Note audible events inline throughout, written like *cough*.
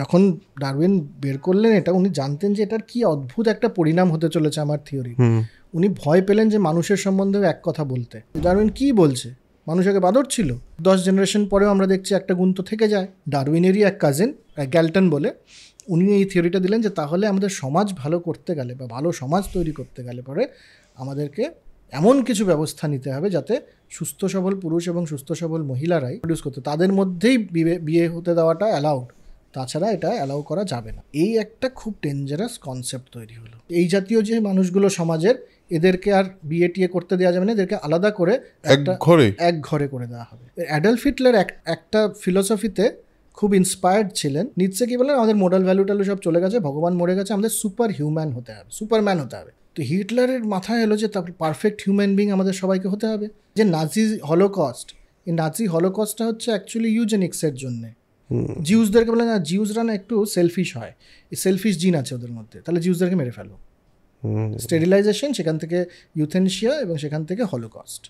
যখন ডারউইন বের করলেন এটা উনি জানতেন যে এটার কি অদ্ভুত একটা পরিণাম হতে চলেছে আমার থিওরি উনি ভয় পেলেন যে মানুষের সম্বন্ধেও এক কথা বলতে ডারউইন কি বলছে মানুষ আগে বাদর ছিল দশ জেনারেশন পরেও আমরা দেখছি একটা গুণ তো থেকে যায় ডারউইনেরই এক কাজিন গ্যালটন বলে উনি এই থিওরিটা দিলেন যে তাহলে আমাদের সমাজ ভালো করতে গেলে বা ভালো সমাজ তৈরি করতে গেলে পরে আমাদেরকে এমন কিছু ব্যবস্থা নিতে হবে যাতে সুস্থ সবল পুরুষ এবং সুস্থ সবল মহিলারাই প্রডিউস করতে তাদের মধ্যেই বিয়ে হতে দেওয়াটা অ্যালাউড তাছাড়া এটা অ্যালাউ করা যাবে না এই একটা খুব ডেঞ্জারাস কনসেপ্ট তৈরি হলো এই জাতীয় যে মানুষগুলো সমাজের এদেরকে আর বিয়ে টিয়ে করতে দেওয়া যাবে না এদেরকে আলাদা করে এক ঘরে এক ঘরে করে দেওয়া হবে অ্যাডাল্ট হিটলার একটা ফিলসফিতে খুব ইন্সপায়ার্ড ছিলেন নিচ্ছে কি বলেন আমাদের মোডাল ভ্যালু ট্যালু সব চলে গেছে ভগবান মরে গেছে আমাদের সুপার হিউম্যান হতে হবে সুপারম্যান হতে হবে তো হিটলারের মাথায় এলো যে তারপর পারফেক্ট হিউম্যান বিং আমাদের সবাইকে হতে হবে যে নাজি হলোকস্ট এই নাজি হলোকস্টটা হচ্ছে অ্যাকচুয়ালি ইউজেনিক্সের জন্যে জিউসদেরকে বলে না জিউসরা না একটু সেলফিশ হয় সেলফিশ জিন আছে ওদের মধ্যে তাহলে জিউসদেরকে মেরে ফেলো স্টেরিলাইজেশন সেখান থেকে ইউথেনশিয়া এবং সেখান থেকে holocaust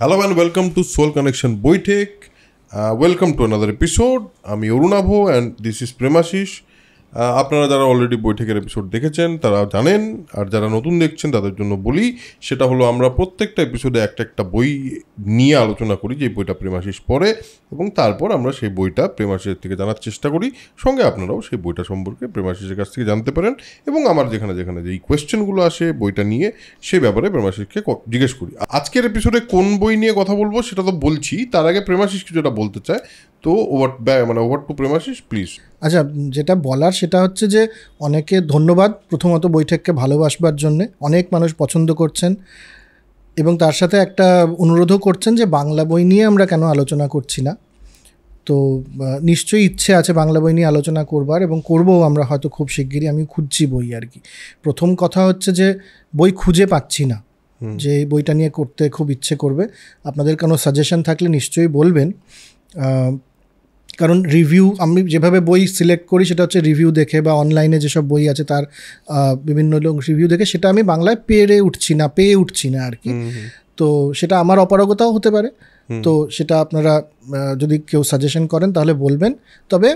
hello man welcome to soul connection Baithak welcome to another episode আমি Arunabha and this is Premashis আপনারা যারা অলরেডি বৈঠকের এপিসোড দেখেছেন তারা জানেন আর যারা নতুন দেখছেন তাদের জন্য বলি সেটা হলো আমরা প্রত্যেকটা এপিসোডে একটা একটা বই নিয়ে আলোচনা করি যে বইটা প্রেমাশিস পড়ে এবং তারপর আমরা সেই বইটা প্রেমাশিসের থেকে জানার চেষ্টা করি সঙ্গে আপনারাও সেই বইটা সম্পর্কে প্রেমাশিসের কাছ থেকে জানতে পারেন এবং আমার যেখানে যেখানে যেই কোয়েশ্চেনগুলো আসে বইটা নিয়ে সেই ব্যাপারে প্রেমাশিসকে জিজ্ঞেস করি আজকের এপিসোডে কোন বই নিয়ে কথা বলবো সেটা তো বলছি তার আগে প্রেমাশিস কিছুটা বলতে চায় তো ওভার মানে ওভার টু প্রেমাশিস প্লিজ আচ্ছা যেটা বলার সেটা হচ্ছে যে অনেকে ধন্যবাদ প্রথমত বৈঠককে ভালোবাসবার জন্যে অনেক মানুষ পছন্দ করছেন এবং তার সাথে একটা অনুরোধও করছেন যে বাংলা বই নিয়ে আমরা কেন আলোচনা করছি না তো নিশ্চয়ই ইচ্ছে আছে বাংলা বই নিয়ে আলোচনা করবার এবং করবও আমরা হয়তো খুব শিগগিরই আমি খুঁজছি বই আর কি প্রথম কথা হচ্ছে যে বই খুঁজে পাচ্ছি না যে বইটা নিয়ে করতে খুব ইচ্ছে করবে আপনাদের কোনো সাজেশন থাকলে নিশ্চয়ই বলবেন কারণ রিভিউ আমি যেভাবে বই সিলেক্ট করি সেটা হচ্ছে রিভিউ দেখে বা অনলাইনে যেসব বই আছে তার বিভিন্ন লোক রিভিউ দেখে সেটা আমি বাংলায় পেরে উঠছি না পেয়ে উঠছি না আর কি তো সেটা আমার অপারগতাও হতে পারে তো সেটা আপনারা যদি কেউ সাজেশন করেন তাহলে বলবেন তবে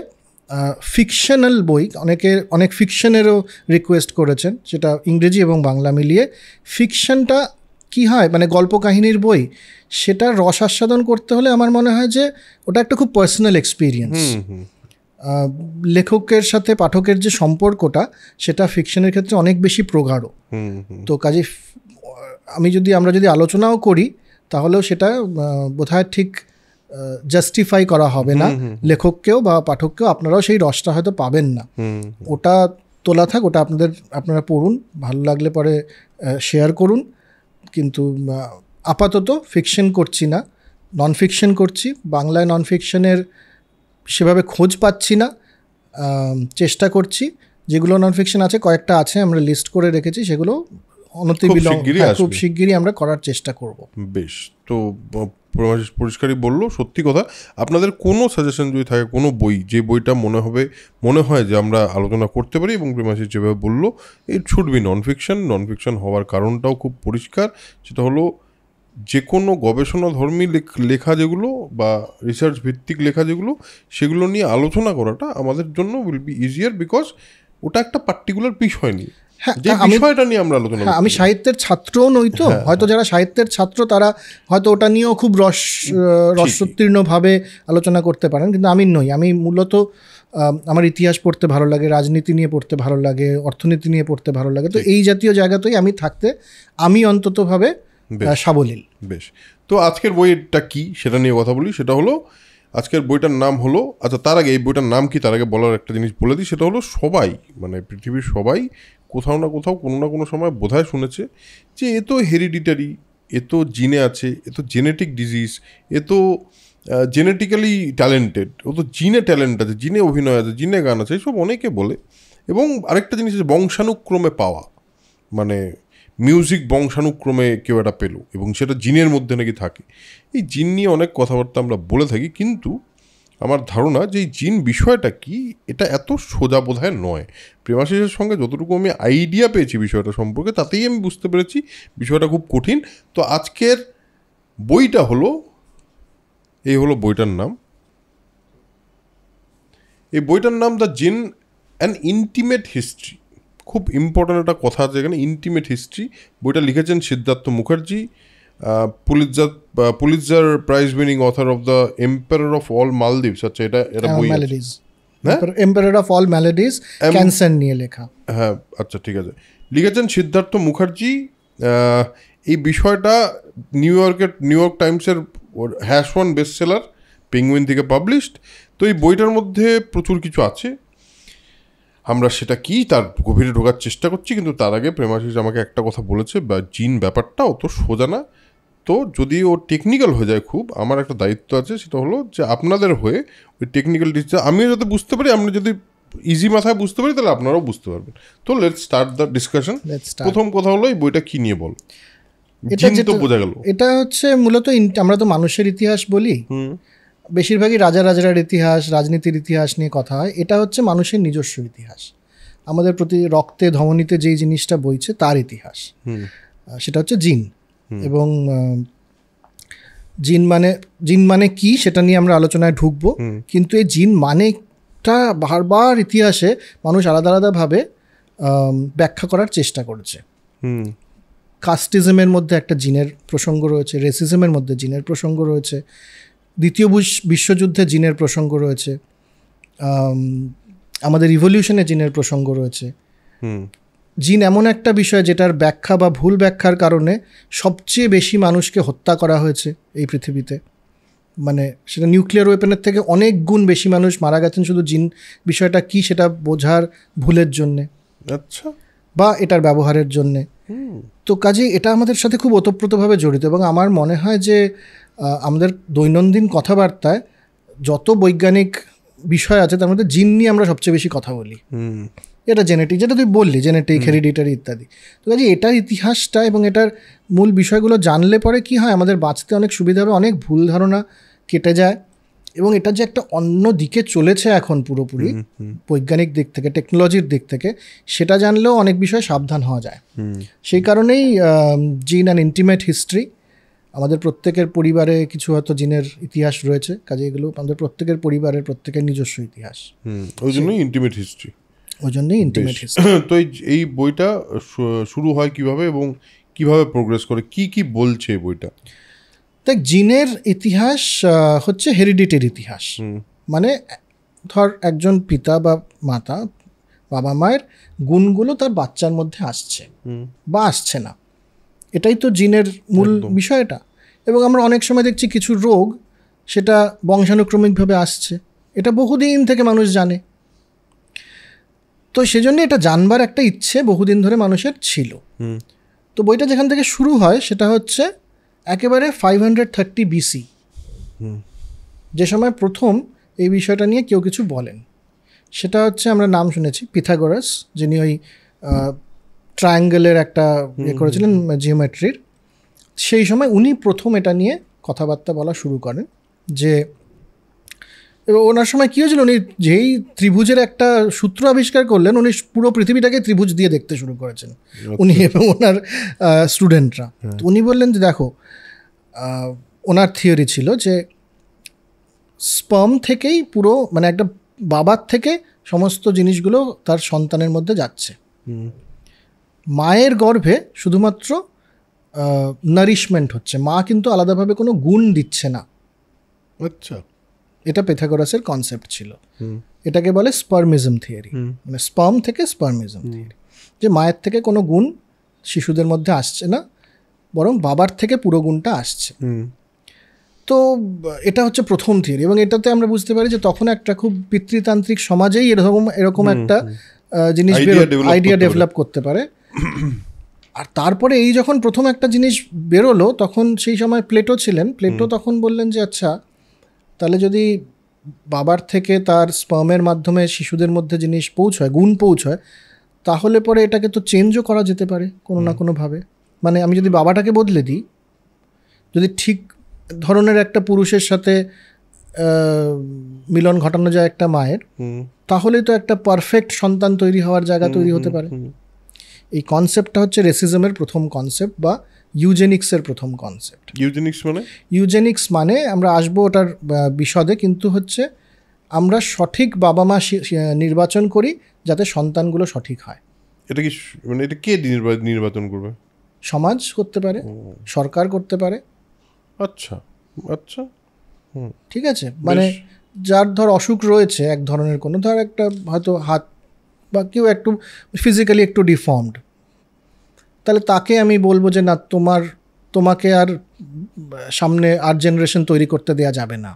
ফিকশনাল বই অনেকে অনেক ফিকশনেরও রিকোয়েস্ট করেছেন সেটা ইংরেজি এবং বাংলা মিলিয়ে ফিকশনটা কি হয় মানে গল্প কাহিনীর বই সেটা আস্বাদন করতে হলে আমার মনে হয় যে ওটা একটা খুব পার্সোনাল এক্সপিরিয়েন্স লেখকের সাথে পাঠকের যে সম্পর্কটা সেটা ফিকশনের ক্ষেত্রে অনেক বেশি প্রগাঢ় তো কাজে আমি যদি আমরা যদি আলোচনাও করি তাহলেও সেটা বোধহয় ঠিক জাস্টিফাই করা হবে না লেখককেও বা পাঠককেও আপনারাও সেই রসটা হয়তো পাবেন না ওটা তোলা থাক ওটা আপনাদের আপনারা পড়ুন ভালো লাগলে পরে শেয়ার করুন কিন্তু আপাতত ফিকশন করছি না নন ফিকশন করছি বাংলায় নন ফিকশনের সেভাবে খোঁজ পাচ্ছি না চেষ্টা করছি যেগুলো নন ফিকশন আছে কয়েকটা আছে আমরা লিস্ট করে রেখেছি সেগুলো অনতি বিলম্ব খুব হ্যাঁ, শিগগিরই আমরা করার চেষ্টা করব বেশ তো পরিষ্কারই বললো সত্যি কথা আপনাদের কোনো সাজেশন যদি থাকে কোনো বই যে বইটা মনে হবে মনে হয় যে আমরা আলোচনা করতে পারি এবং প্রেমাশি যেভাবে বললো it should be non fiction non fiction হওয়ার কারণটাও খুব পরিষ্কার সেটা হলো যে কোনো গবেষণাধর্মী লেখা যেগুলো বা রিসার্চ ভিত্তিক লেখা যেগুলো সেগুলো নিয়ে আলোচনা করাটা আমাদের জন্য উইল বি ইজিয়ার বিকজ ওটা একটা পার্টিকুলার বিষয় নিয়ে হ্যাঁ, নিয়ে আমরা আলোচনা হ্যাঁ, আমি সাহিত্যের ছাত্রও নই তো হ্যাঁ, হয়তো যারা সাহিত্যের ছাত্র তারা হয়তো ওটা নিয়েও খুব রস রসোত্তীর্ণভাবে আলোচনা করতে পারেন কিন্তু আমি নই আমি মূলত আমার ইতিহাস পড়তে ভালো লাগে রাজনীতি নিয়ে পড়তে ভালো লাগে অর্থনীতি নিয়ে পড়তে ভালো লাগে তো এই জাতীয় জায়গাতেই আমি থাকতে আমি অন্ততভাবে সাবলীল বেশ তো আজকের বইটা কি সেটা নিয়ে কথা বলি সেটা হলো আজকের বইটার নাম হলো আচ্ছা তার আগে এই বইটার নাম কি তার আগে বলার একটা জিনিস বলে দিই সেটা হলো সবাই মানে পৃথিবীর সবাই কোথাও না কোথাও কোনো না কোনো সময় বোধহয় শুনেছে যে এ তো হেরিডিটারি এ তো জিনে আছে এ তো জেনেটিক ডিজিজ এ তো জেনেটিক্যালি ট্যালেন্টেড ও তো জিনে ট্যালেন্ট আছে জিনে অভিনয় আছে জিনে গান আছে এসব অনেকে বলে এবং আরেকটা জিনিস আছে বংশানুক্রমে পাওয়া মানে মিউজিক বংশানুক্রমে কেউ একটা পেলো এবং সেটা জিনের মধ্যে নাকি থাকে এই জিন নিয়ে অনেক কথাবার্তা আমরা বলে থাকি কিন্তু আমার ধারণা যে এই জিন বিষয়টা কি এটা এত সোজা বোধহয় নয় প্রেমাশিসের সঙ্গে যতটুকু আমি আইডিয়া পেয়েছি বিষয়টা সম্পর্কে তাতেই আমি বুঝতে পেরেছি বিষয়টা খুব কঠিন তো আজকের বইটা হলো এই হলো বইটার নাম এই বইটার নাম the gene an intimate history খুব ইম্পর্ট্যান্ট একটা কথা আছে এখানে ইন্টিমেট হিস্ট্রি বইটা লিখেছেন Siddhartha Mukherjee Pulitzer Pulitzer prize winning author of the empire of all maladies আচ্ছা এটা এটা হ্যাঁ, বই maladies of all maladies cancer নিয়ে লেখা হ্যাঁ আচ্ছা ঠিক আছে লিখেছেন সিদ্ধার্থ মুখার্জি এই বিষয়টা নিউ ইয়র্কের নিউ ইয়র্ক টাইমসের hash one best seller Penguin থেকে পাবলিশড তো এই বইটার মধ্যে প্রচুর কিছু আছে আমরা সেটা কি তার গভীরে ঢোকার চেষ্টা করছি কিন্তু তার আগে প্রেমাশিস আমাকে একটা কথা বলেছে বা জিন ব্যাপারটা অত সোজা না তো যদি ও টেকনিক্যাল হয়ে যায় খুব আমার একটা দায়িত্ব আছে সেটা হলো যে আপনাদের হয়ে ওই টেকনিক্যাল ডিসিশন আমিও যাতে বুঝতে পারি আপনি যদি ইজি মাথায় বুঝতে পারি তাহলে আপনারাও বুঝতে পারবেন তো লেট স্টার্ট দ্য ডিসকাশন প্রথম কথা হলো এই বইটা কী নিয়ে বল এটা বোঝা গেল এটা হচ্ছে মূলত আমরা তো মানুষের ইতিহাস বলি বেশিরভাগই রাজা রাজারার ইতিহাস রাজনীতির ইতিহাস নিয়ে কথা হয় এটা হচ্ছে মানুষের নিজস্ব ইতিহাস আমাদের প্রতি রক্তে ধমনীতে যেই জিনিসটা বইছে তার ইতিহাস সেটা হচ্ছে জিন এবং জিন মানে জিন মানে কি সেটা নিয়ে আমরা আলোচনায় ঢুকবো কিন্তু এই জিন মানেটা বারবার ইতিহাসে মানুষ আলাদা আলাদাভাবে ব্যাখ্যা করার চেষ্টা করেছে কাস্টিজমের মধ্যে একটা জিনের প্রসঙ্গ রয়েছে রেসিজমের মধ্যে জিনের প্রসঙ্গ রয়েছে দ্বিতীয় বিশ্বযুদ্ধে জিনের প্রসঙ্গ রয়েছে আমাদের রিভলিউশনে জিনের প্রসঙ্গ রয়েছে জিন এমন একটা বিষয় যেটার ব্যাখ্যা বা ভুল ব্যাখ্যার কারণে সবচেয়ে বেশি মানুষকে হত্যা করা হয়েছে এই পৃথিবীতে মানে সেটা নিউক্লিয়ার ওয়েপেনের থেকে অনেক গুণ বেশি মানুষ মারা গেছেন শুধু জিন বিষয়টা কি সেটা বোঝার ভুলের জন্যে আচ্ছা বা এটার ব্যবহারের জন্যে তো কাজে এটা আমাদের সাথে খুব ওতপ্রোতভাবে জড়িত এবং আমার মনে হয় যে আমাদের দৈনন্দিন কথাবার্তায় যত বৈজ্ঞানিক বিষয় আছে তার মধ্যে জিন নিয়ে আমরা সবচেয়ে বেশি কথা বলি এটা জেনেটিক যেটা তুই বললি জেনেটিক হেরিডিটারি ইত্যাদি তো কাজে এটার ইতিহাসটা এবং এটার মূল বিষয়গুলো জানলে পরে কি হয় আমাদের বাঁচতে অনেক সুবিধা হবে অনেক ভুল ধারণা কেটে যায় এবং এটা যে একটা অন্য দিকে চলেছে এখন পুরোপুরি বৈজ্ঞানিক দিক থেকে টেকনোলজির দিক থেকে সেটা জানলেও অনেক বিষয়ে সাবধান হওয়া যায় সেই কারণেই জিন অ্যান্ড ইন্টিমেট হিস্ট্রি আমাদের প্রত্যেকের পরিবারে কিছু হয়তো জিনের ইতিহাস রয়েছে কাজে এগুলো আমাদের প্রত্যেকের পরিবারের প্রত্যেকের নিজস্ব ইতিহাস ওই জন্যই ইন্টিমেট হিস্ট্রি ওই জন্যই ইন্টিমেট *clears throat* তো এই বইটা শুরু হয় কিভাবে এবং কিভাবে প্রোগ্রেস করে কি কি বলছে এই বইটা দেখ জিনের ইতিহাস হচ্ছে হেরিডিটের ইতিহাস মানে ধর একজন পিতা বা মাতা বাবা মায়ের গুণগুলো তার বাচ্চার মধ্যে আসছে বা আসছে না এটাই তো জিনের মূল বিষয়টা এবং আমরা অনেক সময় দেখছি কিছু রোগ সেটা বংশানুক্রমিকভাবে আসছে এটা বহুদিন থেকে মানুষ জানে তো সেজন্য এটা জানবার একটা ইচ্ছে বহুদিন ধরে মানুষের ছিল তো বইটা যেখান থেকে শুরু হয় সেটা হচ্ছে একেবারে ফাইভ হান্ড্রেড থার্টি বিসি যে সময় প্রথম এই বিষয়টা নিয়ে কেউ কিছু বলেন সেটা হচ্ছে আমরা নাম শুনেছি পিথাগোরাস যিনি ওই ট্রায়াঙ্গেলের একটা ইয়ে করেছিলেন জিওমেট্রির সেই সময় উনি প্রথম এটা নিয়ে কথাবার্তা বলা শুরু করেন যে এবং ওনার সময় কী হয়েছিল উনি যেই ত্রিভুজের একটা সূত্র আবিষ্কার করলেন উনি পুরো পৃথিবীটাকে ত্রিভুজ দিয়ে দেখতে শুরু করেছেন আচ্ছা। উনি এবং ওনার স্টুডেন্টরা হ্যাঁ। উনি বললেন যে দেখো ওনার থিওরি ছিল যে স্পম থেকেই পুরো মানে একটা বাবার থেকে সমস্ত জিনিসগুলো তার সন্তানের মধ্যে যাচ্ছে মায়ের গর্ভে শুধুমাত্র নারিশমেন্ট হচ্ছে মা কিন্তু আলাদাভাবে কোনো গুণ দিচ্ছে না আচ্ছা এটা পেথাগোরাসের কনসেপ্ট ছিল এটাকে বলে স্পার্মিজম থিওরি মানে স্পার্ম থেকে স্পার্মিজম থিওরি যে মায়ের থেকে কোনো গুণ শিশুদের মধ্যে আসছে না বরং বাবার থেকে পুরো গুণটা আসছে তো এটা হচ্ছে প্রথম থিওরি এবং এটাতে আমরা বুঝতে পারি যে তখন একটা খুব পিতৃতান্ত্রিক সমাজেই এরকম এরকম একটা জিনিস আইডিয়া ডেভেলপ করতে পারে আর তারপরে এই যখন প্রথম একটা জিনিস বেরোলো তখন সেই সময় প্লেটো ছিলেন প্লেটো তখন বললেন যে আচ্ছা তাহলে যদি বাবার থেকে তার স্পামের মাধ্যমে শিশুদের মধ্যে জিনিস পৌঁছয় গুণ পৌঁছয় তাহলে পরে এটাকে তো চেঞ্জও করা যেতে পারে কোনো না কোনোভাবে মানে আমি যদি বাবাটাকে বদলে দিই যদি ঠিক ধরনের একটা পুরুষের সাথে মিলন ঘটানো যায় একটা মায়ের তাহলে তো একটা পারফেক্ট সন্তান তৈরি হওয়ার জায়গা তৈরি হতে পারে এই কনসেপ্টটা হচ্ছে রেসিজমের প্রথম কনসেপ্ট বা ইউজেনিক্সের প্রথম কনসেপ্ট ইউজেনিক্স মানে ইউজেনিক্স মানে আমরা আসবো ওটার বিশদে কিন্তু হচ্ছে আমরা সঠিক বাবা মা নির্বাচন করি যাতে সন্তানগুলো সঠিক হয় এটা কি মানে এটা কে নির্বাচন করবে সমাজ করতে পারে সরকার করতে পারে আচ্ছা আচ্ছা ঠিক আছে মানে যার ধর অসুখ রয়েছে এক ধরনের কোনো ধর একটা হয়তো হাত বা কেউ একটু ফিজিক্যালি একটু ডিফর্মড তাহলে তাকে আমি বলবো যে না তোমার তোমাকে আর সামনে আর জেনারেশন তৈরি করতে দেয়া যাবে না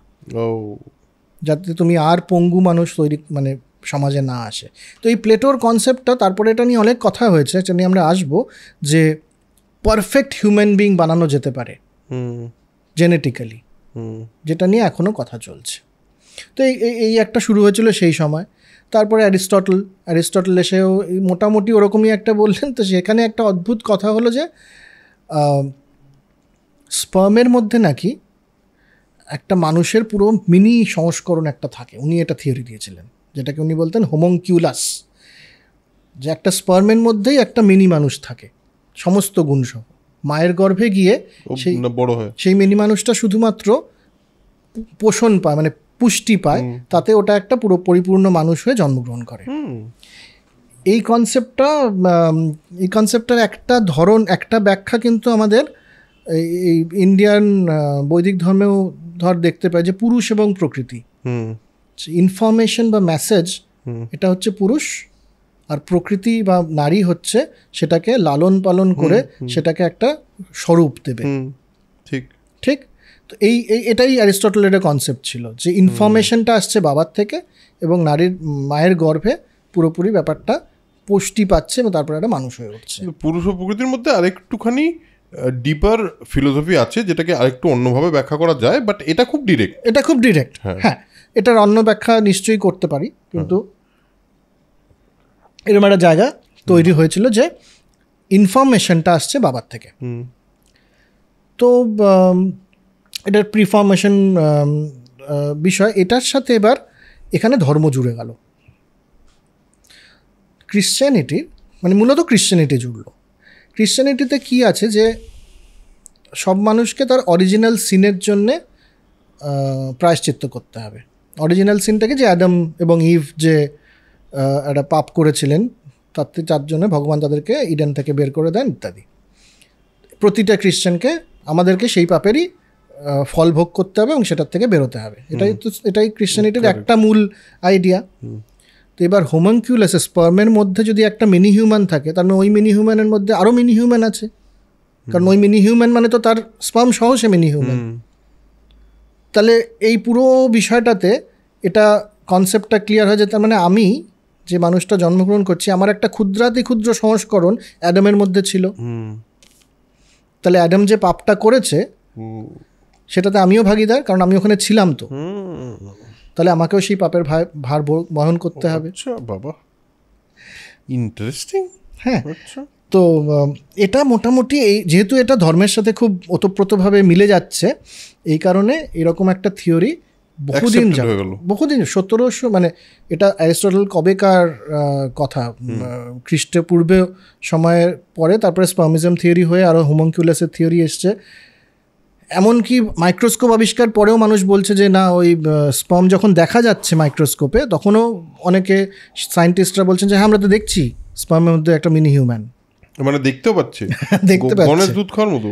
যাতে তুমি আর পঙ্গু মানুষ তৈরি মানে সমাজে না আসে তো এই প্লেটোর কনসেপ্টটা তারপরে এটা নিয়ে অনেক কথা হয়েছে এটা নিয়ে আমরা আসবো যে পারফেক্ট হিউম্যান বিং বানানো যেতে পারে জেনেটিক্যালি যেটা নিয়ে এখনও কথা চলছে তো এই একটা শুরু হয়েছিল সেই সময় তারপরে অ্যারিস্টটল অ্যারিস্টটল এসেও মোটামুটি ওরকমই একটা বললেন তো সেখানে একটা অদ্ভুত কথা হলো যে স্পার্মের মধ্যে নাকি একটা মানুষের পুরো মিনি সংস্করণ একটা থাকে উনি এটা থিওরি দিয়েছিলেন যেটাকে উনি বলতেন হোমংকিউলাস যে একটা স্পার্মের মধ্যেই একটা মিনি মানুষ থাকে সমস্ত গুণসহ মায়ের গর্ভে গিয়ে সেই বড় সেই মিনি মানুষটা শুধুমাত্র পোষণ পায় মানে পুষ্টি পায় তাতে ওটা একটা পুরো পরিপূর্ণ মানুষ হয়ে জন্মগ্রহণ করে এই কনসেপ্টটা এই কনসেপ্টটার একটা ধরন একটা ব্যাখ্যা কিন্তু আমাদের এই ইন্ডিয়ান বৈদিক ধর্মেও ধর দেখতে পাই যে পুরুষ এবং প্রকৃতি ইনফরমেশন বা মেসেজ এটা হচ্ছে পুরুষ আর প্রকৃতি বা নারী হচ্ছে সেটাকে লালন পালন করে সেটাকে একটা স্বরূপ দেবে ঠিক ঠিক এই এটাই অ্যারিস্টটলের কনসেপ্ট ছিল যে ইনফরমেশনটা আসছে বাবার থেকে এবং নারীর মায়ের গর্ভে পুরোপুরি ব্যাপারটা পুষ্টি পাচ্ছে এবং তারপরে একটা মানুষ হয়ে উঠছে পুরুষ ও প্রকৃতির মধ্যে আরেকটুখানি ডিপার ফিলোসফি আছে যেটাকে আরেকটু অন্যভাবে ব্যাখ্যা করা যায় বাট এটা খুব ডিরেক্ট এটা খুব ডিরেক্ট হ্যাঁ।, হ্যাঁ এটার অন্য ব্যাখ্যা নিশ্চয়ই করতে পারি কিন্তু এরকম একটা জায়গা তৈরি হয়েছিল যে ইনফরমেশনটা আসছে বাবার থেকে তো এটার প্রিফর্মেশন বিষয় এটার সাথে এবার এখানে ধর্ম জুড়ে গেল ক্রিশ্চানিটি মানে মূলত ক্রিশ্চিয়ানিটি জুড়ল ক্রিশ্চিয়ানিটিতে কি আছে যে সব মানুষকে তার অরিজিনাল সিনের জন্যে প্রায়শ্চিত্ত করতে হবে অরিজিনাল সিনটাকে যে অ্যাডাম এবং ইভ যে একটা পাপ করেছিলেন তাতে চারজনে ভগবান তাদেরকে ইডেন থেকে বের করে দেন ইত্যাদি প্রতিটা খ্রিশ্চানকে আমাদেরকে সেই পাপেরই ফল ভোগ করতে হবে এবং সেটার থেকে বেরোতে হবে এটাই তো এটাই ক্রিশ্চানিটির একটা মূল আইডিয়া তো এবার হোমাঙ্কিউলাসে স্পার্মের মধ্যে যদি একটা মিনি হিউম্যান থাকে তার মানে ওই মিনি হিউম্যানের মধ্যে আরও মিনি হিউম্যান আছে কারণ ওই মিনি হিউম্যান মানে তো তার স্পার্ম সহ সে মিনি হিউম্যান তাহলে এই পুরো বিষয়টাতে এটা কনসেপ্টটা ক্লিয়ার হয়ে যায় তার মানে আমি যে মানুষটা জন্মগ্রহণ করছি আমার একটা ক্ষুদ্রাতি ক্ষুদ্র সংস্করণ অ্যাডামের মধ্যে ছিল তাহলে অ্যাডাম যে পাপটা করেছে সেটাতে আমিও ভাগিদার কারণ আমি ওখানে ছিলাম তো তাহলে আমাকেও সেই পাপের ভার বহন করতে হবে আচ্ছা, বাবা ইন্টারেস্টিং হ্যাঁ আচ্ছা। তো এটা মোটামুটি এই যেহেতু এটা ধর্মের সাথে খুব ওতপ্রোতভাবে মিলে যাচ্ছে এই কারণে এরকম একটা থিওরি বহুদিন বহুদিন সতেরোশো মানে এটা অ্যারিস্টটল কবেকার কথা খ্রিস্টপূর্বে সময়ের পরে তারপরে স্পামিজম থিওরি হয়ে আরও হোমঙ্কিউলাসের থিওরি এসছে এমনকি মাইক্রোস্কোপ আবিষ্কার পরেও মানুষ বলছে যে না ওই স্পম যখন দেখা যাচ্ছে মাইক্রোস্কোপে তখনও অনেকে সায়েন্টিস্টরা বলছেন যে হ্যাঁ আমরা তো দেখছি স্পমের মধ্যে একটা মিনি হিউম্যান মানে *laughs* দেখতে পাচ্ছে দেখতে পাচ্ছি দুধ খাওয়ার মতো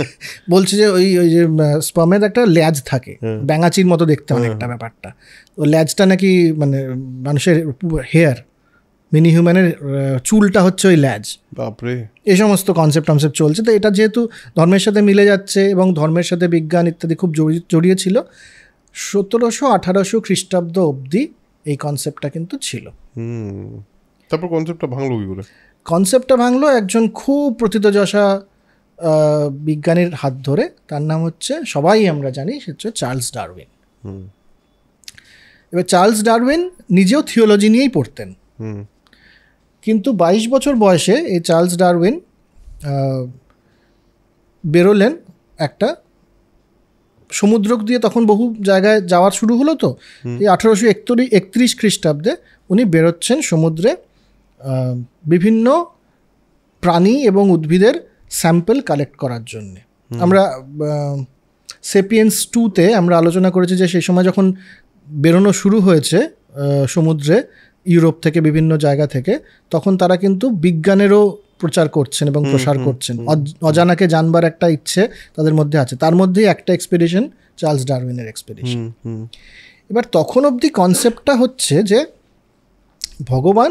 *laughs* বলছে যে ওই ওই যে স্পমের একটা ল্যাজ থাকে হ্যাঁ। ব্যাঙাচির মতো দেখতে হ্যাঁ। অনেকটা ব্যাপারটা ও ল্যাজটা নাকি মানে মানুষের হেয়ার মিনি হিউম্যানের চুলটা হচ্ছে ওই ল্যাজ বাপরে এই সমস্ত কনসেপ্ট টনসেপ্ট চলছে তো এটা যেহেতু ধর্মের সাথে মিলে যাচ্ছে এবং ধর্মের সাথে বিজ্ঞান ইত্যাদি খুব জড়িয়ে ছিল সতেরোশো আঠারোশো খ্রিস্টাব্দ অবধি এই কনসেপ্টটা কিন্তু ছিল তারপর কনসেপ্টটা ভাঙলো কি করে কনসেপ্টটা ভাঙলো একজন খুব প্রথিতযশা বিজ্ঞানীর হাত ধরে তার নাম হচ্ছে সবাই আমরা জানি সে হচ্ছে চার্লস ডারউইন এবার চার্লস ডারউইন নিজেও থিওলজি নিয়েই পড়তেন কিন্তু ২২ বছর বয়সে এই চার্লস ডারউইন বেরোলেন একটা সমুদ্র দিয়ে তখন বহু জায়গায় যাওয়ার শুরু হলো তো এই আঠারোশো একত্রিশ একত্রিশ খ্রিস্টাব্দে উনি বেরোচ্ছেন সমুদ্রে বিভিন্ন প্রাণী এবং উদ্ভিদের স্যাম্পল কালেক্ট করার জন্যে আমরা সেপিয়েন্স টুতে আমরা আলোচনা করেছি যে সেই সময় যখন বেরোনো শুরু হয়েছে সমুদ্রে ইউরোপ থেকে বিভিন্ন জায়গা থেকে তখন তারা কিন্তু বিজ্ঞানেরও প্রচার করছেন এবং প্রসার করছেন অজানাকে জানবার একটা ইচ্ছে তাদের মধ্যে আছে তার মধ্যেই একটা এক্সপেডিশন চার্লস ডারউইনের এক্সপেডিশন এবার তখন অবধি কনসেপ্টটা হচ্ছে যে ভগবান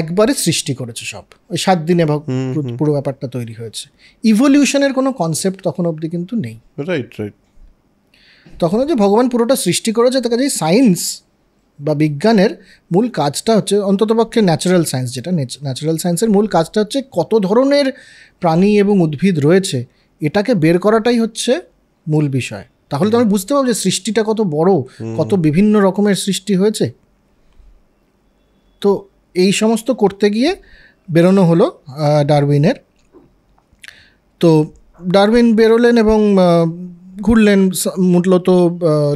একবারে সৃষ্টি করেছে সব ওই সাত দিনে পুরো ব্যাপারটা তৈরি হয়েছে ইভলিউশনের কোনো কনসেপ্ট তখন অবধি কিন্তু নেই রাইট রাইট তখন যে ভগবান পুরোটা সৃষ্টি করেছে তার কাছে সায়েন্স বা বিজ্ঞানের মূল কাজটা হচ্ছে অন্ততপক্ষে ন্যাচারাল সায়েন্স যেটা ন্যাচারাল সায়েন্সের মূল কাজটা হচ্ছে কত ধরনের প্রাণী এবং উদ্ভিদ রয়েছে এটাকে বের করাটাই হচ্ছে মূল বিষয় তাহলে তো আমি বুঝতে পারবো যে সৃষ্টিটা কত বড় কত বিভিন্ন রকমের সৃষ্টি হয়েছে তো এই সমস্ত করতে গিয়ে বেরোনো হলো ডারউইনের তো ডারউইন বেরোলেন এবং ঘুরলেন মূলত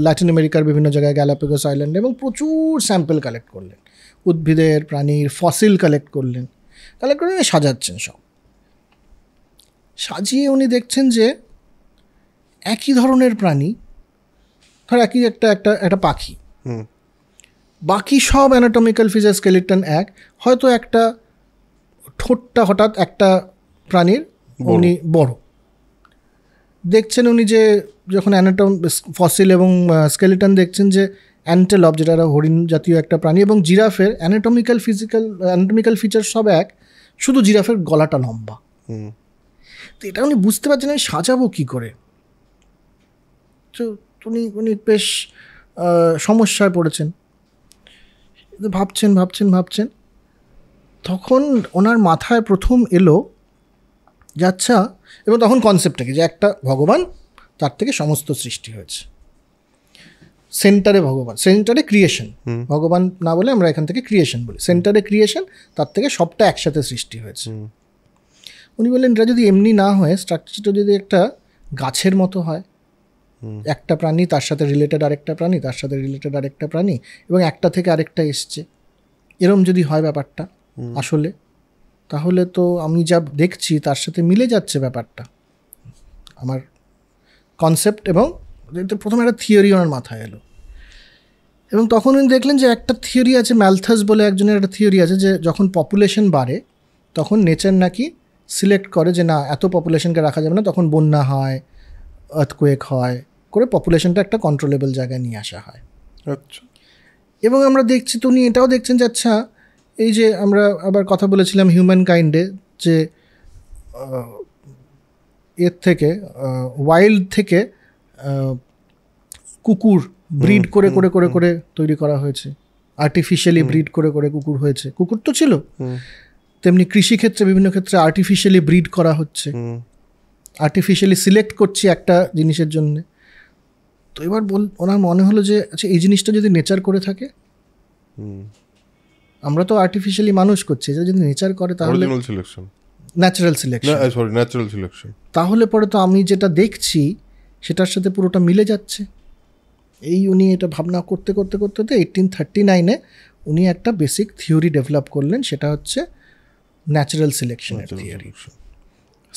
ল্যাটিন আমেরিকার বিভিন্ন জায়গায় গ্যালাপেগাস আইল্যান্ড এবং প্রচুর স্যাম্পেল কালেক্ট করলেন উদ্ভিদের প্রাণীর ফসিল কালেক্ট করলেন কালেক্ট করে সাজাচ্ছেন সব সাজিয়ে উনি দেখছেন যে একই ধরনের প্রাণী ধর একই একটা একটা একটা পাখি বাকি সব অ্যানাটমিক্যাল ফিজার স্কেলিটন এক হয়তো একটা ঠোঁটটা হঠাৎ একটা প্রাণীর উনি বড় দেখছেন উনি যে যখন অ্যানাটম ফসিল এবং স্কেলিটন দেখছেন যে অ্যান্টেলপ যেটা হরিণ জাতীয় একটা প্রাণী এবং জিরাফের অ্যানাটমিক্যাল ফিজিক্যাল অ্যানাটমিক্যাল ফিচার সব এক শুধু জিরাফের গলাটা লম্বা তো এটা উনি বুঝতে পারছেন আমি সাজাবো কী করে তো উনি উনি বেশ সমস্যায় পড়েছেন ভাবছেন ভাবছেন ভাবছেন তখন ওনার মাথায় প্রথম এলো যে আচ্ছা এবং তখন কনসেপ্টটা কি যে একটা ভগবান তার থেকে সমস্ত সৃষ্টি হয়েছে সেন্টারে ভগবান সেন্টারে ক্রিয়েশন ভগবান না বলে আমরা এখান থেকে ক্রিয়েশন বলি সেন্টারে ক্রিয়েশন তার থেকে সবটা একসাথে সৃষ্টি হয়েছে উনি বললেন এটা যদি এমনি না হয়ে স্ট্রাকচারটা যদি একটা গাছের মতো হয় একটা প্রাণী তার সাথে রিলেটেড আরেকটা প্রাণী তার সাথে রিলেটেড আরেকটা প্রাণী এবং একটা থেকে আরেকটা এসছে এরম যদি হয় ব্যাপারটা আসলে তাহলে তো আমি যা দেখছি তার সাথে মিলে যাচ্ছে ব্যাপারটা আমার কনসেপ্ট এবং প্রথমে একটা থিওরি ওনার মাথায় এলো এবং তখন উনি দেখলেন যে একটা থিওরি আছে ম্যালথাস বলে একজনের একটা থিওরি আছে যে যখন পপুলেশন বাড়ে তখন নেচার নাকি সিলেক্ট করে যে না এত পপুলেশনকে রাখা যাবে না তখন বন্যা হয় আর্থকোয়েক হয় করে পপুলেশনটা একটা কন্ট্রোলেবল জায়গায় নিয়ে আসা হয় আচ্ছা এবং আমরা দেখছি তো উনি এটাও দেখছেন যে আচ্ছা এই যে আমরা আবার কথা বলেছিলাম হিউম্যান কাইন্ডে যে এর থেকে ওয়াইল্ড থেকে কুকুর ব্রিড করে করে করে করে তৈরি করা হয়েছে আর্টিফিশিয়ালি ব্রিড করে করে কুকুর হয়েছে কুকুর তো ছিল তেমনি কৃষিক্ষেত্রে বিভিন্ন ক্ষেত্রে আর্টিফিশিয়ালি ব্রিড করা হচ্ছে আর্টিফিশিয়ালি সিলেক্ট করছি একটা জিনিসের জন্য তো এবার বল ওনার মনে হলো যে আচ্ছা এই জিনিসটা যদি নেচার করে থাকে আমরা তো আর্টিফিশিয়ালি মানুষ করছি এটা যদি নেচার করে তাহলে selection natural selection sorry natural selection তাহলে পরে তো আমি যেটা দেখছি সেটার সাথে পুরোটা মিলে যাচ্ছে এই উনি এটা ভাবনা করতে করতে করতে করতে এইটিন থার্টি নাইনে উনি একটা বেসিক থিওরি ডেভেলপ করলেন সেটা হচ্ছে ন্যাচারাল সিলেকশনের theory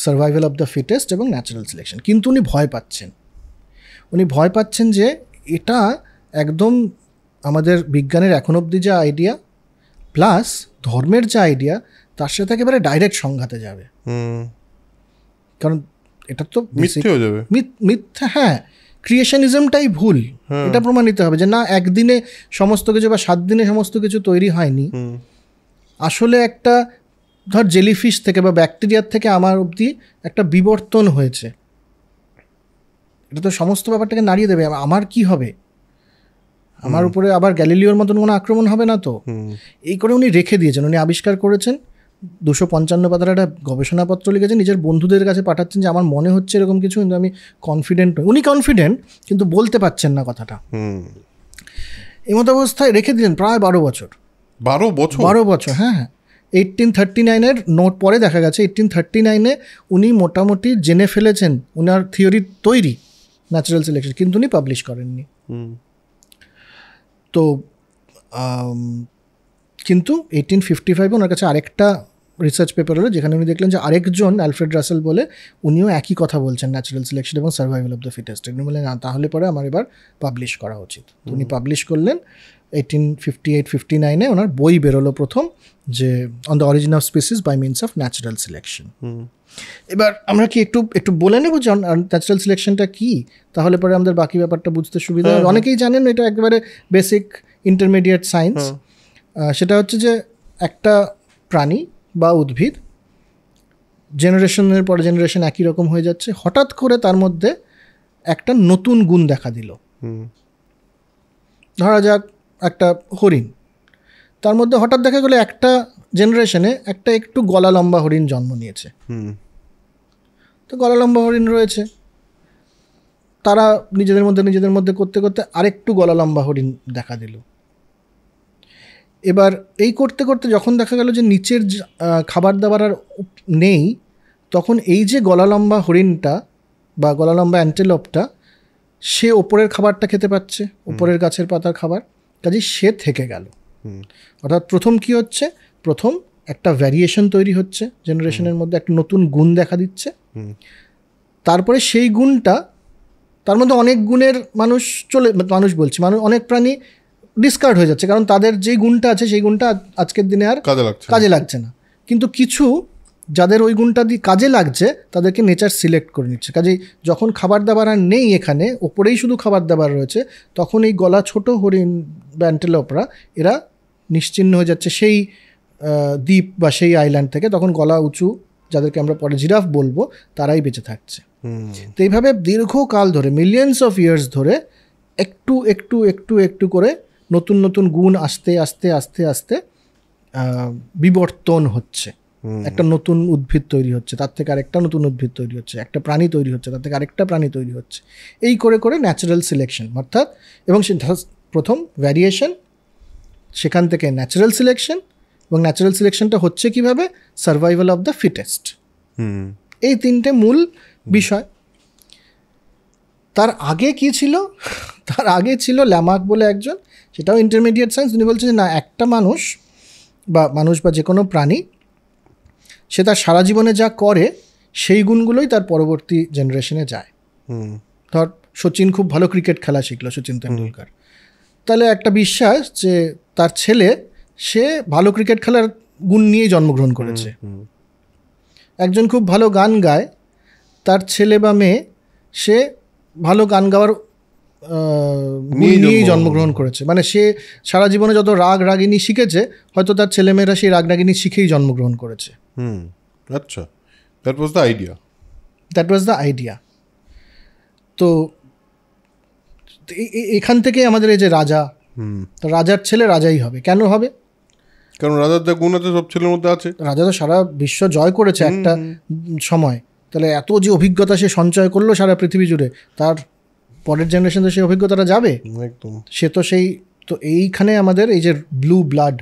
survival of the fittest এবং ন্যাচারাল সিলেকশন কিন্তু উনি ভয় পাচ্ছেন উনি ভয় পাচ্ছেন যে এটা একদম আমাদের বিজ্ঞানের এখন অবধি যা আইডিয়া প্লাস ধর্মের যে আইডিয়া তার সাথে একেবারে ডাইরেক্ট সংঘাতে যাবে কারণ এটা তো হয়ে যাবে মিথ্যা হ্যাঁ ক্রিয়েশনিজমটাই ভুল এটা প্রমাণিত হবে যে না একদিনে সমস্ত কিছু বা সাত দিনে সমস্ত কিছু তৈরি হয়নি আসলে একটা ধর জেলিফিশ থেকে বা ব্যাকটেরিয়ার থেকে আমার অবধি একটা বিবর্তন হয়েছে এটা তো সমস্ত ব্যাপারটাকে নাড়িয়ে দেবে আমার কি হবে আমার উপরে আবার গ্যালিলিওর মতন কোনো আক্রমণ হবে না তো এই করে উনি রেখে দিয়েছেন উনি আবিষ্কার করেছেন দুশো পঞ্চান্ন পাতার একটা গবেষণাপত্র লিখেছেন নিজের বন্ধুদের কাছে পাঠাচ্ছেন যে আমার মনে হচ্ছে এরকম কিছু কিন্তু আমি কনফিডেন্ট উনি কনফিডেন্ট কিন্তু বলতে পারছেন না কথাটা এমত অবস্থায় রেখে দিলেন প্রায় বারো বছর বারো বছর বারো বছর হ্যাঁ হ্যাঁ এইটিন থার্টি নাইনের নোট পরে দেখা গেছে এইটিন থার্টি নাইনে উনি মোটামুটি জেনে ফেলেছেন উনার থিওরি তৈরি ন্যাচারাল সিলেকশন কিন্তু উনি পাবলিশ করেননি তো কিন্তু এইটিন ফিফটি ফাইভে ওনার কাছে আরেকটা রিসার্চ পেপার হলো যেখানে উনি দেখলেন যে আরেকজন অ্যালফ্রেড রাসেল বলে উনিও একই কথা বলছেন ন্যাচারাল সিলেকশন এবং সার্ভাইভাল অফ দ্য ফিটেস্ট উনি বললেন না তাহলে পরে আমার এবার পাবলিশ করা উচিত উনি পাবলিশ করলেন এইটিন ফিফটি এইট ফিফটি নাইনে ওনার বই বেরোলো প্রথম যে on the origin of species by means of natural selection এবার আমরা কি একটু একটু বলে নেব যে ন্যাচারাল সিলেকশনটা কি তাহলে পরে আমাদের বাকি ব্যাপারটা বুঝতে সুবিধা হবে হ্যাঁ, হ্যাঁ। অনেকেই জানেন এটা একেবারে বেসিক ইন্টারমিডিয়েট সায়েন্স সেটা হচ্ছে যে একটা প্রাণী বা উদ্ভিদ জেনারেশনের পর জেনারেশন একই রকম হয়ে যাচ্ছে হঠাৎ করে তার মধ্যে একটা নতুন গুণ দেখা দিল ধরা যাক একটা হরিণ তার মধ্যে হঠাৎ দেখা গেলো একটা জেনারেশনে একটা একটু গলা লম্বা হরিণ জন্ম নিয়েছে তো গলা লম্বা হরিণ রয়েছে তারা নিজেদের মধ্যে নিজেদের মধ্যে করতে করতে আরেকটু গলা লম্বা হরিণ দেখা দিল এবার এই করতে করতে যখন দেখা গেল যে নিচের খাবার দাবার আর নেই তখন এই যে গলা লম্বা হরিণটা বা গলা লম্বা অ্যান্টেলপটা সে ওপরের খাবারটা খেতে পাচ্ছে ওপরের গাছের পাতার খাবার কাজে সে থেকে গেল অর্থাৎ প্রথম কি হচ্ছে প্রথম একটা ভ্যারিয়েশন তৈরি হচ্ছে জেনারেশনের মধ্যে একটা নতুন গুণ দেখা দিচ্ছে তারপরে সেই গুণটা তার মধ্যে অনেক গুণের মানুষ চলে মানুষ বলছে মানুষ অনেক প্রাণী ডিসকার্ড হয়ে যাচ্ছে কারণ তাদের যেই গুণটা আছে সেই গুণটা আজকের দিনে আর কাজে লাগছে না কিন্তু কিছু যাদের ওই গুণটা দিয়ে কাজে লাগছে তাদেরকে নেচার সিলেক্ট করে নিচ্ছে কাজেই যখন খাবার দাবার আর নেই এখানে ওপরেই শুধু খাবার দাবার রয়েছে তখন এই গলা ছোট হরিণ ব্যান্টেলোপরা এরা নিশ্চিন্ন হয়ে যাচ্ছে সেই দ্বীপ বা সেই আইল্যান্ড থেকে তখন গলা উঁচু যাদেরকে আমরা পরে জিরাফ বলবো তারাই বেঁচে থাকছে তো এইভাবে দীর্ঘকাল ধরে মিলিয়ন্স অফ ইয়ার্স ধরে একটু একটু একটু একটু করে নতুন নতুন গুণ আস্তে আস্তে আস্তে আস্তে বিবর্তন হচ্ছে একটা নতুন উদ্ভিদ তৈরি হচ্ছে তার থেকে আরেকটা নতুন উদ্ভিদ তৈরি হচ্ছে একটা প্রাণী তৈরি হচ্ছে তার থেকে আরেকটা প্রাণী তৈরি হচ্ছে এই করে করে ন্যাচারাল সিলেকশন অর্থাৎ এবং প্রথম ভ্যারিয়েশন সেখান থেকে ন্যাচারাল সিলেকশন এবং ন্যাচারাল সিলেকশনটা হচ্ছে কিভাবে সার্ভাইভাল অফ দ্য ফিটেস্ট এই তিনটে মূল বিষয় তার আগে কি ছিল *laughs* তার আগে ছিল ল্যামাক বলে একজন সেটাও ইন্টারমিডিয়েট সায়েন্স উনি বলছেন যে না একটা মানুষ বা মানুষ বা যে কোনো প্রাণী সে তার সারা জীবনে যা করে সেই গুণগুলোই তার পরবর্তী জেনারেশনে যায় ধর সচিন খুব ভালো ক্রিকেট খেলা শিখলো সচিন তেন্ডুলকার তাহলে একটা বিশ্বাস যে তার ছেলে সে ভালো ক্রিকেট খেলার গুণ নিয়েই জন্মগ্রহণ করেছে একজন খুব ভালো গান গায় তার ছেলে বা মেয়ে সে ভালো গান গাওয়ার নিয়েই জন্মগ্রহণ করেছে মানে সে সারা জীবনে যত রাগ রাগিনী শিখেছে হয়তো তার ছেলেমেয়েরা সেই রাগ রাগিনী শিখেই জন্মগ্রহণ করেছে হুম আচ্ছা that was the idea that was the idea তো এখান থেকে আমাদের এই যে রাজা তো রাজার ছেলে রাজাই হবে কেন হবে কারণ রাজার যা গুণ আছে সব ছেলের মধ্যে আছে রাজা তো সারা বিশ্ব জয় করেছে একটা সময় তাহলে এত যে অভিজ্ঞতা সে সঞ্চয় করলো সারা পৃথিবী জুড়ে তার পরের জেনারেশন তো সেই অভিজ্ঞতাটা যাবে একদম সে তো সেই তো এইখানে আমাদের এই যে ব্লু ব্লাড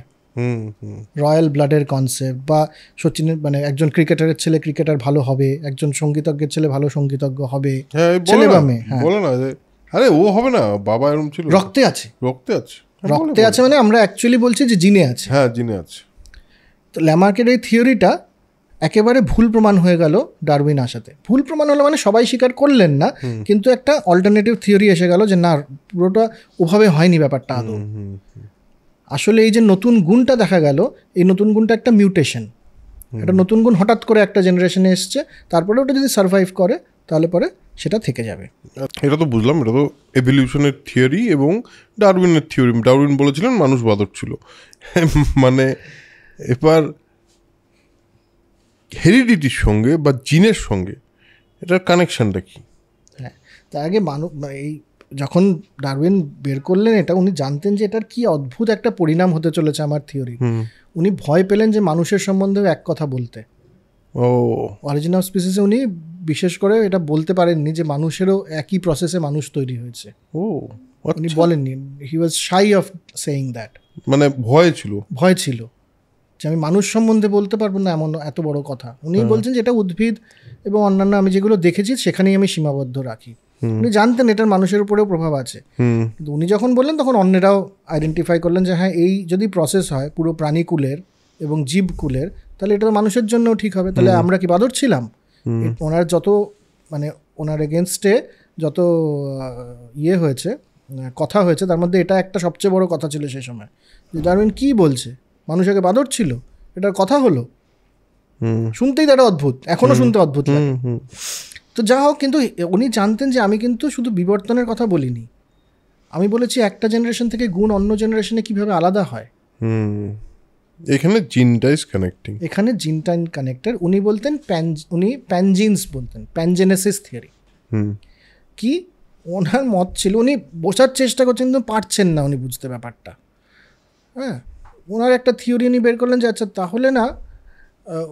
রয়্যাল ব্লাডের কনসেপ্ট বা সচিনের মানে একজন ক্রিকেটারের ছেলে ক্রিকেটার ভালো হবে একজন সঙ্গীতজ্ঞের ছেলে ভালো সঙ্গীতজ্ঞ হবে হ্যাঁ, ছেলে বা মেয়ে হ্যাঁ। বলে না আরে ও হবে না বাবা ছিল রক্তে আছে রক্তে আছে হ্যাঁ, রক্তে আছে মানে আমরা অ্যাকচুয়ালি বলছি যে জিনে আছে হ্যাঁ জিনে আছে তো ল্যামার্কের এই থিওরিটা একেবারে ভুল প্রমাণ হয়ে গেল ডারউইন আসাতে ভুল প্রমাণ হলো মানে সবাই স্বীকার করলেন না কিন্তু একটা অল্টারনেটিভ থিওরি এসে গেল যে না পুরোটা ওভাবে হয়নি ব্যাপারটা আদৌ আসলে এই যে নতুন গুণটা দেখা গেল এই নতুন গুণটা একটা মিউটেশন একটা নতুন গুণ হঠাৎ করে একটা জেনারেশনে এসছে তারপরে ওটা যদি সার্ভাইভ করে তাহলে পরে সেটা থেকে যাবে এটা তো বুঝলাম এটা তো এভলিউশনের থিওরি এবং ডারউইনের থিওরি ডারউইন বলেছিলেন মানুষ বাদক ছিল *laughs* মানে এবার হেরিডিটির সঙ্গে বা জিনের সঙ্গে এটার কানেকশানটা কি হ্যাঁ তার আগে মানুষ এই যখন ডারউইন বের করলেন এটা উনি জানতেন যে এটার কি অদ্ভুত একটা পরিণাম হতে চলেছে আমার থিওরি উনি ভয় পেলেন যে মানুষের সম্বন্ধেও এক কথা বলতে ও অরিজিন অফ স্পিসিসে উনি বিশেষ করে এটা বলতে পারেননি যে মানুষেরও একই প্রসেসে মানুষ তৈরি হয়েছে ও উনি আচ্ছা। বলেননি he was shy of saying that মানে ভয় ছিল ভয় ছিল যে আমি মানুষ সম্বন্ধে বলতে পারবো না এমন এত বড় কথা উনি বলছেন যে এটা উদ্ভিদ এবং অন্যান্য আমি যেগুলো দেখেছি সেখানেই আমি সীমাবদ্ধ রাখি উনি জানতেন এটার মানুষের উপরেও প্রভাব আছে কিন্তু উনি যখন বললেন তখন অন্যেরাও আইডেন্টিফাই করলেন যে হ্যাঁ এই যদি প্রসেস হয় পুরো প্রাণীকুলের এবং জীবকুলের তাহলে এটা মানুষের জন্যও ঠিক হবে তাহলে আমরা কি বাদর ছিলাম ওনার যত মানে ওনার এগেনস্টে যত ইয়ে হয়েছে কথা হয়েছে তার মধ্যে এটা একটা সবচেয়ে বড় কথা ছিল সেই সময় যে ডারউইন কী বলছে মানুষ আগে বাঁদর ছিল এটার কথা হলো শুনতেই তো অদ্ভুত এখনো শুনতে অদ্ভুত তো যা হোক কিন্তু উনি জানতেন যে আমি কিন্তু শুধু বিবর্তনের কথা বলিনি আমি বলেছি একটা জেনারেশন থেকে গুণ অন্য জেনারেশনে কিভাবে আলাদা হয় এখানে জিনটা ইজ কানেক্টিং এখানে জিনটা ইন কানেক্টার উনি বলতেন প্যান উনি প্যানজিনস বলতেন প্যানজেনেসিস থিওরি কি ওনার মত ছিল উনি বোঝার চেষ্টা করছেন কিন্তু পারছেন না উনি বুঝতে ব্যাপারটা হ্যাঁ ওনার একটা থিওরি উনি বের করলেন যে আচ্ছা তাহলে না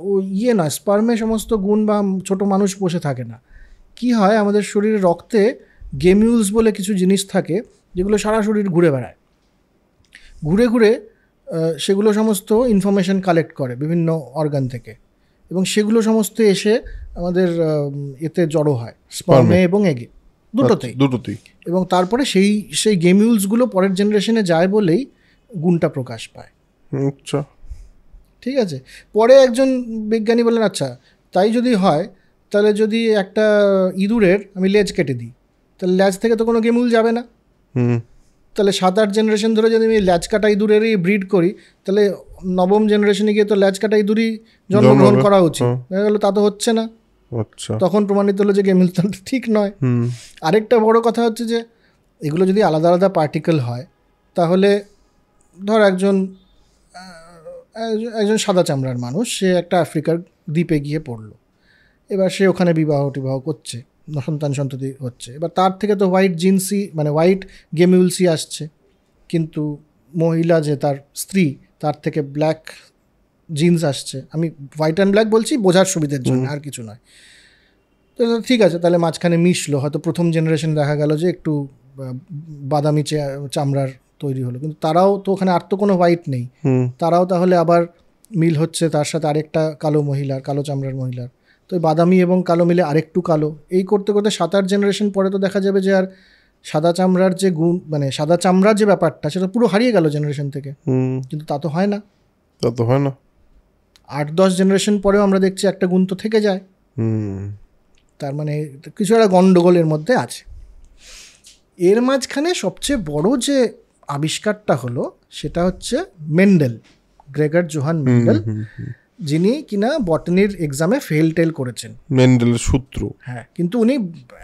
ও ইয়ে না স্পার্মে সমস্ত গুণ বা ছোট মানুষ বসে থাকে না কি হয় আমাদের শরীরে রক্তে গেমিউলস বলে কিছু জিনিস থাকে যেগুলো সারা শরীর ঘুরে বেড়ায় ঘুরে ঘুরে সেগুলো সমস্ত ইনফরমেশান কালেক্ট করে বিভিন্ন অর্গান থেকে এবং সেগুলো সমস্ত এসে আমাদের এতে জড়ো হয় স্পার্মে এবং এগে আচ্ছা, দুটোতেই দুটোতেই এবং তারপরে সেই সেই গেমিউলসগুলো পরের জেনারেশনে যায় বলেই গুণটা প্রকাশ পায় আচ্ছা ঠিক আছে পরে একজন বিজ্ঞানী বলেন আচ্ছা তাই যদি হয় তাহলে যদি একটা ইঁদুরের আমি লেজ কেটে দিই তাহলে ল্যাজ থেকে তো কোনো গেমুল যাবে না তাহলে সাত আট জেনারেশন ধরে যদি আমি ল্যাজ কাটা ইঁদুরেরই ব্রিড করি তাহলে নবম জেনারেশনে গিয়ে তো ল্যাজ কাটা ইঁদুরই জন্মগ্রহণ করা উচিত দেখা গেলো তা তো হচ্ছে না আচ্ছা তখন প্রমাণিত হলো যে গেমিলতনটা ঠিক নয় আরেকটা বড় কথা হচ্ছে যে এগুলো যদি আলাদা আলাদা পার্টিকেল হয় তাহলে ধর একজন একজন সাদা চামড়ার মানুষ সে একটা আফ্রিকার দ্বীপে গিয়ে পড়লো এবার সে ওখানে বিবাহ টিবাহ করছে সন্তান সন্ততি হচ্ছে এবার তার থেকে তো হোয়াইট জিন্সি মানে হোয়াইট গেমিউলসি আসছে কিন্তু মহিলা যে তার স্ত্রী তার থেকে ব্ল্যাক জিন্স আসছে আমি হোয়াইট অ্যান্ড ব্ল্যাক বলছি বোঝার সুবিধের জন্য আর কিছু নয় তো ঠিক আছে তাহলে মাঝখানে মিশলো হয়তো প্রথম জেনারেশন দেখা গেল যে একটু বাদামি চামড়ার তৈরি হলো কিন্তু তারাও তো ওখানে আর তো কোনো হোয়াইট নেই তারাও তাহলে আবার মিল হচ্ছে তার সাথে আরেকটা কালো মহিলার কালো চামড়ার মহিলার তো বাদামি এবং কালো মিলে আরেকটু কালো এই করতে করতে সাত আট জেনারেশন পরে তো দেখা যাবে যে আর সাদা চামড়ার যে গুণ মানে সাদা চামড়ার যে ব্যাপারটা সেটা পুরো হারিয়ে গেল জেনারেশন থেকে কিন্তু তা তো হয় না তা তো হয় না আট দশ জেনারেশন পরেও আমরা দেখছি একটা গুণ তো থেকে যায় তার মানে কিছু একটা গণ্ডগোলের মধ্যে আছে এর মাঝখানে সবচেয়ে বড় যে আবিষ্কারটা হলো সেটা হচ্ছে মেন্ডেল গ্রেগার জোহান মেন্ডেল যিনি কিনা বটনির এক্সামে ফেল টেল করেছেন মেন্ডেলের সূত্র হ্যাঁ কিন্তু উনি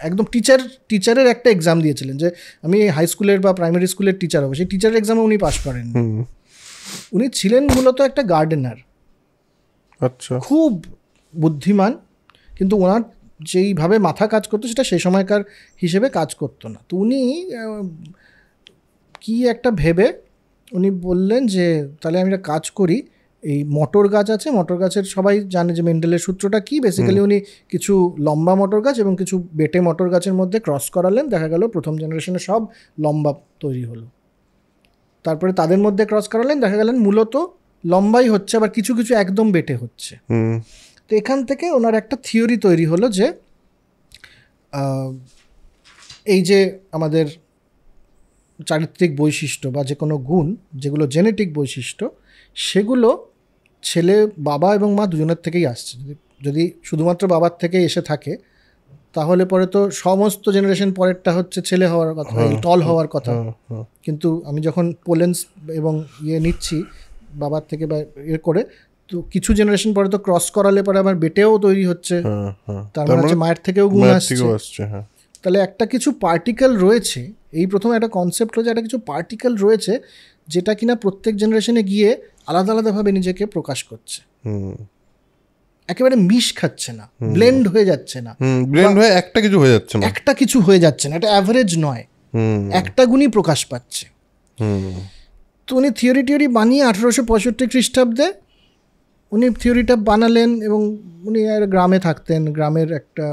একদম টিচার টিচারের একটা এক্সাম দিয়েছিলেন যে আমি হাই স্কুলের বা প্রাইমারি স্কুলের টিচার হবো সেই টিচারের এক্সামে উনি পাশ করেন উনি ছিলেন মূলত একটা গার্ডেনার আচ্ছা খুব বুদ্ধিমান কিন্তু ওনার যেইভাবে মাথা কাজ করতো সেটা সেই সময়কার হিসেবে কাজ করতো না তো উনি কি একটা ভেবে উনি বললেন যে তাহলে আমি একটা কাজ করি এই মটর গাছ আছে মটর গাছের সবাই জানে যে মেন্ডেলের সূত্রটা কি বেসিক্যালি উনি কিছু লম্বা মটর গাছ এবং কিছু বেটে মটর গাছের মধ্যে ক্রস করালেন দেখা গেল প্রথম জেনারেশনে সব লম্বা তৈরি হলো তারপরে তাদের মধ্যে ক্রস করালেন দেখা গেলেন মূলত লম্বাই হচ্ছে আবার কিছু কিছু একদম বেটে হচ্ছে তো এখান থেকে ওনার একটা থিওরি তৈরি হলো যে এই যে আমাদের চারিত্রিক বৈশিষ্ট্য বা যে কোনো গুণ যেগুলো জেনেটিক বৈশিষ্ট্য সেগুলো ছেলে বাবা এবং মা দুজনের থেকেই আসছে যদি শুধুমাত্র বাবার থেকে এসে থাকে তাহলে পরে তো সমস্ত জেনারেশন পরেরটা হচ্ছে ছেলে হওয়ার কথা টল হ্যাঁ, হ্যাঁ, হওয়ার কথা হ্যাঁ, কিন্তু আমি যখন পোলেন্স এবং ইয়ে নিচ্ছি বাবার থেকে বা এ করে তো কিছু জেনারেশন পরে তো ক্রস করালে পরে আমার বেটেও তৈরি হচ্ছে তার মানে, মানে মায়ের থেকেও গুণ আসছে তাহলে একটা কিছু পার্টিকেল রয়েছে এই প্রথম একটা কনসেপ্ট হলো যে একটা কিছু পার্টিকেল রয়েছে যেটা কিনা প্রত্যেক জেনারেশনে গিয়ে আলাদা আলাদাভাবে নিজেকে প্রকাশ করছে একেবারে মিশ খাচ্ছে না ব্লেন্ড হয়ে যাচ্ছে না ব্লেন্ড হয়ে একটা কিছু হয়ে যাচ্ছে না একটা কিছু হয়ে যাচ্ছে না এটা অ্যাভারেজ নয় একটা গুণই প্রকাশ পাচ্ছে তো উনি থিওরি টিওরি বানিয়ে আঠেরোশো পঁয়ষট্টি খ্রিস্টাব্দে উনি থিওরিটা বানালেন এবং উনি আর গ্রামে থাকতেন গ্রামের একটা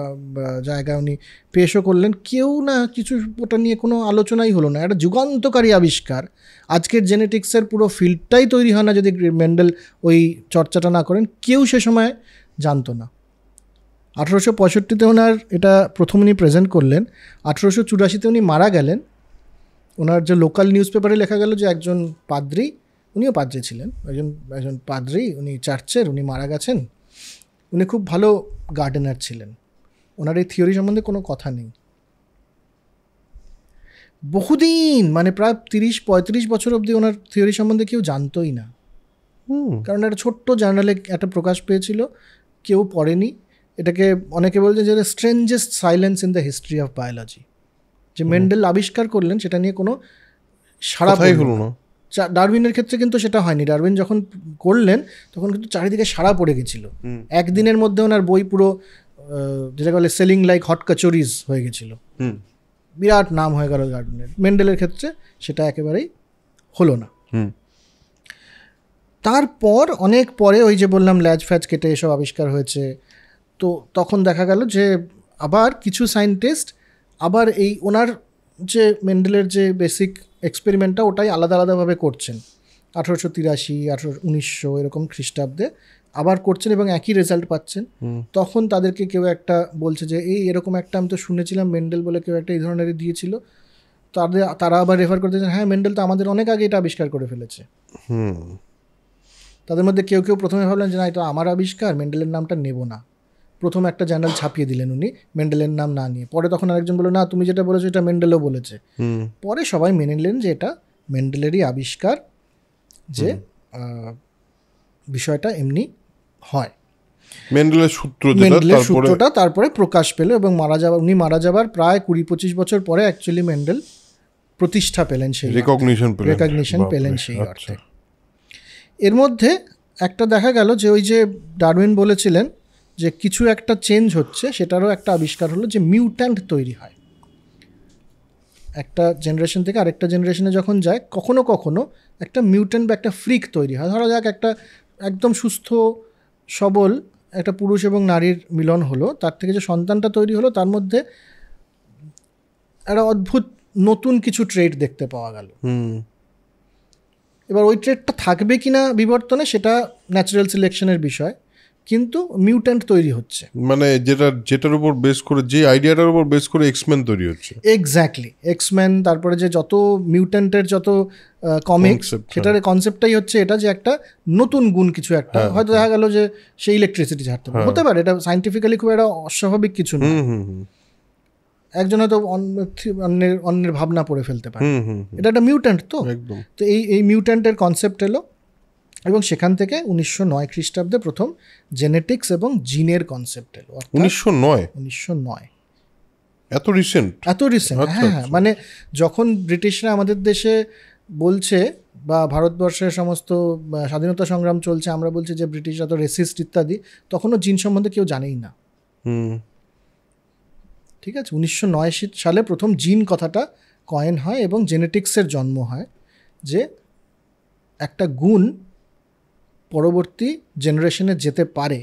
জায়গা উনি পেশও করলেন কেউ না কিছু ওটা নিয়ে কোনো আলোচনাই হলো না একটা যুগান্তকারী আবিষ্কার আজকের জেনেটিক্সের পুরো ফিল্ডটাই তৈরি হয় না যদি মেন্ডেল ওই চর্চাটা না করেন কেউ সে সময় জানতো না আঠেরোশো পঁয়ষট্টিতে ওনার এটা প্রথম উনি প্রেজেন্ট করলেন আঠেরোশো চুরাশিতে উনি মারা গেলেন ওনার যে লোকাল নিউজ পেপারে লেখা গেল যে একজন পাদ্রী উনিও পাদ্রি ছিলেন একজন একজন পাদ্রি উনি চার্চের উনি মারা গেছেন উনি খুব ভালো গার্ডেনার ছিলেন ওনার এই থিওরি সম্বন্ধে কোনো কথা নেই বহুদিন মানে প্রায় তিরিশ পঁয়ত্রিশ বছর অবধি ওনার থিওরি সম্বন্ধে কেউ জানতোই না কারণ একটা ছোট্ট জার্নালে একটা প্রকাশ পেয়েছিল কেউ পড়েনি এটাকে অনেকে বলছে যে strangest silence in the history of biology যে মেন্ডেল আবিষ্কার করলেন সেটা নিয়ে কোনো সারা হলো না ডারবিনের ক্ষেত্রে কিন্তু সেটা হয়নি ডারবিন যখন করলেন তখন কিন্তু চারিদিকে সারা পড়ে গেছিলো একদিনের মধ্যে ওনার বই পুরো যেটা বলে সেলিং লাইক হট কাচোরিজ হয়ে গেছিলো বিরাট নাম হয়ে গেল ডারবিনের মেন্ডেলের ক্ষেত্রে সেটা একেবারেই হলো না তারপর অনেক পরে ওই যে বললাম ল্যাজ ফ্যাজ কেটে এসব আবিষ্কার হয়েছে তো তখন দেখা গেল যে আবার কিছু সাইন্টিস্ট আবার এই ওনার যে মেন্ডেলের যে বেসিক এক্সপেরিমেন্টটা ওটাই আলাদা আলাদাভাবে করছেন আঠেরোশো তিরাশি আঠেরোশো উনিশশো এরকম খ্রিস্টাব্দে আবার করছেন এবং একই রেজাল্ট পাচ্ছেন তখন তাদেরকে কেউ একটা বলছে যে এই এরকম একটা আমি তো শুনেছিলাম মেন্ডেল বলে কেউ একটা এই ধরনের দিয়েছিল তাদের তারা আবার রেফার করতেছেন হ্যাঁ মেন্ডেল তো আমাদের অনেক আগে এটা আবিষ্কার করে ফেলেছে তাদের মধ্যে কেউ কেউ প্রথমে ভাবলেন যে না এটা আমার আবিষ্কার মেন্ডেলের নামটা নেব না প্রথম একটা জার্নাল ছাপিয়ে দিলেন উনি মেন্ডেলের নাম না নিয়ে পরে তখন আরেকজন বললো না তুমি যেটা বলেছো এটা মেন্ডেলও বলেছে পরে সবাই মেনে নিলেন যে এটা মেন্ডেলেরই আবিষ্কার যে বিষয়টা এমনি হয় মেন্ডেলের সূত্র মেন্ডেলের সূত্রটা তারপরে প্রকাশ পেল এবং মারা যাওয়া উনি মারা যাবার প্রায় কুড়ি পঁচিশ বছর পরে অ্যাকচুয়ালি মেন্ডেল প্রতিষ্ঠা পেলেন সেই রেকগনিশন রেকগনিশন পেলেন সেই আচ্ছা। অর্থে এর মধ্যে একটা দেখা গেল যে ওই যে ডারউইন বলেছিলেন যে কিছু একটা চেঞ্জ হচ্ছে সেটারও একটা আবিষ্কার হলো যে মিউট্যান্ট তৈরি হয় একটা জেনারেশন থেকে আরেকটা জেনারেশনে যখন যায় কখনো কখনো একটা মিউট্যান্ট বা একটা ফ্রিক তৈরি হয় ধরা যাক একটা একদম সুস্থ সবল একটা পুরুষ এবং নারীর মিলন হলো তার থেকে যে সন্তানটা তৈরি হলো তার মধ্যে একটা অদ্ভুত নতুন কিছু ট্রেড দেখতে পাওয়া গেল এবার ওই ট্রেডটা থাকবে কি না বিবর্তনে সেটা ন্যাচারাল সিলেকশনের বিষয় কিন্তু মিউট্যান্ট তৈরি হচ্ছে মানে যেটা যেটার উপর বেস করে যে আইডিয়াটার উপর বেস করে এক্সম্যান তৈরি হচ্ছে এক্স্যাক্টলি এক্সম্যান তারপরে যে যত মিউট্যান্টের যত কমিক্স সেটার কনসেপ্টটাই হ্যাঁ। হচ্ছে এটা যে একটা নতুন গুণ কিছু একটা হ্যাঁ, হয়তো হ্যাঁ। দেখা গেল যে সে ইলেকট্রিসিটি ঝাড়তে পারে হতে পারে এটা সাইন্টিফিক্যালি খুব একটা অস্বাভাবিক কিছু না একজন হয়তো অন্যের অন্যের ভাবনা পড়ে ফেলতে পারে এটা একটা মিউট্যান্ট তো তো এই এই মিউট্যান্টের কনসেপ্ট এলো এবং সেখান থেকে উনিশশো নয় খ্রিস্টাব্দে প্রথম জেনেটিক্স এবং জিনের কনসেপ্ট এলো উনিশশো নয় উনিশশো নয় এত রিসেন্ট এত রিসেন্ট আচ্ছা, হ্যাঁ, হ্যাঁ আচ্ছা। মানে যখন ব্রিটিশরা আমাদের দেশে বলছে বা ভারতবর্ষের সমস্ত স্বাধীনতা সংগ্রাম চলছে আমরা বলছি যে ব্রিটিশরা তো রেসিস্ট ইত্যাদি তখনও জিন সম্বন্ধে কেউ জানেই না ঠিক আছে উনিশশো নয় সালে প্রথম জিন কথাটা কয়েন হয় এবং জেনেটিক্সের জন্ম হয় যে একটা গুণ পরবর্তী জেনারেশনে যেতে পারে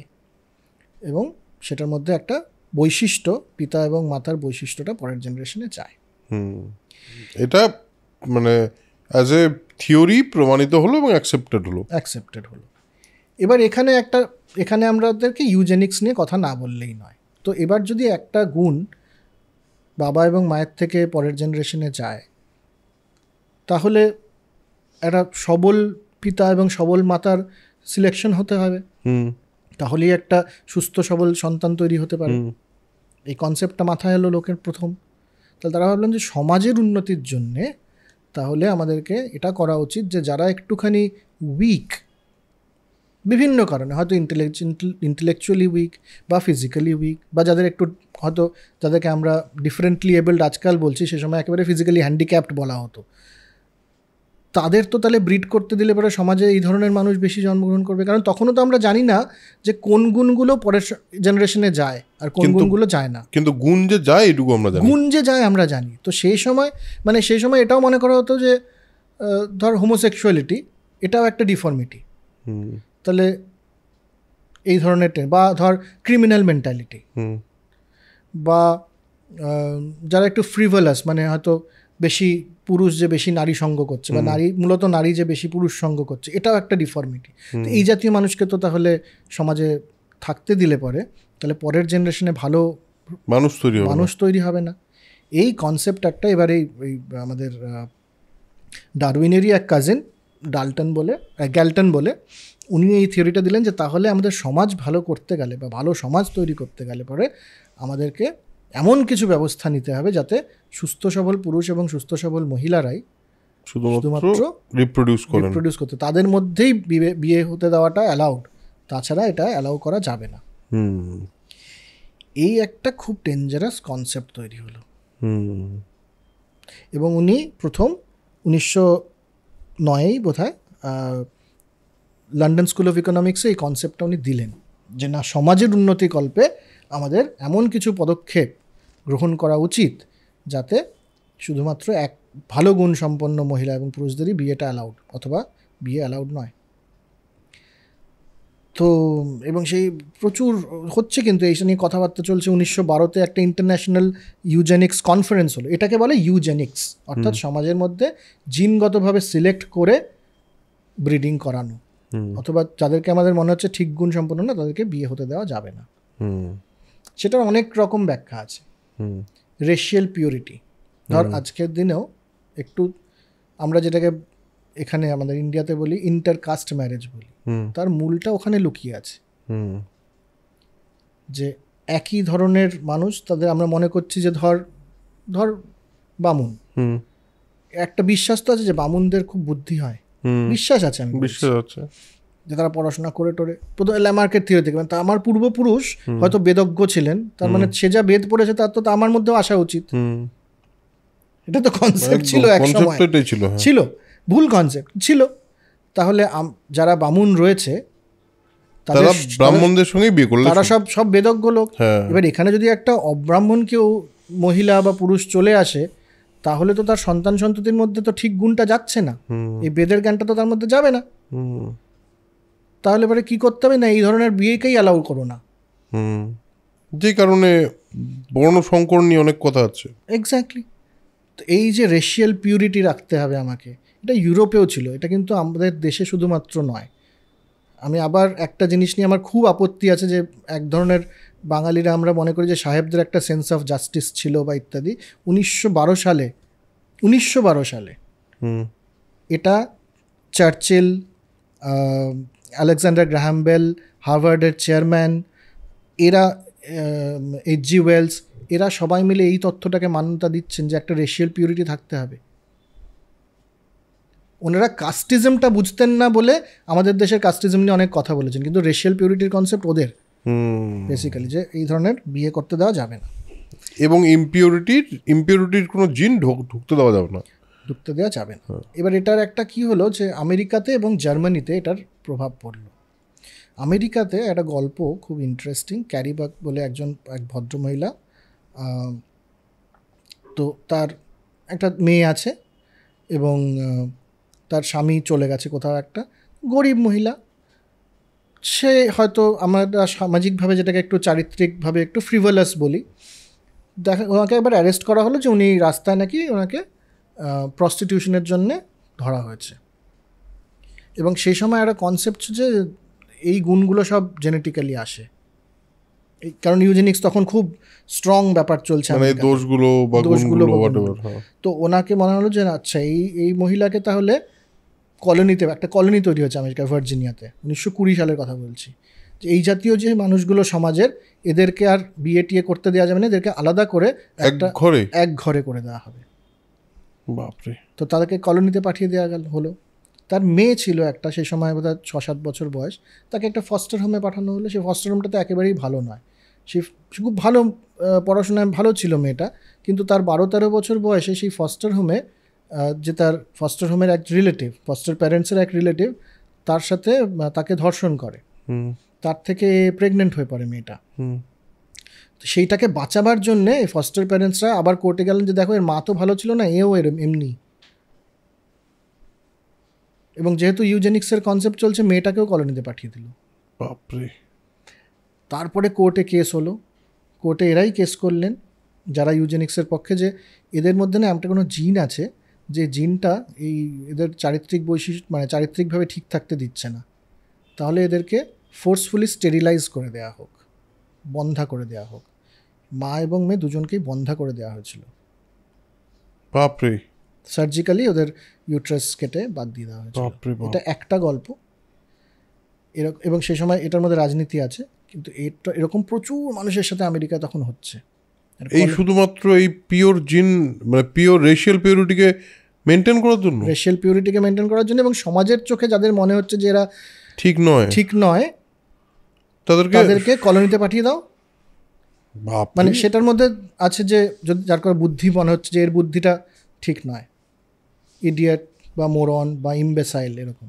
এবং সেটার মধ্যে একটা বৈশিষ্ট্য পিতা এবং মাতার বৈশিষ্ট্যটা পরের জেনারেশনে চায় এটা মানে অ্যাজ এ থিওরি প্রমাণিত হলো এবং অ্যাকসেপ্টেড হলো অ্যাকসেপ্টেড হলো এবার এখানে একটা এখানে আমাদেরকে ইউজেনিক্স নিয়ে কথা না বললেই নয় তো এবার যদি একটা গুণ বাবা এবং মায়ের থেকে পরের জেনারেশনে যায় তাহলে একটা সবল পিতা এবং সবল মাতার সিলেকশন হতে হবে তাহলেই একটা সুস্থ সবল সন্তান তৈরি হতে পারে এই কনসেপ্টটা মাথায় এলো লোকের প্রথম তাহলে তারা ভাবলেন যে সমাজের উন্নতির জন্যে তাহলে আমাদেরকে এটা করা উচিত যে যারা একটুখানি উইক বিভিন্ন কারণে হয়তো ইন্টেলেকচুয়ালি উইক বা ফিজিক্যালি উইক বা যাদের একটু হয়তো যাদেরকে আমরা ডিফারেন্টলি এবেলড আজকাল বলছি সে সময় একেবারে ফিজিক্যালি হ্যান্ডিক্যাপড বলা হতো তাদের তো তাহলে ব্রিড করতে দিলে পরে সমাজে এই ধরনের মানুষ বেশি জন্মগ্রহণ করবে কারণ তখনও তো আমরা জানি না যে কোন গুণগুলো পরের জেনারেশনে যায় আর কোন গুণগুলো যায় না কিন্তু গুণ যে যায় এটুকু আমরা জানি গুণ যে যায় আমরা জানি তো সেই সময় মানে সেই সময় এটাও মনে করা হতো যে ধর হোমোসেক্সুয়ালিটি এটাও একটা ডিফর্মিটি তাহলে এই ধরনের বা ধর ক্রিমিনাল মেন্টালিটি বা যারা একটু ফ্রিভেলাস মানে হয়তো বেশি পুরুষ যে বেশি নারী সঙ্গ করছে বা নারী মূলত নারী যে বেশি পুরুষ সঙ্গ করছে এটাও একটা ডিফর্মিটি তো এই জাতীয় মানুষকে তো তাহলে সমাজে থাকতে দিলে পরে তাহলে পরের জেনারেশনে ভালো মানুষ তৈরি মানুষ তৈরি হবে না এই কনসেপ্ট একটা এবারে এই আমাদের ডারউইনেরই এক কাজিন ডালটন বলে গ্যালটন বলে উনি এই থিওরিটা দিলেন যে তাহলে আমাদের সমাজ ভালো করতে গেলে বা ভালো সমাজ তৈরি করতে গেলে পরে আমাদেরকে এমন কিছু ব্যবস্থা নিতে হবে যাতে সুস্থ সবল পুরুষ এবং সুস্থ সবল মহিলারাই শুধুমাত্র রিপ্রোডিউস রিপ্রোডিউস করতে তাদের মধ্যেই বিয়ে হতে দেওয়াটা অ্যালাউড তাছাড়া এটা অ্যালাউ করা যাবে না এই একটা খুব ডেঞ্জারাস কনসেপ্ট তৈরি হলো এবং উনি প্রথম উনিশশো নয়েই বোধ হয় লন্ডন স্কুল অফ ইকোনমিক্সে এই কনসেপ্টটা উনি দিলেন যে না সমাজের উন্নতি কল্পে আমাদের এমন কিছু পদক্ষেপ গ্রহণ করা উচিত যাতে শুধুমাত্র এক ভালো গুণ সম্পন্ন মহিলা এবং পুরুষদেরই বিয়েটা অ্যালাউড অথবা বিয়ে অ্যালাউড নয় তো এবং সেই প্রচুর হচ্ছে কিন্তু এই নিয়ে কথাবার্তা চলছে উনিশশো বারোতে একটা ইন্টারন্যাশনাল ইউজেনিক্স কনফারেন্স হলো এটাকে বলে ইউজেনিক্স অর্থাৎ সমাজের মধ্যে জিনগতভাবে সিলেক্ট করে ব্রিডিং করানো অথবা যাদেরকে আমাদের মনে হচ্ছে ঠিক গুণ সম্পন্ন না তাদেরকে বিয়ে হতে দেওয়া যাবে না সেটার অনেক রকম ব্যাখ্যা আছে রেশিয়াল পিওরিটি ধর আজকের দিনেও একটু আমরা যেটাকে এখানে আমাদের ইন্ডিয়াতে বলি ইন্টার কাস্ট ম্যারেজ বলি তার মূলটা ওখানে লুকিয়ে আছে যে একই ধরনের মানুষ তাদের আমরা মনে করছি যে ধর ধর বামুন একটা বিশ্বাস তো আছে যে বামুনদের খুব বুদ্ধি হয় বিশ্বাস আছে আমি বিশ্বাস আছে যে তারা পড়াশোনা করে টরে প্রথম ল্যামার্কের থিওরি থেকে মানে আমার পূর্বপুরুষ হয়তো বেদজ্ঞ ছিলেন তার মানে সে যা বেদ পড়েছে তার তো আমার মধ্যেও আসা উচিত এটা তো কনসেপ্ট মানে ছিল এক সময় হ্যাঁ। ছিল ভুল কনসেপ্ট ছিল তাহলে যারা বামুন রয়েছে তারা ব্রাহ্মণদের সঙ্গেই বিয়ে করলো তারা সব সব বেদজ্ঞ লোক হ্যাঁ। এবার এখানে যদি একটা অব্রাহ্মণ কেউ মহিলা বা পুরুষ চলে আসে তাহলে তো তার সন্তান সন্ততির মধ্যে তো ঠিক গুণটা যাচ্ছে না এই বেদের জ্ঞানটা তো তার মধ্যে যাবে না তাহলে এবারে কী করতে হবে না এই ধরনের বিয়েকেই অ্যালাউ করো না যে কারণে বর্ণসংকর নিয়ে অনেক কথা আছে এক্স্যাক্টলি তো এই যে রেশিয়াল পিউরিটি রাখতে হবে আমাকে এটা ইউরোপেও ছিল এটা কিন্তু আমাদের দেশে শুধুমাত্র নয় আমি আবার একটা জিনিস নিয়ে আমার খুব আপত্তি আছে যে এক ধরনের বাঙালিরা আমরা মনে করি যে সাহেবদের একটা সেন্স অফ জাস্টিস ছিল বা ইত্যাদি উনিশশো বারো সালে উনিশশো বারো সালে এটা চার্চেল আলেকজান্ডার গ্রাহামবেল হার্ভার্ডের চেয়ারম্যান এরা এইচ জি ওয়েলস এরা সবাই মিলে এই তথ্যটাকে মান্যতা দিচ্ছেন যে একটা রেশিয়াল পিউরিটি থাকতে হবে ওনারা কাস্টিজমটা বুঝতেন না বলে আমাদের দেশের কাস্টিজম নিয়ে অনেক কথা বলেছেন কিন্তু রেশিয়াল পিউরিটির কনসেপ্ট ওদের বেসিক্যালি যে এই ধরনের বিয়ে করতে দেওয়া যাবে না এবং ইম্পিউরিটির ইম্পিউরিটির কোনো জিন ঢুক ঢুকতে দেওয়া যাবে না ঢুকতে দেওয়া যাবে না এবার এটার একটা কি হলো যে আমেরিকাতে এবং জার্মানিতে এটার প্রভাব পড়লো আমেরিকাতে একটা গল্প খুব ইন্টারেস্টিং ক্যারিবাক বলে একজন এক ভদ্রমহিলা তো তার একটা মেয়ে আছে এবং তার স্বামী চলে গেছে কোথাও একটা গরিব মহিলা সে হয়তো আমরা সামাজিকভাবে যেটাকে একটু চারিত্রিকভাবে একটু ফ্রিভেলাস বলি দেখা ওনাকে একবার অ্যারেস্ট করা হলো যে উনি রাস্তায় নাকি ওনাকে প্রস্টিটিউশনের জন্যে ধরা হয়েছে এবং সেই সময় একটা কনসেপ্ট যে এই গুণগুলো সব জেনেটিক্যালি আসে কারণ ইউজেনিক্স তখন খুব স্ট্রং ব্যাপার চলছে মানে হ্যাঁ। তো ওনাকে মনে হলো যে আচ্ছা এই এই মহিলাকে তাহলে কলোনিতে একটা কলোনি তৈরি হয়েছে আমেরিকা ভার্জিনিয়াতে উনিশশো কুড়ি সালের কথা বলছি যে এই জাতীয় যে মানুষগুলো সমাজের এদেরকে আর বিয়ে টিয়ে করতে দেওয়া যাবে না এদেরকে আলাদা করে একটা ঘরে এক ঘরে করে দেওয়া হবে বাপরে তো তাদেরকে কলোনিতে পাঠিয়ে দেওয়া গেল হলো তার মেয়ে ছিল একটা সেই সময় বোধ ছ সাত বছর বয়স তাকে একটা ফস্টার হোমে পাঠানো হলো সেই ফস্টার হোমটা তো একেবারেই ভালো নয় সে খুব ভালো পড়াশোনায় ভালো ছিল মেয়েটা কিন্তু তার বারো তেরো বছর বয়সে সেই ফস্টার হোমে যে তার ফস্টার হোমের এক রিলেটিভ ফস্টার প্যারেন্টসের এক রিলেটিভ তার সাথে তাকে ধর্ষণ করে তার থেকে প্রেগনেন্ট হয়ে পড়ে মেয়েটা তো সেইটাকে বাঁচাবার জন্যে এই ফস্টার প্যারেন্টসরা আবার কোর্টে গেলেন যে দেখো এর মা তো ভালো ছিল না এও এরম এমনি এবং যেহেতু ইউজেনিক্সের কনসেপ্ট চলছে মেয়েটাকেও কলোনিতে পাঠিয়ে দিল বাপরে তারপরে কোর্টে কেস হলো কোর্টে এরাই কেস করলেন যারা ইউজেনিক্সের পক্ষে যে এদের মধ্যে না একটা কোনো জিন আছে যে জিনটা এই এদের চারিত্রিক বৈশিষ্ট্য মানে চারিত্রিকভাবে ঠিক থাকতে দিচ্ছে না তাহলে এদেরকে ফোর্সফুলি স্টেরিলাইজ করে দেওয়া হোক বন্ধা করে দেওয়া হোক মা এবং মেয়ে দুজনকেই বন্ধা করে দেওয়া হয়েছিল বাপরে সার্জিক্যালি ওদের ইউট্রাস কেটে বাদ দিয়ে দেওয়া হয়েছিল এটা একটা গল্প এরকম এবং সেই সময় এটার মধ্যে রাজনীতি আছে কিন্তু এটা এরকম প্রচুর মানুষের সাথে আমেরিকা তখন হচ্ছে এই শুধুমাত্র এই পিওর জিন মানে পিওর রেশিয়াল পিওরিটিকে মেনটেন করার জন্য রেশিয়াল পিউরিটিকে মেনটেন করার জন্য এবং সমাজের চোখে যাদের মনে হচ্ছে যে এরা ঠিক নয় ঠিক নয় তাদেরকে কলোনিতে পাঠিয়ে দাও মানে সেটার মধ্যে আছে যে যদি যার কারণে বুদ্ধি মনে হচ্ছে যে এর বুদ্ধিটা ঠিক নয় ইডিয়েট বা মোরন বা ইম্বেসাইল এরকম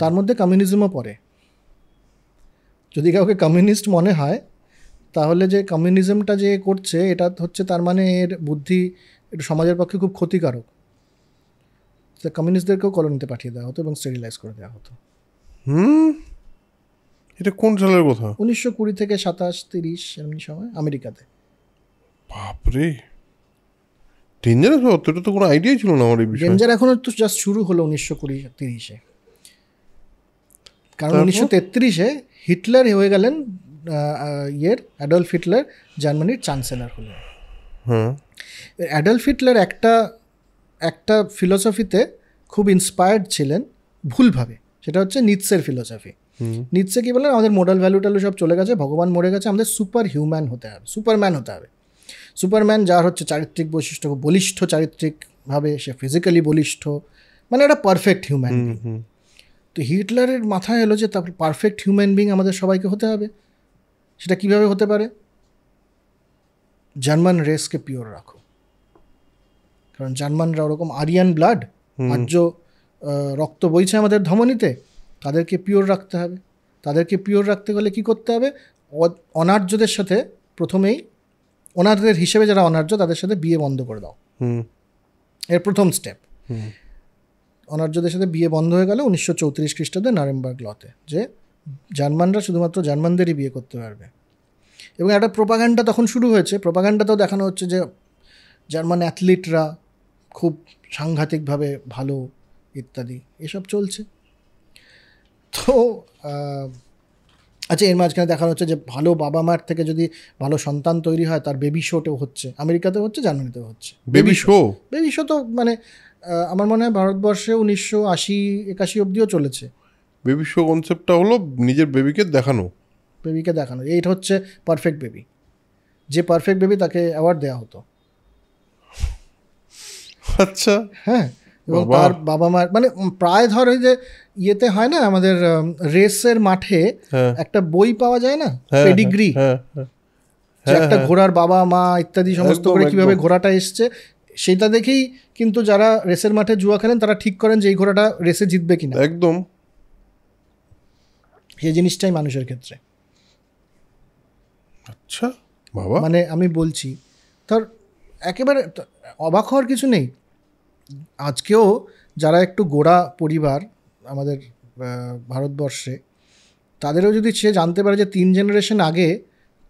তার মধ্যে কমিউনিজমও পড়ে যদি কাউকে কমিউনিস্ট মনে হয় তাহলে যে কমিউনিজমটা যে করছে এটা হচ্ছে তার মানে এর বুদ্ধি একটু সমাজের পক্ষে খুব ক্ষতিকারক কমিউনিস্টদেরকেও কলোনিতে পাঠিয়ে দেওয়া হতো এবং স্টেরিলাইজ করে দেওয়া হতো হুম এটা কোন সালের কথা উনিশশো কুড়ি থেকে সাতাশ তিরিশ এমনি সময় আমেরিকাতে বাপরে ডেঞ্জারাস অতটা তো কোনো আইডিয়া ছিল না আমার এই বিষয়ে ডেঞ্জার এখনো তো জাস্ট শুরু হলো উনিশশো কুড়ি তিরিশে কারণ উনিশশো তেত্রিশে হিটলার হয়ে গেলেন ইয়ের অ্যাডলফ হিটলার জার্মানির চ্যান্সেলার হলেন হুম হ্যাঁ। অ্যাডলফ হিটলার একটা একটা ফিলসফিতে খুব ইন্সপায়ার্ড ছিলেন ভুলভাবে সেটা হচ্ছে নিৎসের ফিলসফি নিচ্ছে কি বলেন আমাদের মোডাল ভ্যালু ট্যালু সব চলে গেছে ভগবান মরে গেছে আমাদের সুপার হিউম্যান হতে হবে সুপারম্যান হতে হবে সুপারম্যান যার হচ্ছে চারিত্রিক বৈশিষ্ট্য বলিষ্ঠ চারিত্রিকভাবে সে ফিজিক্যালি বলিষ্ঠ মানে একটা পারফেক্ট হিউম্যান তো হিটলারের মাথায় এলো যে তারপর পারফেক্ট হিউম্যান বিং আমাদের সবাইকে হতে হবে সেটা কিভাবে হতে পারে জার্মান রেসকে পিওর রাখো কারণ জার্মানরা ওরকম আরিয়ান ব্লাড আর্য রক্ত বইছে আমাদের ধমনীতে তাদেরকে পিওর রাখতে হবে তাদেরকে পিওর রাখতে গেলে কি করতে হবে অনার্যদের সাথে প্রথমেই অনার্যদের হিসেবে যারা অনার্য তাদের সাথে বিয়ে বন্ধ করে দাও এর প্রথম স্টেপ অনার্যদের সাথে বিয়ে বন্ধ হয়ে গেল উনিশশো চৌত্রিশ খ্রিস্টাব্দে নারেমবার্গ লতে যে জার্মানরা শুধুমাত্র জার্মানদেরই বিয়ে করতে পারবে এবং একটা প্রোপাগান্ডা তখন শুরু হয়েছে প্রোপাগান্ডাতেও দেখানো হচ্ছে যে জার্মান অ্যাথলিটরা খুব সাংঘাতিকভাবে ভালো ইত্যাদি এসব চলছে তো আচ্ছা এর মাঝখানে দেখা হচ্ছে যে ভালো বাবা মার থেকে যদি ভালো সন্তান তৈরি হয় তার বেবি শোটেও হচ্ছে আমেরিকাতেও হচ্ছে জার্মানিতেও হচ্ছে বেবি শো বেবি শো তো মানে আমার মনে হয় ভারতবর্ষে উনিশশো আশি একাশি অবধিও চলেছে বেবি শো কনসেপ্টটা হলো নিজের বেবিকে দেখানো বেবিকে দেখানো এইটা হচ্ছে পারফেক্ট বেবি যে পারফেক্ট বেবি তাকে অ্যাওয়ার্ড দেওয়া হতো আচ্ছা হ্যাঁ এবং তার বাবা মার মানে প্রায় ধর ওই যে ইয়েতে হয় না আমাদের রেসের মাঠে হ্যাঁ। একটা বই পাওয়া যায় না হ্যাঁ, পেডিগ্রি হ্যাঁ, একটা ঘোড়ার বাবা মা ইত্যাদি সমস্ত করে কিভাবে ঘোড়াটা এসছে সেটা দেখেই কিন্তু যারা রেসের মাঠে জুয়া খেলেন তারা ঠিক করেন যে এই ঘোড়াটা রেসে জিতবে কিনা একদম এই জিনিসটাই মানুষের ক্ষেত্রে আচ্ছা বাবা মানে আমি বলছি ধর একেবারে অবাক হওয়ার কিছু নেই আজকেও যারা একটু গোড়া পরিবার আমাদের ভারতবর্ষে তাদেরও যদি সে জানতে পারে যে তিন জেনারেশন আগে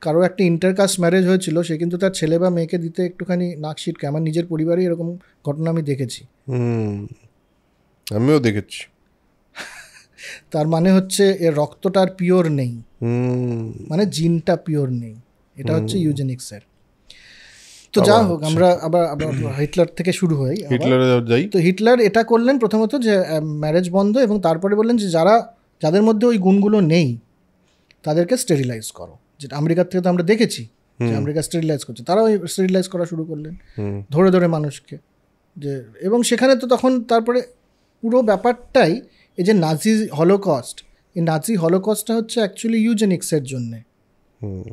কারো একটা ইন্টারকাস্ট ম্যারেজ হয়েছিল সে কিন্তু তার ছেলে বা মেয়েকে দিতে একটুখানি নাক ছিটকে আমার নিজের পরিবারে এরকম ঘটনা আমি দেখেছি আমিও দেখেছি *laughs* তার মানে হচ্ছে এর আর পিওর নেই মানে জিনটা পিওর নেই এটা হচ্ছে ইউজেনিক্সের তো যা হোক আমরা আবার হিটলার থেকে শুরু হই হিটলার যাই তো হিটলার এটা করলেন প্রথমত যে ম্যারেজ বন্ধ এবং তারপরে বললেন যে যারা যাদের মধ্যে ওই গুণগুলো নেই তাদেরকে স্টেরিলাইজ করো যেটা আমেরিকার থেকে তো আমরা দেখেছি যে আমেরিকা স্টেরিলাইজ করছে ওই স্টেরিলাইজ করা শুরু করলেন ধরে ধরে মানুষকে যে এবং সেখানে তো তখন তারপরে পুরো ব্যাপারটাই এই যে নাজি হলোকস্ট এই নাজি হলোকস্টটা হচ্ছে অ্যাকচুয়ালি ইউজেনিক্সের জন্যে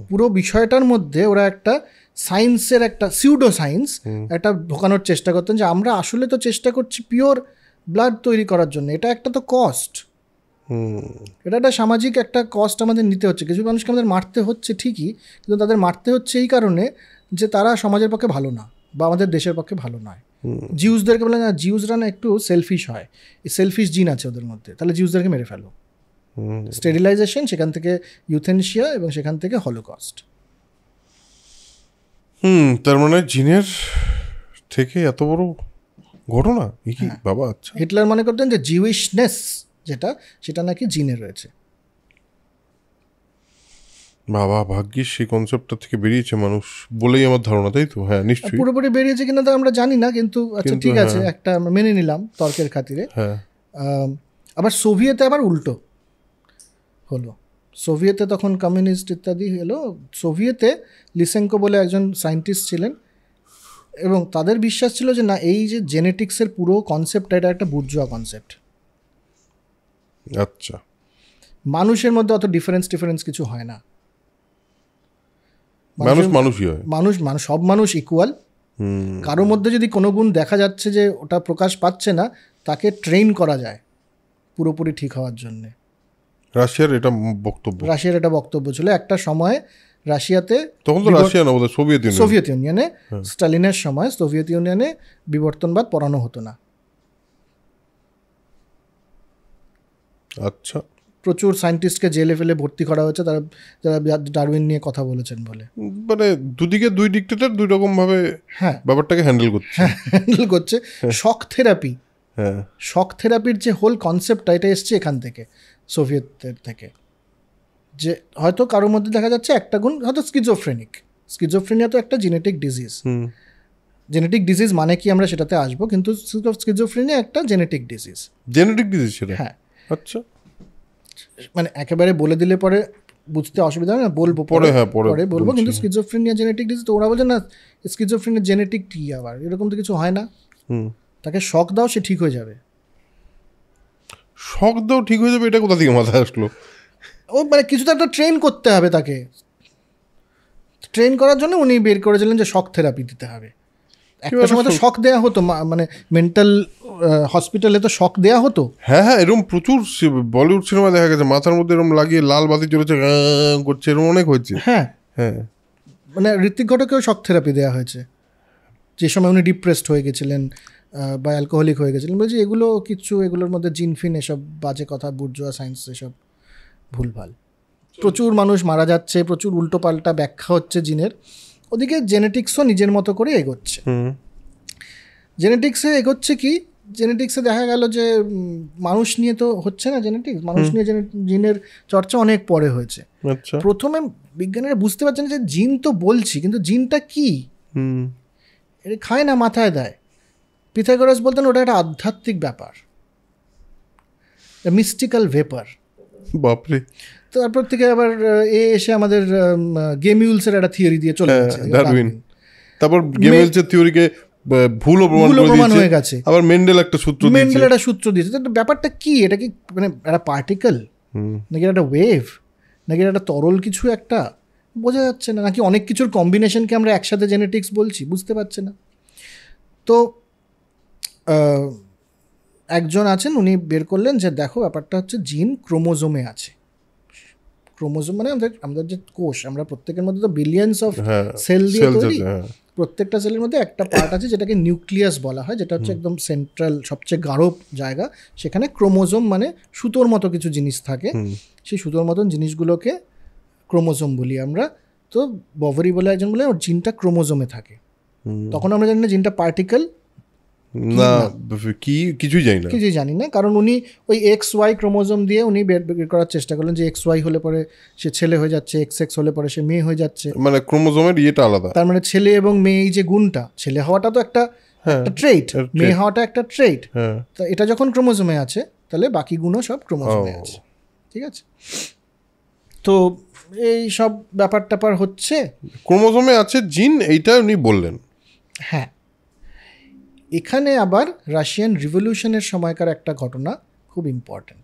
পুরো বিষয়টার মধ্যে ওরা একটা সায়েন্সের একটা সিউডো সায়েন্স একটা ঢোকানোর চেষ্টা করতেন যে আমরা আসলে তো চেষ্টা করছি পিওর ব্লাড তৈরি করার জন্য এটা একটা তো কস্ট এটা একটা সামাজিক একটা কস্ট আমাদের নিতে হচ্ছে কিছু মানুষকে আমাদের মারতে হচ্ছে ঠিকই কিন্তু তাদের মারতে হচ্ছে এই কারণে যে তারা সমাজের পক্ষে ভালো না বা আমাদের দেশের পক্ষে ভালো নয় জিউসদেরকে বলে না জিউসরা না একটু সেলফিশ হয় এই সেলফিশ জিন আছে ওদের মধ্যে তাহলে জিউসদেরকে মেরে ফেলো স্টেরিলাইজেশন সেখান থেকে ইউথেনশিয়া এবং সেখান থেকে হলোকস্ট হুম তার মানে জিনের থেকে এত বড় ঘটনা কি হ্যাঁ। বাবা আচ্ছা হিটলার মনে করতেন যে জিউইশনেস যেটা সেটা নাকি জিনে রয়েছে বাবা ভাগ্যিস সেই কনসেপ্টটা থেকে বেরিয়েছে মানুষ বলেই আমার ধারণা তাই তো হ্যাঁ নিশ্চয়ই পুরোপুরি বেরিয়েছে কিনা তো আমরা জানি না কিন্তু আচ্ছা ঠিক আছে হ্যাঁ। একটা আমরা মেনে নিলাম তর্কের খাতিরে হ্যাঁ আবার সোভিয়েতে আবার উল্টো হলো সোভিয়েতে তখন কমিউনিস্ট ইত্যাদি এলো সোভিয়েতে লিসেঙ্কো বলে একজন সায়েন্টিস্ট ছিলেন এবং তাদের বিশ্বাস ছিল যে না এই যে জেনেটিক্সের পুরো কনসেপ্ট এটা একটা বুর্জুয়া কনসেপ্ট আচ্ছা মানুষের মধ্যে অত ডিফারেন্স ডিফারেন্স কিছু হয় না মানুষ মানুষই হয় মানুষ মানুষ সব মানুষ ইকুয়াল কারো মধ্যে যদি কোনো গুণ দেখা যাচ্ছে যে ওটা প্রকাশ পাচ্ছে না তাকে ট্রেন করা যায় পুরোপুরি ঠিক হওয়ার জন্যে রাশিয়ার এটা বক্তব্য রাশিয়ার এটা বক্তব্য ছিল একটা সময় রাশিয়াতে তখন তো রাশিয়া না সোভিয়েত ইউনিয়ন সোভিয়েত ইউনিয়নে হ্যাঁ। স্টালিনের সময় সোভিয়েত ইউনিয়নে বিবর্তনবাদ পড়ানো হতো না আচ্ছা প্রচুর সায়েন্টিস্টকে জেলে ফেলে ভর্তি করা হয়েছে তারা যারা ডারউইন নিয়ে কথা বলেছেন বলে মানে দুদিকে দুই ডিক্টেটর দুই রকম ভাবে হ্যাঁ ব্যাপারটাকে হ্যান্ডেল করছে হ্যান্ডেল করছে শক থেরাপি হ্যাঁ শক থেরাপির হ্যাঁ। যে হোল কনসেপ্টটা এটা এসছে এখান থেকে সোভিয়েতদের থেকে যে হয়তো কারোর মধ্যে দেখা যাচ্ছে একটা গুণ হয়তো স্কিজোফ্রেনিক স্কিজোফ্রেনিয়া তো একটা জেনেটিক ডিজিজ জেনেটিক ডিজিজ মানে কি আমরা সেটাতে আসবো কিন্তু স্কিজোফ্রেনিয়া একটা জেনেটিক ডিজিজ জেনেটিক ডিজিজ সেটা হ্যাঁ আচ্ছা মানে একেবারে বলে দিলে পরে বুঝতে অসুবিধা হয় না বলবো পরে হ্যাঁ পরে বলবো কিন্তু স্কিজোফ্রেনিয়া জেনেটিক ডিজিজ তো ওরা বলছে না স্কিজোফ্রেনিয়া জেনেটিক কি আবার এরকম তো কিছু হয় না তাকে শখ দাও সে ঠিক হয়ে যাবে শখদাও ঠিক হয়ে যাবে এটা কোথা থেকে মাথায় আসলো ও মানে কিছু তো একটা ট্রেন করতে হবে তাকে ট্রেন করার জন্য উনি বের করেছিলেন যে শখ থেরাপি দিতে হবে একটা সময় তো শখ দেওয়া হতো মানে মেন্টাল হসপিটালে তো শখ দেওয়া হতো হ্যাঁ হ্যাঁ এরকম প্রচুর বলিউড সিনেমা দেখা গেছে মাথার মধ্যে এরকম লাগিয়ে লাল বাতি চলেছে করছে এরকম অনেক হয়েছে হ্যাঁ হ্যাঁ মানে ঋত্বিক ঘটকেও শখ থেরাপি দেওয়া হয়েছে যে সময় উনি ডিপ্রেসড হয়ে গেছিলেন বা অ্যালকোহলিক হয়ে গেছিলেন বলছি এগুলো কিছু এগুলোর মধ্যে জিনফিন এসব বাজে কথা বুর্জোয়া সায়েন্স এসব ভুলভাল প্রচুর মানুষ মারা যাচ্ছে প্রচুর উল্টোপাল্টা ব্যাখ্যা হচ্ছে জিনের ওদিকে জেনেটিক্সও নিজের মতো করে এগোচ্ছে জেনেটিক্সে এগোচ্ছে কি জেনেটিক্সে দেখা গেল যে মানুষ নিয়ে তো হচ্ছে না জেনেটিক্স মানুষ নিয়ে জিনের চর্চা অনেক পরে হয়েছে আচ্ছা। প্রথমে বিজ্ঞানীরা বুঝতে পারছেন যে জিন তো বলছি কিন্তু জিনটা কি খায় না মাথায় দেয় পিথাগোরাস বলতেন ওটা একটা আধ্যাত্মিক ব্যাপার মিস্টিক্যাল ভেপার বাপরে তারপর থেকে আবার এ এসে আমাদের গেমিউলসের একটা থিওরি দিয়ে চলে হ্যাঁ, গেছে তারপর গেমিউলসের থিওরিকে ভুলও প্রমাণ হয়ে গেছে আবার মেন্ডেল একটা সূত্র মেন্ডেল একটা সূত্র দিয়েছে ব্যাপারটা কি এটা কি মানে একটা পার্টিকেল নাকি একটা ওয়েভ নাকি একটা তরল কিছু একটা বোঝা যাচ্ছে না নাকি অনেক কিছুর কম্বিনেশনকে আমরা একসাথে জেনেটিক্স বলছি বুঝতে পারছে না তো একজন আছেন উনি বের করলেন যে দেখো ব্যাপারটা হচ্ছে জিন ক্রোমোজোমে আছে ক্রোমোজোম মানে আমাদের আমাদের যে কোষ আমরা প্রত্যেকের মধ্যে তো বিলিয়ন্স অফ সেল দিয়ে তৈরি হ্যাঁ। প্রত্যেকটা সেলের মধ্যে একটা পার্ট আছে যেটাকে নিউক্লিয়াস বলা হয় যেটা হচ্ছে একদম সেন্ট্রাল সবচেয়ে গাঢ় জায়গা সেখানে ক্রোমোজোম মানে সুতোর মতো কিছু জিনিস থাকে সেই সুতোর মতন জিনিসগুলোকে ক্রোমোজোম বলি আমরা তো বভরি বলে একজন বলে ওর জিনটা ক্রোমোজোমে থাকে তখন আমরা জানি না জিনটা পার্টিকেল না কি কিছুই জানি না কিছুই জানি না কারণ উনি ওই এক্স ওয়াই ক্রোমোজোম দিয়ে উনি বের করার চেষ্টা করলেন যে এক্স ওয়াই হলে পরে সে ছেলে হয়ে যাচ্ছে এক্স এক্স হলে পরে সে মেয়ে হয়ে যাচ্ছে মানে ক্রোমোজোমের ইয়েটা আলাদা তার মানে ছেলে এবং মেয়ে এই যে গুণটা ছেলে হওয়াটা তো একটা হ্যাঁ, ট্রেট মেয়ে হওয়াটা একটা ট্রেট হ্যাঁ। তা এটা যখন ক্রোমোজোমে আছে তাহলে বাকি গুণও সব ক্রোমোজোমে আছে ঠিক আছে তো এই সব ব্যাপার ট্যাপার হচ্ছে ক্রোমোজোমে আছে জিন এইটা উনি বললেন হ্যাঁ এখানে আবার রাশিয়ান রিভলিউশনের সময়কার একটা ঘটনা খুব ইম্পর্ট্যান্ট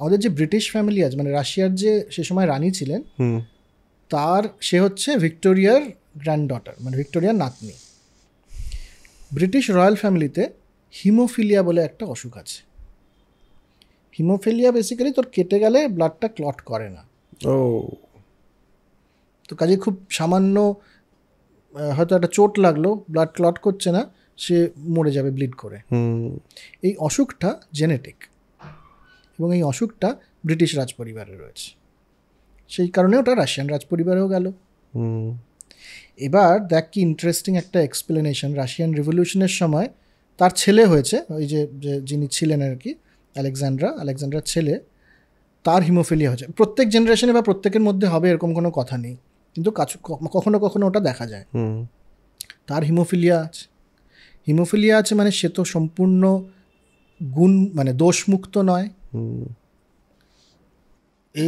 আমাদের যে ব্রিটিশ ফ্যামিলি আছে মানে রাশিয়ার যে সে সময় রানী ছিলেন তার সে হচ্ছে ভিক্টোরিয়ার গ্র্যান্ড ডটার মানে ভিক্টোরিয়ার নাতনি ব্রিটিশ রয়্যাল ফ্যামিলিতে হিমোফিলিয়া বলে একটা অসুখ আছে হিমোফিলিয়া বেসিক্যালি তোর কেটে গেলে ব্লাডটা ক্লট করে না ও তো কাজে খুব সামান্য হয়তো একটা চোট লাগলো ব্লাড ক্লট করছে না সে মরে যাবে ব্লিড করে এই অসুখটা জেনেটিক এবং এই অসুখটা ব্রিটিশ রাজ পরিবারে রয়েছে সেই কারণে ওটা রাশিয়ান রাজ পরিবারেও গেল এবার দেখ কি ইন্টারেস্টিং একটা এক্সপ্লেনেশন রাশিয়ান রেভলিউশনের সময় তার ছেলে হয়েছে ওই যে যিনি ছিলেন আর কি আলেকজান্ড্রা আলেকজান্ড্রার ছেলে তার হিমোফিলিয়া হয়েছে প্রত্যেক জেনারেশনে বা প্রত্যেকের মধ্যে হবে এরকম কোনো কথা নেই কিন্তু কখনো কখনো ওটা দেখা যায় তার হিমোফিলিয়া আছে হিমোফিলিয়া আছে মানে সে তো সম্পূর্ণ গুণ মানে দোষমুক্ত নয়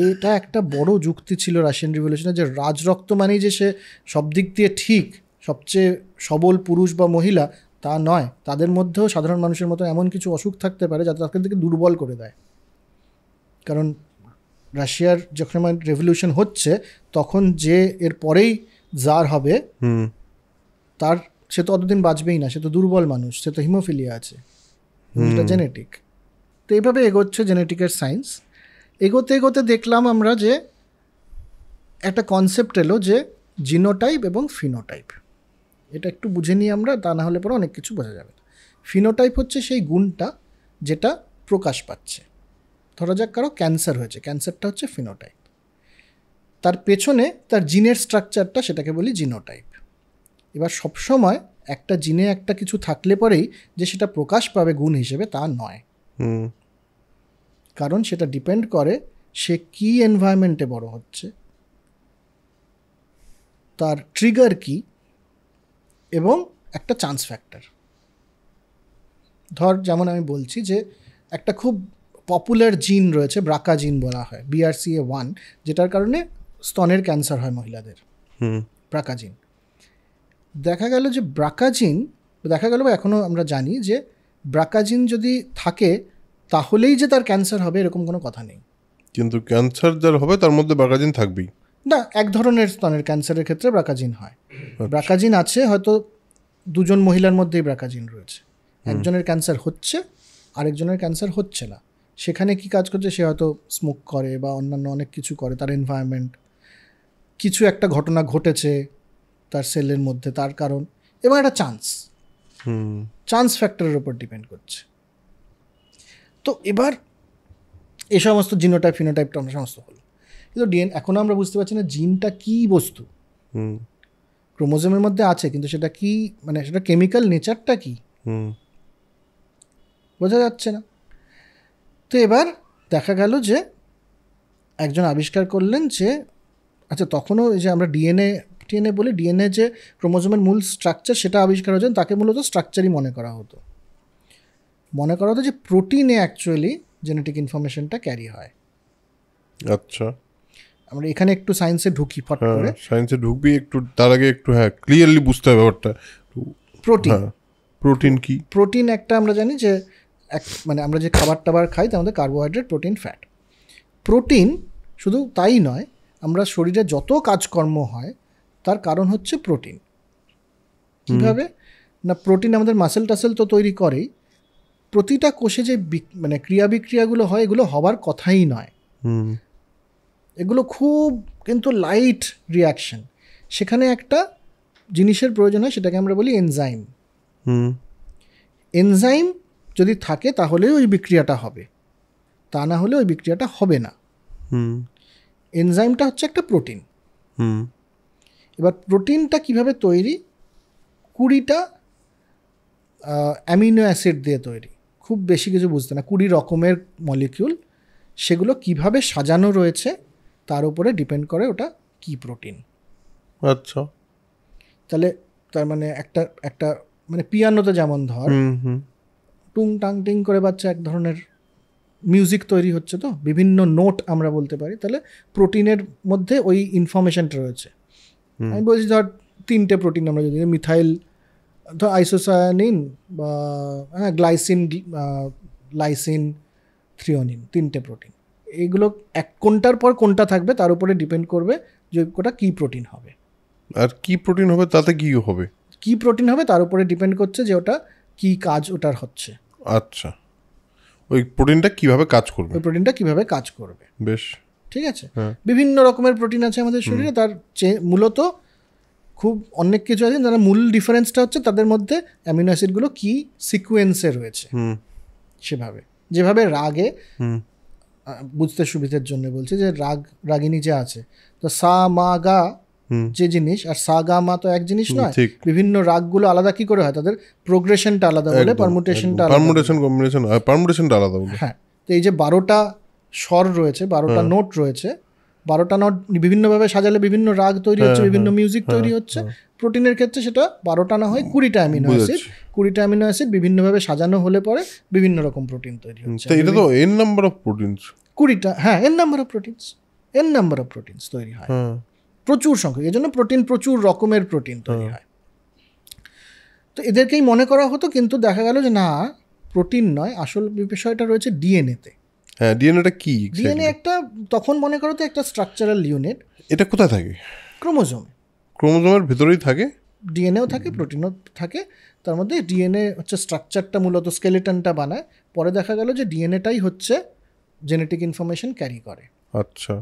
এটা একটা বড় যুক্তি ছিল রাশিয়ান রিভলিউশনে যে রাজরক্ত মানেই যে সে সব দিক দিয়ে ঠিক সবচেয়ে সবল পুরুষ বা মহিলা তা নয় তাদের মধ্যেও সাধারণ মানুষের মতো এমন কিছু অসুখ থাকতে পারে যাতে তাদের থেকে দুর্বল করে দেয় কারণ রাশিয়ার যখন রেভলিউশন হচ্ছে তখন যে এর পরেই জার হবে তার সে তো অতদিন বাঁচবেই না সে তো দুর্বল মানুষ সে তো হিমোফিলিয়া আছে জেনেটিক তো এইভাবে এগোচ্ছে জেনেটিকের সায়েন্স এগোতে এগোতে দেখলাম আমরা যে একটা কনসেপ্ট এলো যে জিনোটাইপ এবং ফিনোটাইপ এটা একটু বুঝে নিই আমরা তা না হলে পরে অনেক কিছু বোঝা যাবে না ফিনোটাইপ হচ্ছে সেই গুণটা যেটা প্রকাশ পাচ্ছে ধরা যাক কারো ক্যান্সার হয়েছে ক্যান্সারটা হচ্ছে ফিনোটাইপ তার পেছনে তার জিনের স্ট্রাকচারটা সেটাকে বলি জিনোটাইপ এবার সবসময় একটা জিনে একটা কিছু থাকলে পরেই যে সেটা প্রকাশ পাবে গুণ হিসেবে তা নয় কারণ সেটা ডিপেন্ড করে সে কি এনভায়রনমেন্টে বড় হচ্ছে তার ট্রিগার কি এবং একটা চান্স ফ্যাক্টর ধর যেমন আমি বলছি যে একটা খুব পপুলার জিন রয়েছে ব্রাকা জিন বলা হয় বিআরসিএ ওয়ান যেটার কারণে স্তনের ক্যান্সার হয় মহিলাদের ব্রাকা জিন দেখা গেল যে ব্রাকাজিন দেখা গেল এখনও আমরা জানি যে ব্রাকাজিন যদি থাকে তাহলেই যে তার ক্যান্সার হবে এরকম কোনো কথা নেই কিন্তু ক্যান্সার যার হবে তার মধ্যে ব্রাকাজিন থাকবেই না এক ধরনের স্তনের ক্যান্সারের ক্ষেত্রে ব্রাকাজিন হয় আচ্ছা। ব্রাকাজিন আছে হয়তো দুজন মহিলার মধ্যেই ব্রাকাজিন রয়েছে একজনের ক্যান্সার হচ্ছে আরেকজনের ক্যান্সার হচ্ছে না সেখানে কি কাজ করছে সে হয়তো স্মোক করে বা অন্যান্য অনেক কিছু করে তার এনভায়রনমেন্ট কিছু একটা ঘটনা ঘটেছে তার সেলের মধ্যে তার কারণ এবং একটা চান্স চান্স ফ্যাক্টরের উপর ডিপেন্ড করছে তো এবার এ সমস্ত জিনোটাইপ ফিনোটাইপটা আমরা সমস্ত হলো কিন্তু ডিএন এখন আমরা বুঝতে পারছি না জিনটা কি বস্তু ক্রোমোজোমের মধ্যে আছে কিন্তু সেটা কি মানে সেটা কেমিক্যাল নেচারটা কি বোঝা যাচ্ছে না তো এবার দেখা গেল যে একজন আবিষ্কার করলেন যে আচ্ছা তখনও যে আমরা ডিএনএ ডিএনএ বলি ডিএনএ যে ক্রোমোজোমের মূল স্ট্রাকচার সেটা আবিষ্কার হয়েছেন তাকে মূলত স্ট্রাকচারই মনে করা হতো মনে করা হতো যে প্রোটিনে অ্যাকচুয়ালি জেনেটিক ইনফরমেশনটা ক্যারি হয় আচ্ছা আমরা এখানে একটু সায়েন্সে ঢুকি ফট হ্যাঁ, করে সায়েন্সে ঢুকবি একটু তার আগে একটু হ্যাঁ ক্লিয়ারলি বুঝতে হবে ব্যাপারটা প্রোটিন হ্যাঁ, প্রোটিন কি প্রোটিন একটা আমরা জানি যে এক মানে আমরা যে খাবার টাবার খাই তার মধ্যে কার্বোহাইড্রেট প্রোটিন ফ্যাট প্রোটিন শুধু তাই নয় আমরা শরীরে যত কাজকর্ম হয় তার কারণ হচ্ছে প্রোটিন কীভাবে না প্রোটিন আমাদের মাসেল টাসেল তো তৈরি করেই প্রতিটা কোষে যে মানে ক্রিয়া বিক্রিয়াগুলো হয় এগুলো হবার কথাই নয় এগুলো খুব কিন্তু লাইট রিয়াকশন সেখানে একটা জিনিসের প্রয়োজন হয় সেটাকে আমরা বলি এনজাইম এনজাইম যদি থাকে তাহলে ওই বিক্রিয়াটা হবে তা না হলে ওই বিক্রিয়াটা হবে না এনজাইমটা হচ্ছে একটা প্রোটিন এবার প্রোটিনটা কিভাবে তৈরি কুড়িটা অ্যামিনো অ্যাসিড দিয়ে তৈরি খুব বেশি কিছু বুঝতে না কুড়ি রকমের মলিকিউল সেগুলো কিভাবে সাজানো রয়েছে তার উপরে ডিপেন্ড করে ওটা কি প্রোটিন আচ্ছা তাহলে তার মানে একটা একটা মানে পিয়ানোতে যেমন ধর টুং টাং টিং করে বাচ্চা এক ধরনের মিউজিক তৈরি হচ্ছে তো বিভিন্ন নোট আমরা বলতে পারি তাহলে প্রোটিনের মধ্যে ওই ইনফরমেশনটা রয়েছে আমি বলছি ধর তিনটে প্রোটিন আমরা যদি মিথাইল ধর আইসোসায়ানিন বা হ্যাঁ গ্লাইসিন লাইসিন থ্রিওনিন তিনটে প্রোটিন এগুলো এক কোনটার পর কোনটা থাকবে তার উপরে ডিপেন্ড করবে যে কোটা কী প্রোটিন হবে আর কি প্রোটিন হবে তাতে কি হবে কি প্রোটিন হবে তার উপরে ডিপেন্ড করছে যে ওটা কি কাজ ওটার হচ্ছে আচ্ছা ওই প্রোটিনটা কিভাবে কাজ করবে ওই প্রোটিনটা কিভাবে কাজ করবে বেশ ঠিক আছে হ্যাঁ। বিভিন্ন রকমের প্রোটিন আছে আমাদের শরীরে তার মূলত খুব অনেক কিছু আছে যারা মূল ডিফারেন্সটা হচ্ছে তাদের মধ্যে অ্যামিনো অ্যাসিডগুলো কি সিকুয়েন্সে রয়েছে সেভাবে যেভাবে রাগে বুঝতে সুবিধার জন্য বলছি যে রাগ রাগিনী যে আছে তো সা মা গা যে জিনিস আর সা গা মা তো এক জিনিস নয় বিভিন্ন রাগগুলো আলাদা কি করে হয় তাদের প্রোগ্রেশনটা আলাদা বলে পারমুটেশনটা পারমুটেশন কম্বিনেশন পারমুটেশনটা আলাদা বলে হ্যাঁ তো এই যে বারোটা স্বর রয়েছে বারোটা নোট রয়েছে বারোটা নোট বিভিন্নভাবে সাজালে বিভিন্ন রাগ তৈরি হচ্ছে হ্যাঁ, বিভিন্ন মিউজিক হ্যাঁ, তৈরি হ্যাঁ, হচ্ছে প্রোটিনের ক্ষেত্রে সেটা বারোটা না হয় কুড়িটা অ্যামিনো অ্যাসিড কুড়িটা অ্যামিনো অ্যাসিড বিভিন্নভাবে সাজানো হলে পরে বিভিন্ন রকম প্রোটিন তৈরি হচ্ছে এটা তো এন নাম্বার অফ প্রোটিনস কুড়িটা হ্যাঁ N number of proteins N number of proteins তৈরি হয় প্রচুর সংখ্যক এই জন্য প্রোটিন প্রচুর রকমের প্রোটিন তৈরি হয় তো এদেরকেই মনে করা হতো কিন্তু দেখা গেল যে না প্রোটিন নয় আসল বিষয়টা রয়েছে ডিএনএতে হ্যাঁ ডিএনএটা কি ডিএনএ একটা তখন মনে করো তো একটা স্ট্রাকচারাল ইউনিট এটা কোথায় থাকে ক্রোমোজোম ক্রোমোজোমের ভিতরেই থাকে ডিএনএও থাকে প্রোটিনও থাকে তার মধ্যে ডিএনএ হচ্ছে স্ট্রাকচারটা মূলত স্কেলেটনটা বানায় পরে দেখা গেল যে ডিএনএটাই হচ্ছে জেনেটিক ইনফরমেশন ক্যারি করে আচ্ছা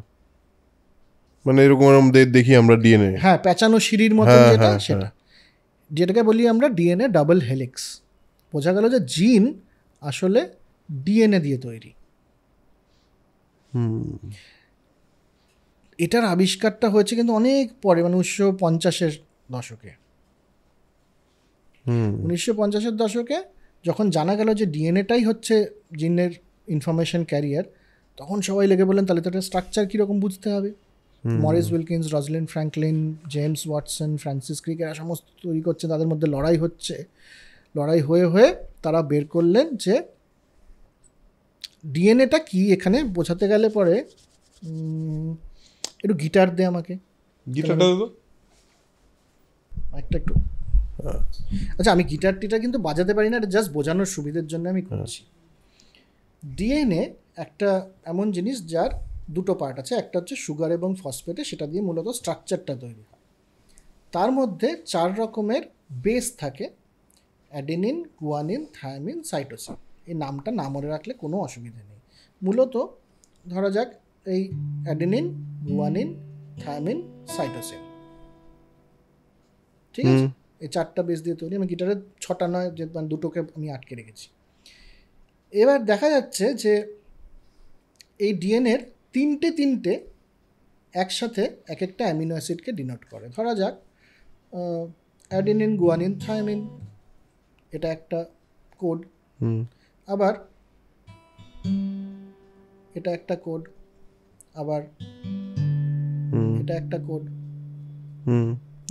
মানে এরকম আমাদের দেখি আমরা ডিএনএ হ্যাঁ প্যাঁচানো সিঁড়ির মতো হ্যাঁ, যেটা হ্যাঁ, সেটা হ্যাঁ। যেটাকে বলি আমরা ডিএনএ ডাবল হেলিক্স বোঝা গেল যে জিন আসলে ডিএনএ দিয়ে তৈরি এটার আবিষ্কারটা হয়েছে কিন্তু অনেক পরে মানে উনিশশো পঞ্চাশের দশকে উনিশশো পঞ্চাশের দশকে যখন জানা গেল যে ডিএনএটাই হচ্ছে জিনের ইনফরমেশন ক্যারিয়ার তখন সবাই লেগে বললেন তাহলে তো একটা স্ট্রাকচার কীরকম বুঝতে হবে Maurice Wilkins Rosalind Franklin James Watson Francis Crick এরা সমস্ত তৈরি করছে তাদের মধ্যে লড়াই হচ্ছে লড়াই হয়ে হয়ে তারা বের করলেন যে ডিএনএটা কি এখানে বোঝাতে গেলে পরে একটু গিটার দে আমাকে দেবো একটা একটু আচ্ছা আমি গিটার টিটা কিন্তু বাজাতে পারি না এটা জাস্ট বোঝানোর সুবিধের জন্য আমি করছি ডিএনএ একটা এমন জিনিস যার দুটো পার্ট আছে একটা হচ্ছে সুগার এবং ফসফেটে সেটা দিয়ে মূলত স্ট্রাকচারটা তৈরি হয় তার মধ্যে চার রকমের বেস থাকে অ্যাডেনিন গুয়ানিন থায়ামিন সাইটোসিন এই নামটা না মনে রাখলে কোনো অসুবিধে নেই মূলত ধরা যাক এই অ্যাডেনিন গুয়ানিন থায়ামিন সাইটোসিন ঠিক আছে এই চারটা বেস দিয়ে তৈরি আমি গিটারে ছটা নয় যে মানে দুটোকে আমি আটকে রেখেছি এবার দেখা যাচ্ছে যে এই ডিএনএর তিনটে তিনটে একসাথে এক একটা অ্যামিনো অ্যাসিডকে ডিনোট করে ধরা যাক অ্যাডেনিন গুয়ানিন থায়ামিন এটা একটা কোড আবার এটা একটা কোড আবার এটা একটা কোড হুম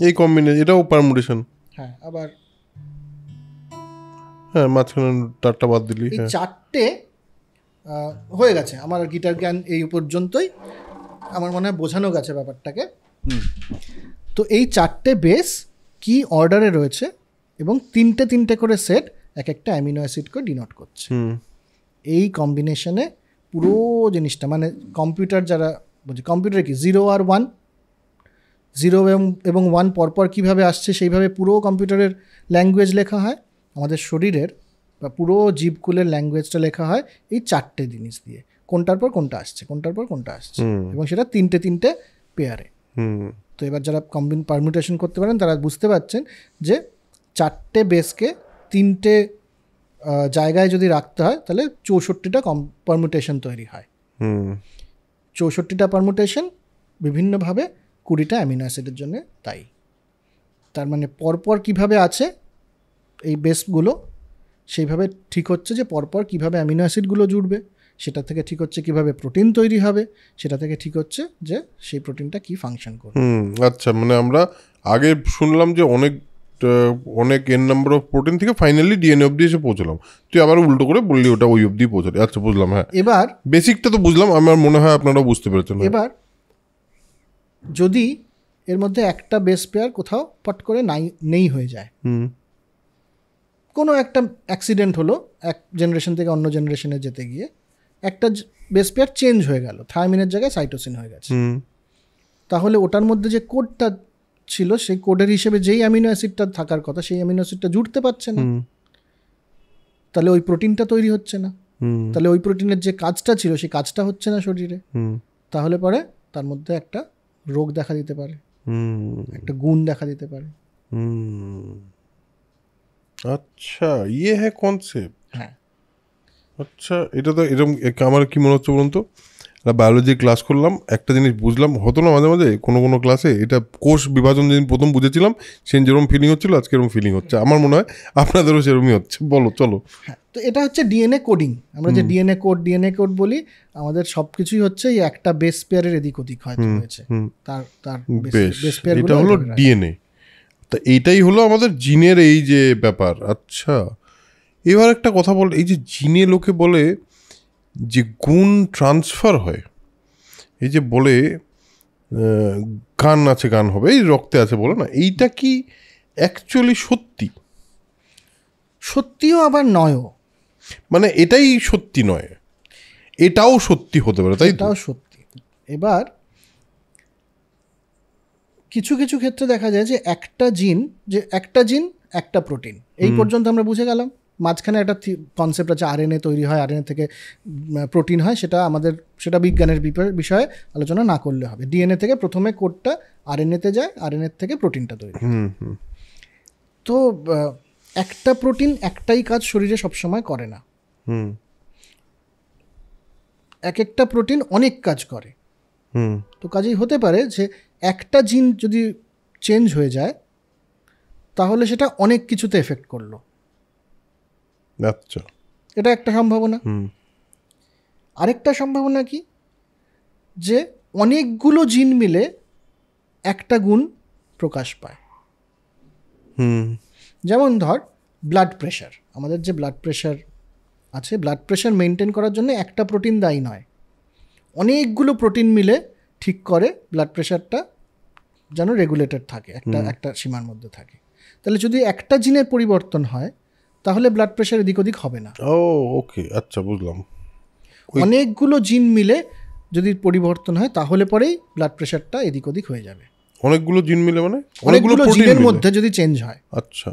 এই কম্বিনেশন এটাও পারমুটেশন হ্যাঁ আবার হ্যাঁ মাঝখানে চারটা বাদ দিলি এই হ্যাঁ। চারটে হয়ে গেছে আমার গিটার জ্ঞান এই পর্যন্তই আমার মনে হয় বোঝানো গেছে ব্যাপারটাকে তো এই চারটে বেস কি অর্ডারে রয়েছে এবং তিনটে তিনটে করে সেট এক একটা অ্যামিনো অ্যাসিডকে ডিনোট করছে এই কম্বিনেশনে পুরো জিনিসটা মানে কম্পিউটার যারা বলছি কম্পিউটার কি জিরো আর ওয়ান জিরো এবং ওয়ান পরপর কীভাবে আসছে সেইভাবে পুরো কম্পিউটারের ল্যাঙ্গুয়েজ লেখা হয় আমাদের শরীরের বা পুরো জীবকুলের ল্যাঙ্গুয়েজটা লেখা হয় এই চারটে জিনিস দিয়ে কোনটার পর কোনটা আসছে কোনটার পর কোনটা আসছে এবং সেটা তিনটে তিনটে পেয়ারে তো এবার যারা কম্বিন পারমিউটেশন করতে পারেন তারা বুঝতে পারছেন যে চারটে বেসকে তিনটে জায়গায় যদি রাখতে হয় তাহলে চৌষট্টিটা কম পারমুটেশন তৈরি হয় চৌষট্টিটা পারমুটেশন বিভিন্নভাবে কুড়িটা অ্যামিনো অ্যাসিডের জন্য তাই তার মানে পরপর কিভাবে আছে এই বেসগুলো সেইভাবে ঠিক হচ্ছে যে পরপর কিভাবে অ্যামিনো অ্যাসিডগুলো জুড়বে সেটা থেকে ঠিক হচ্ছে কিভাবে প্রোটিন তৈরি হবে সেটা থেকে ঠিক হচ্ছে যে সেই প্রোটিনটা কি ফাংশন করবে আচ্ছা মানে আমরা আগে শুনলাম যে অনেক Uh, অনেক এন নাম্বার অফ প্রোটিন থেকে ফাইনালি ডিএনএ অবধি এসে পৌঁছলাম তুই আবার উল্টো করে বললি ওটা ওই অবধি পৌঁছালি আচ্ছা বুঝলাম হ্যাঁ এবার বেসিকটা তো বুঝলাম আমার মনে হয় আপনারা বুঝতে পেরেছেন হ্যাঁ। এবার যদি এর মধ্যে একটা বেস পেয়ার কোথাও পট করে নাই নেই হয়ে যায় কোনো একটা অ্যাক্সিডেন্ট হলো এক জেনারেশন থেকে অন্য জেনারেশনে যেতে গিয়ে একটা বেস পেয়ার চেঞ্জ হয়ে গেল থায়ামিনের জায়গায় সাইটোসিন হয়ে গেছে তাহলে ওটার মধ্যে যে কোডটা ছিল সেই কোডের হিসেবে যেই অ্যামিনো অ্যাসিডটা থাকার কথা সেই অ্যামিনো অ্যাসিডটা জুড়তে পারছে না তাহলে ওই প্রোটিনটা তৈরি হচ্ছে না তাহলে ওই প্রোটিনের যে কাজটা ছিল সেই কাজটা হচ্ছে না শরীরে তাহলে পরে তার মধ্যে একটা রোগ দেখা দিতে পারে একটা গুণ দেখা দিতে পারে আচ্ছা ইয়ে হ্যাঁ কনসেপ্ট হ্যাঁ আচ্ছা এটা তো এরকম আমার কি মনে হচ্ছে বলুন তো না বায়োলজির ক্লাস করলাম একটা জিনিস বুঝলাম হতো না মাঝে মাঝে কোনো কোনো ক্লাসে এটা কোষ বিভাজন যেদিন প্রথম বুঝেছিলাম সেই যেরকম ফিলিং হচ্ছিল আজকে এরকম ফিলিং হচ্ছে হ্যাঁ। আমার মনে হয় আপনাদেরও সেরকমই হচ্ছে বলো চলো হ্যাঁ, তো এটা হচ্ছে ডিএনএ কোডিং আমরা যে ডিএনএ কোড ডিএনএ কোড বলি আমাদের সব কিছুই হচ্ছে এই একটা বেস পেয়ারের এদিক ওদিক হয়তো হয়েছে তার তার বেস পেয়ার এটা হলো ডিএনএ তা এইটাই হলো আমাদের জিনের এই যে ব্যাপার আচ্ছা এবার একটা কথা বল এই যে জিনে লোকে বলে যে গুণ ট্রান্সফার হয় এই যে বলে গান আছে গান হবে এই রক্তে আছে বলো না এইটা কি অ্যাকচুয়ালি সত্যি সত্যিও আবার নয়ও মানে এটাই সত্যি নয় এটাও সত্যি হতে পারে তাই এটাও সত্যি এবার কিছু কিছু ক্ষেত্রে দেখা যায় যে একটা জিন যে একটা জিন একটা প্রোটিন এই পর্যন্ত আমরা বুঝে গেলাম মাঝখানে একটা কনসেপ্ট আছে আর তৈরি হয় আর থেকে প্রোটিন হয় সেটা আমাদের সেটা বিজ্ঞানের বিষয়ে আলোচনা না করলে হবে ডিএনএ থেকে প্রথমে কোডটা আরএনএতে যায় আর থেকে প্রোটিনটা তৈরি তো একটা প্রোটিন একটাই কাজ শরীরে সবসময় করে না এক একটা প্রোটিন অনেক কাজ করে তো কাজেই হতে পারে যে একটা জিন যদি চেঞ্জ হয়ে যায় তাহলে সেটা অনেক কিছুতে এফেক্ট করলো আচ্ছা এটা একটা সম্ভাবনা আরেকটা সম্ভাবনা কি যে অনেকগুলো জিন মিলে একটা গুণ প্রকাশ পায় যেমন ধর ব্লাড প্রেশার আমাদের যে ব্লাড প্রেশার আছে ব্লাড প্রেশার মেনটেন করার জন্য একটা প্রোটিন দায়ী নয় অনেকগুলো প্রোটিন মিলে ঠিক করে ব্লাড প্রেশারটা যেন রেগুলেটেড থাকে একটা একটা সীমার মধ্যে থাকে তাহলে যদি একটা জিনের পরিবর্তন হয় তাহলে ব্লাড প্রেশার এদিক ওদিক হবে না ও ওকে আচ্ছা বুঝলাম অনেকগুলো জিন মিলে যদি পরিবর্তন হয় তাহলে পরেই ব্লাড প্রেশারটা এদিক ওদিক হয়ে যাবে অনেকগুলো জিন মিলে মানে অনেকগুলো জিনের মধ্যে যদি চেঞ্জ হয় আচ্ছা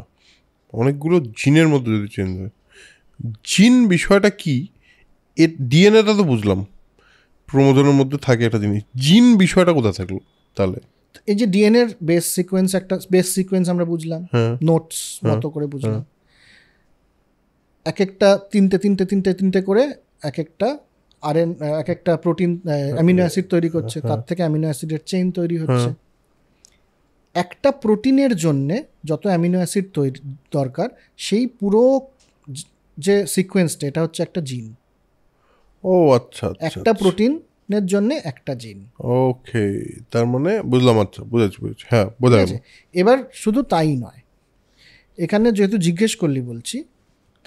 অনেকগুলো জিনের মধ্যে যদি চেঞ্জ হয় জিন বিষয়টা কি এর ডিএনএটা তো বুঝলাম প্রমোদনের মধ্যে থাকে একটা জিনিস জিন বিষয়টা কোথায় থাকলো তাহলে এই যে ডিএনএর বেস সিকোয়েন্স একটা বেস সিকোয়েন্স আমরা বুঝলাম নোটস হ্যাঁ। মতো হ্যাঁ। করে বুঝলাম হ্যাঁ। এক একটা তিনটে তিনটে তিনটে তিনটে করে এক একটা আর এক একটা প্রোটিন অ্যামিনো অ্যাসিড তৈরি করছে তার থেকে অ্যামিনো অ্যাসিডের চেইন তৈরি হচ্ছে একটা প্রোটিনের জন্যে যত অ্যামিনো অ্যাসিড তৈরি দরকার সেই পুরো যে সিকোয়েন্সটা এটা হচ্ছে একটা জিন ও আচ্ছা, আচ্ছা একটা আচ্ছা। প্রোটিনের জন্য একটা জিন ওকে তার মানে বুঝলাম আচ্ছা বুঝেছি বুঝেছি হ্যাঁ বোঝা এবার শুধু তাই নয় এখানে যেহেতু জিজ্ঞেস করলি বলছি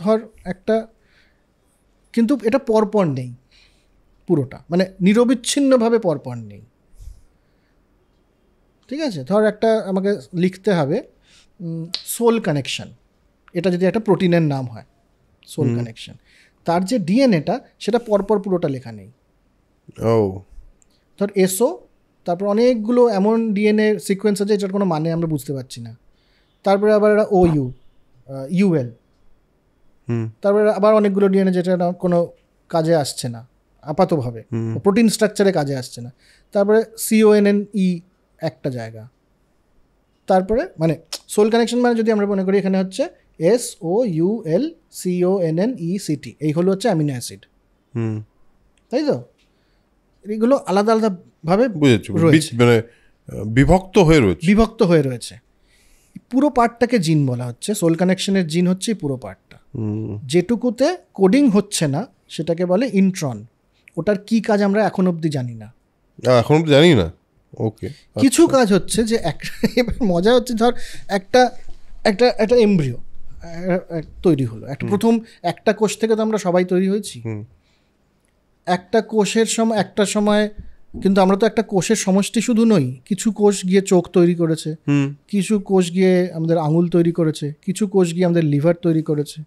ধর একটা কিন্তু এটা পরপর নেই পুরোটা মানে নিরবিচ্ছিন্নভাবে পরপর নেই ঠিক আছে ধর একটা আমাকে লিখতে হবে সোল কানেকশন এটা যদি একটা প্রোটিনের নাম হয় সোল কানেকশন তার যে ডিএনএটা সেটা পরপর পুরোটা লেখা নেই ও ধর এসও তারপর অনেকগুলো এমন ডিএনএ সিকোয়েন্স আছে যেটার কোনো মানে আমরা বুঝতে পারছি না তারপরে আবার ও ইউ ইউএল তারপরে আবার অনেকগুলো ডিএনএ যেটা কোনো কাজে আসছে না আপাতভাবে প্রোটিন স্ট্রাকচারে কাজে আসছে না তারপরে সিওএনএন ই e একটা জায়গা তারপরে মানে সোল কানেকশন মানে যদি আমরা মনে করি এখানে হচ্ছে S O U L C O N N E C T এই হলো হচ্ছে অ্যামিনো অ্যাসিড তাই তো এগুলো আলাদা আলাদাভাবে মানে, মানে বিভক্ত হয়ে রয়েছে বিভক্ত হয়ে রয়েছে পুরো পার্টটাকে জিন বলা হচ্ছে সোল কানেকশনের জিন হচ্ছে পুরো পার্ট যেটুকুতে কোডিং হচ্ছে না সেটাকে বলে ইন্ট্রন ওটার কি কাজ আমরা এখন অবধি জানি না এখন অবধি জানি না ওকে আচ্ছা। কিছু কাজ হচ্ছে যে একটা মজা হচ্ছে ধর একটা একটা একটা এমব্রিও তৈরি হলো একটা প্রথম একটা কোষ থেকে তো আমরা সবাই তৈরি হয়েছি একটা কোষের সময় একটা সময় কিন্তু আমরা তো একটা কোষের সমষ্টি শুধু নই কিছু কোষ গিয়ে চোখ তৈরি করেছে কিছু কোষ গিয়ে আমাদের আঙুল তৈরি করেছে কিছু কোষ গিয়ে আমাদের লিভার তৈরি করেছে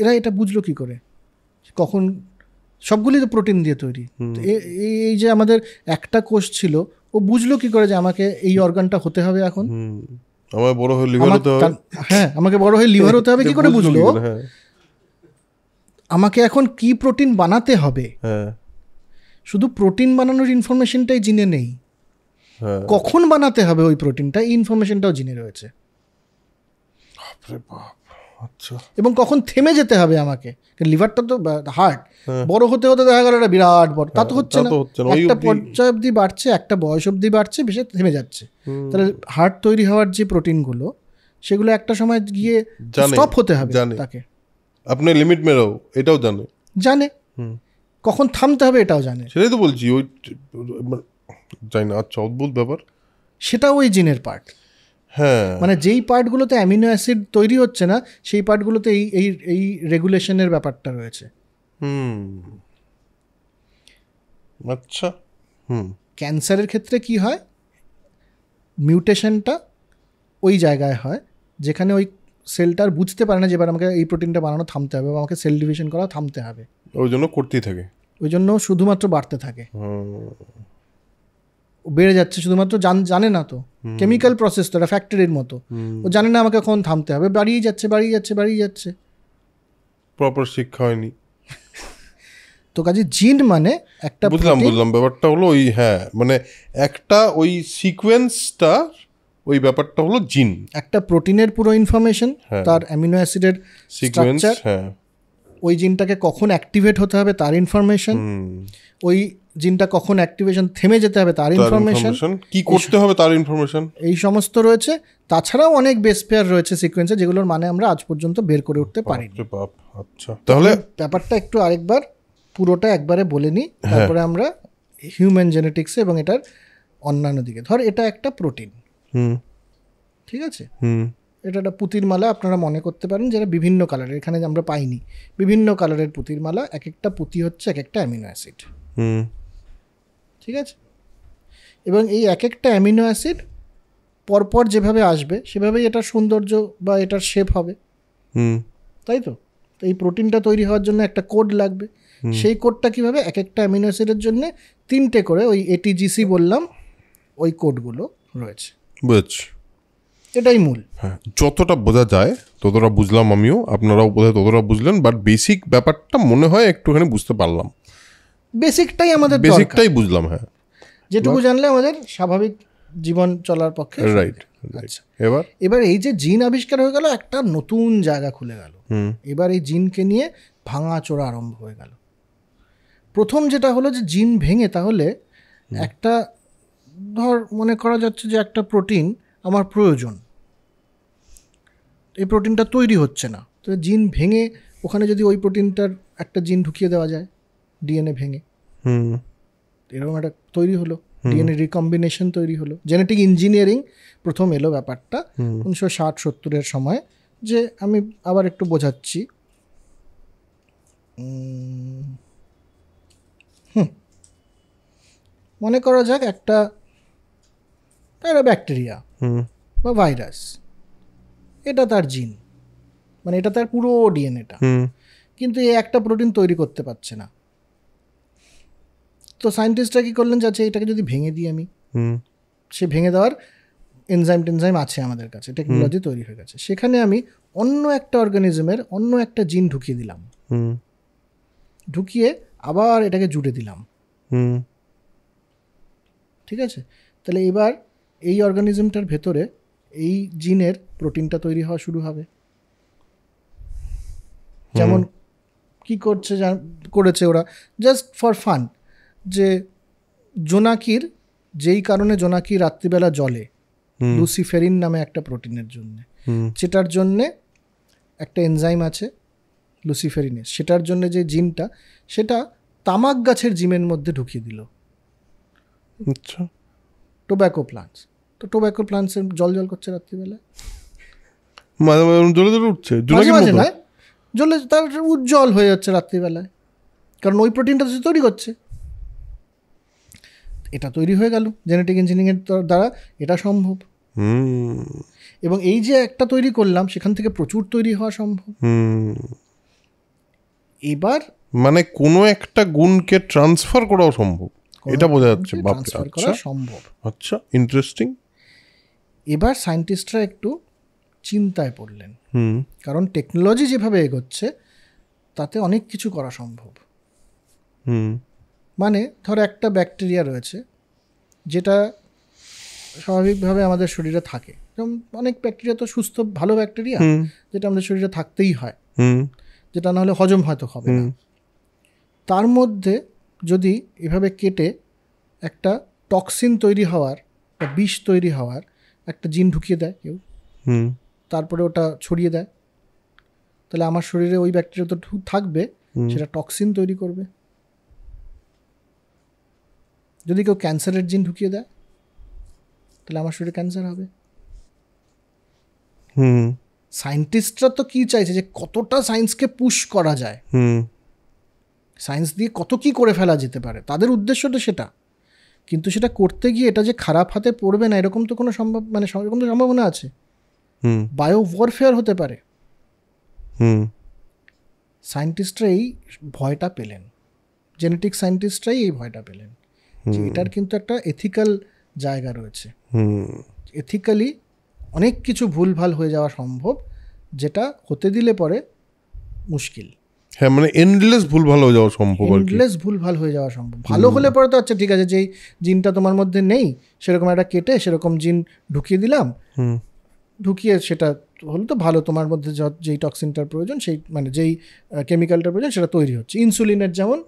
এরা এটা বুঝলো কি করে কখন সবগুলি তো প্রোটিন দিয়ে তৈরি এই যে আমাদের একটা কোষ ছিল ও বুঝলো কি করে যে আমাকে এই অর্গানটা হতে হবে এখন আমার বড় হয়ে লিভার হতে হবে হ্যাঁ আমাকে বড় হয়ে লিভার হতে হবে কি *laughs* করে বুঝলো হ্যাঁ। আমাকে এখন কি প্রোটিন বানাতে হবে হ্যাঁ। শুধু প্রোটিন বানানোর ইনফরমেশনটাই জিনে নেই হ্যাঁ। কখন বানাতে হবে ওই প্রোটিনটা এই ইনফরমেশনটাও জিনে রয়েছে বাপ আচ্ছা। এবং কখন থেমে যেতে হবে আমাকে লিভারটা তো হার্ট হ্যাঁ। বড় হতে হতে দেখা গেল বিরাট বড় তা তো হ্যাঁ, হচ্ছে না একটা পর্যায় অব্দি বাড়ছে একটা বয়স অবধি বাড়ছে বেশি থেমে যাচ্ছে তাহলে হার্ট তৈরি হওয়ার যে প্রোটিনগুলো সেগুলো একটা সময় গিয়ে স্টপ হতে হবে তাকে আপনি লিমিট মেরাও এটাও জানে জানে কখন থামতে হবে এটাও জানে সেটাই তো বলছি ওই জানি না আচ্ছা অদ্ভুত ব্যাপার সেটাও ওই জিনের পার্ট হ্যাঁ। মানে যেই পার্টগুলোতে অ্যামিনো অ্যাসিড তৈরি হচ্ছে না সেই পার্টগুলোতে এই এই এই রেগুলেশনের ব্যাপারটা রয়েছে হুম আচ্ছা হুম ক্যান্সারের ক্ষেত্রে কি হয় মিউটেশনটা ওই জায়গায় হয় যেখানে ওই সেলটার বুঝতে পারে না যে এবার আমাকে এই প্রোটিনটা বানানো থামতে হবে বা আমাকে সেল ডিভিশন করা থামতে হবে ওই জন্য করতেই থাকে ওই জন্য শুধুমাত্র বাড়তে থাকে বেড়ে যাচ্ছে শুধুমাত্র জানে না তো কেমিক্যাল প্রসেস তো ফ্যাক্টরির মতো ও জানে না আমাকে কখন থামতে হবে বাড়িয়ে যাচ্ছে বাড়িয়ে যাচ্ছে বাড়িয়ে যাচ্ছে প্রপার শিক্ষা হয়নি *laughs* তো কাজে জিন মানে একটা বুঝলাম বুঝলাম ব্যাপারটা হলো ওই হ্যাঁ মানে একটা ওই সিকোয়েন্সটা ওই ব্যাপারটা হলো জিন একটা প্রোটিনের পুরো ইনফরমেশন হ্যাঁ। তার অ্যামিনো অ্যাসিডের সিকোয়েন্স হ্যাঁ ওই জিনটাকে কখন অ্যাক্টিভেট হতে হবে তার ইনফরমেশন ওই জিনটা কখন অ্যাক্টিভেশন থেমে যেতে হবে তার ইনফরমেশন কি করতে হবে তার ইনফরমেশন এই সমস্ত রয়েছে তাছাড়াও অনেক বেস পেয়ার রয়েছে সিকোয়েন্সে যেগুলোর মানে আমরা আজ পর্যন্ত বের করে উঠতে পারি আচ্ছা তাহলে ব্যাপারটা একটু আরেকবার পুরোটা একবারে বলে নিই হ্যাঁ। তারপরে আমরা হিউম্যান জেনেটিক্সে এবং এটার অন্যান্য দিকে ধর এটা একটা প্রোটিন ঠিক আছে এটা একটা পুঁতির মালা আপনারা মনে করতে পারেন যেটা বিভিন্ন কালারের এখানে আমরা পাইনি বিভিন্ন কালারের পুঁতির মালা এক একটা পুঁতি হচ্ছে এক একটা অ্যামিনো অ্যাসিড ঠিক আছে এবং এই এক একটা অ্যামিনো অ্যাসিড পরপর যেভাবে আসবে সেভাবেই এটার সৌন্দর্য বা এটার শেপ হবে তাই তো এই প্রোটিনটা তৈরি হওয়ার জন্য একটা কোড লাগবে সেই কোডটা কীভাবে এক একটা অ্যামিনো অ্যাসিডের জন্য তিনটে করে ওই এটিজিসি বললাম ওই কোডগুলো রয়েছে বুঝছি এটাই মূল হ্যাঁ যতটা বোঝা যায় ততটা বুঝলাম আমিও আপনারাও বোধহয় ততটা বুঝলেন বাট বেসিক ব্যাপারটা মনে হয় একটুখানি বুঝতে পারলাম বেসিকটাই আমাদের বেসিকটাই বুঝলাম হ্যাঁ যেটুকু জানলে আমাদের স্বাভাবিক জীবন চলার পক্ষে রাইট আচ্ছা। এবার এবার এই যে জিন আবিষ্কার হয়ে গেল একটা নতুন জায়গা খুলে গেল এবার এই জিনকে নিয়ে ভাঙা চোরা আরম্ভ হয়ে গেল প্রথম যেটা হলো যে জিন ভেঙে তাহলে একটা ধর মনে করা যাচ্ছে যে একটা প্রোটিন আমার প্রয়োজন এই প্রোটিনটা তৈরি হচ্ছে না তো জিন ভেঙে ওখানে যদি ওই প্রোটিনটার একটা জিন ঢুকিয়ে দেওয়া যায় ডিএনএ ভেঙে এরকম একটা তৈরি হলো ডিএনএ রিকম্বিনেশন তৈরি হলো জেনেটিক ইঞ্জিনিয়ারিং প্রথম এলো ব্যাপারটা উনিশশো ষাট সত্তরের সময় যে আমি আবার একটু বোঝাচ্ছি মনে করা যাক একটা ব্যাকটেরিয়া বা ভাইরাস এটা তার জিন মানে এটা তার পুরো ডিএনএটা কিন্তু এ একটা প্রোটিন তৈরি করতে পারছে না তো সায়েন্টিস্টরা কি করলেন যে আচ্ছা এটাকে যদি ভেঙে দিই আমি সে ভেঙে দেওয়ার এনজাইম টেনজাইম আছে আমাদের কাছে টেকনোলজি তৈরি হয়ে গেছে সেখানে আমি অন্য একটা অর্গানিজমের অন্য একটা জিন ঢুকিয়ে দিলাম ঢুকিয়ে আবার এটাকে জুড়ে দিলাম ঠিক আছে তাহলে এবার এই অর্গানিজমটার ভেতরে এই জিনের প্রোটিনটা তৈরি হওয়া শুরু হবে যেমন কি করছে করেছে ওরা জাস্ট ফর ফান যে জোনাকির যেই কারণে জোনাকি রাত্রিবেলা জলে লুসিফেরিন নামে একটা প্রোটিনের জন্য সেটার জন্যে একটা এনজাইম আছে লুসিফেরিনে সেটার জন্য যে জিনটা সেটা তামাক গাছের জিমের মধ্যে ঢুকিয়ে দিল আচ্ছা টোব্যাকো প্লান্টস তো টোব্যাকো প্লান্টসের জল জল করছে রাত্রিবেলা মাঝে মাঝে উঠছে মাঝে মাঝে নয় জ্বলে তার উজ্জ্বল হয়ে যাচ্ছে রাত্রিবেলায় কারণ ওই প্রোটিনটা তৈরি করছে এটা তৈরি হয়ে গেল জেনেটিক এর দ্বারা এটা সম্ভব এবং এই যে একটা তৈরি করলাম সেখান থেকে প্রচুর তৈরি হওয়া সম্ভব এবার মানে কোনো একটা গুণকে ট্রান্সফার করাও সম্ভব এটা বোঝা যাচ্ছে ট্রান্সফার আচ্ছা। করা সম্ভব আচ্ছা ইন্টারেস্টিং এবার সায়েন্টিস্টরা একটু চিন্তায় পড়লেন কারণ টেকনোলজি যেভাবে এগোচ্ছে তাতে অনেক কিছু করা সম্ভব হুম মানে ধর একটা ব্যাকটেরিয়া রয়েছে যেটা স্বাভাবিকভাবে আমাদের শরীরে থাকে যেমন অনেক ব্যাকটেরিয়া তো সুস্থ ভালো ব্যাকটেরিয়া যেটা আমাদের শরীরে থাকতেই হয় যেটা না হলে হজম হয়তো হবে না তার মধ্যে যদি এভাবে কেটে একটা টক্সিন তৈরি হওয়ার বা বিষ তৈরি হওয়ার একটা জিন ঢুকিয়ে দেয় কেউ তারপরে ওটা ছড়িয়ে দেয় তাহলে আমার শরীরে ওই ব্যাকটেরিয়া তো থাকবে সেটা টক্সিন তৈরি করবে যদি কেউ ক্যান্সারের জিন ঢুকিয়ে দেয় তাহলে আমার শরীরে ক্যান্সার হবে হুম সায়েন্টিস্টরা তো কি চাইছে যে কতটা সায়েন্সকে পুশ করা যায় হুম সায়েন্স দিয়ে কত কি করে ফেলা যেতে পারে তাদের উদ্দেশ্যটা সেটা কিন্তু সেটা করতে গিয়ে এটা যে খারাপ হাতে পড়বে না এরকম তো কোনো সম্ভব মানে এরকম তো সম্ভাবনা আছে বায়ো ওয়ারফেয়ার হতে পারে সায়েন্টিস্টরা এই ভয়টা পেলেন জেনেটিক সায়েন্টিস্টরাই এই ভয়টা পেলেন যে এটার কিন্তু একটা এথিক্যাল জায়গা রয়েছে এথিক্যালি অনেক কিছু ভুলভাল হয়ে যাওয়া সম্ভব যেটা হতে দিলে পরে মুশকিল হ্যাঁ মানে এন্ডলেস ভুল ভাল হয়ে যাওয়া সম্ভব এন্ডলেস ভাল হয়ে যাওয়া সম্ভব ভালো হলে পরে তো আচ্ছা ঠিক আছে যেই জিনটা তোমার মধ্যে নেই সেরকম একটা কেটে সেরকম জিন ঢুকিয়ে দিলাম ঢুকিয়ে সেটা হলো তো ভালো তোমার মধ্যে যেই টক্সিনটার প্রয়োজন সেই মানে যেই কেমিক্যালটার প্রয়োজন সেটা তৈরি হচ্ছে ইনসুলিনের যেমন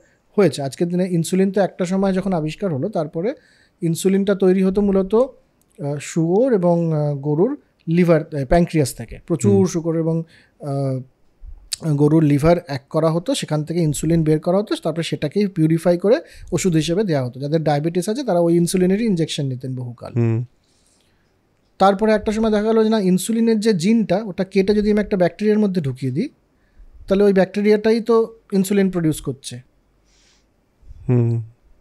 হয়েছে আজকের দিনে ইনসুলিন তো একটা সময় যখন আবিষ্কার হলো তারপরে ইনসুলিনটা তৈরি হতো মূলত শুয়োর এবং গরুর লিভার প্যাঙ্ক্রিয়াস থেকে প্রচুর শুগর এবং গরুর লিভার এক করা হতো সেখান থেকে ইনসুলিন বের করা হতো তারপরে সেটাকেই পিউরিফাই করে ওষুধ হিসেবে দেওয়া হতো যাদের ডায়াবেটিস আছে তারা ওই ইনসুলিনেরই ইনজেকশন নিতেন বহুকাল তারপরে একটা সময় দেখা গেলো যে না ইনসুলিনের যে জিনটা ওটা কেটে যদি আমি একটা ব্যাকটেরিয়ার মধ্যে ঢুকিয়ে দিই তাহলে ওই ব্যাকটেরিয়াটাই তো ইনসুলিন প্রডিউস করছে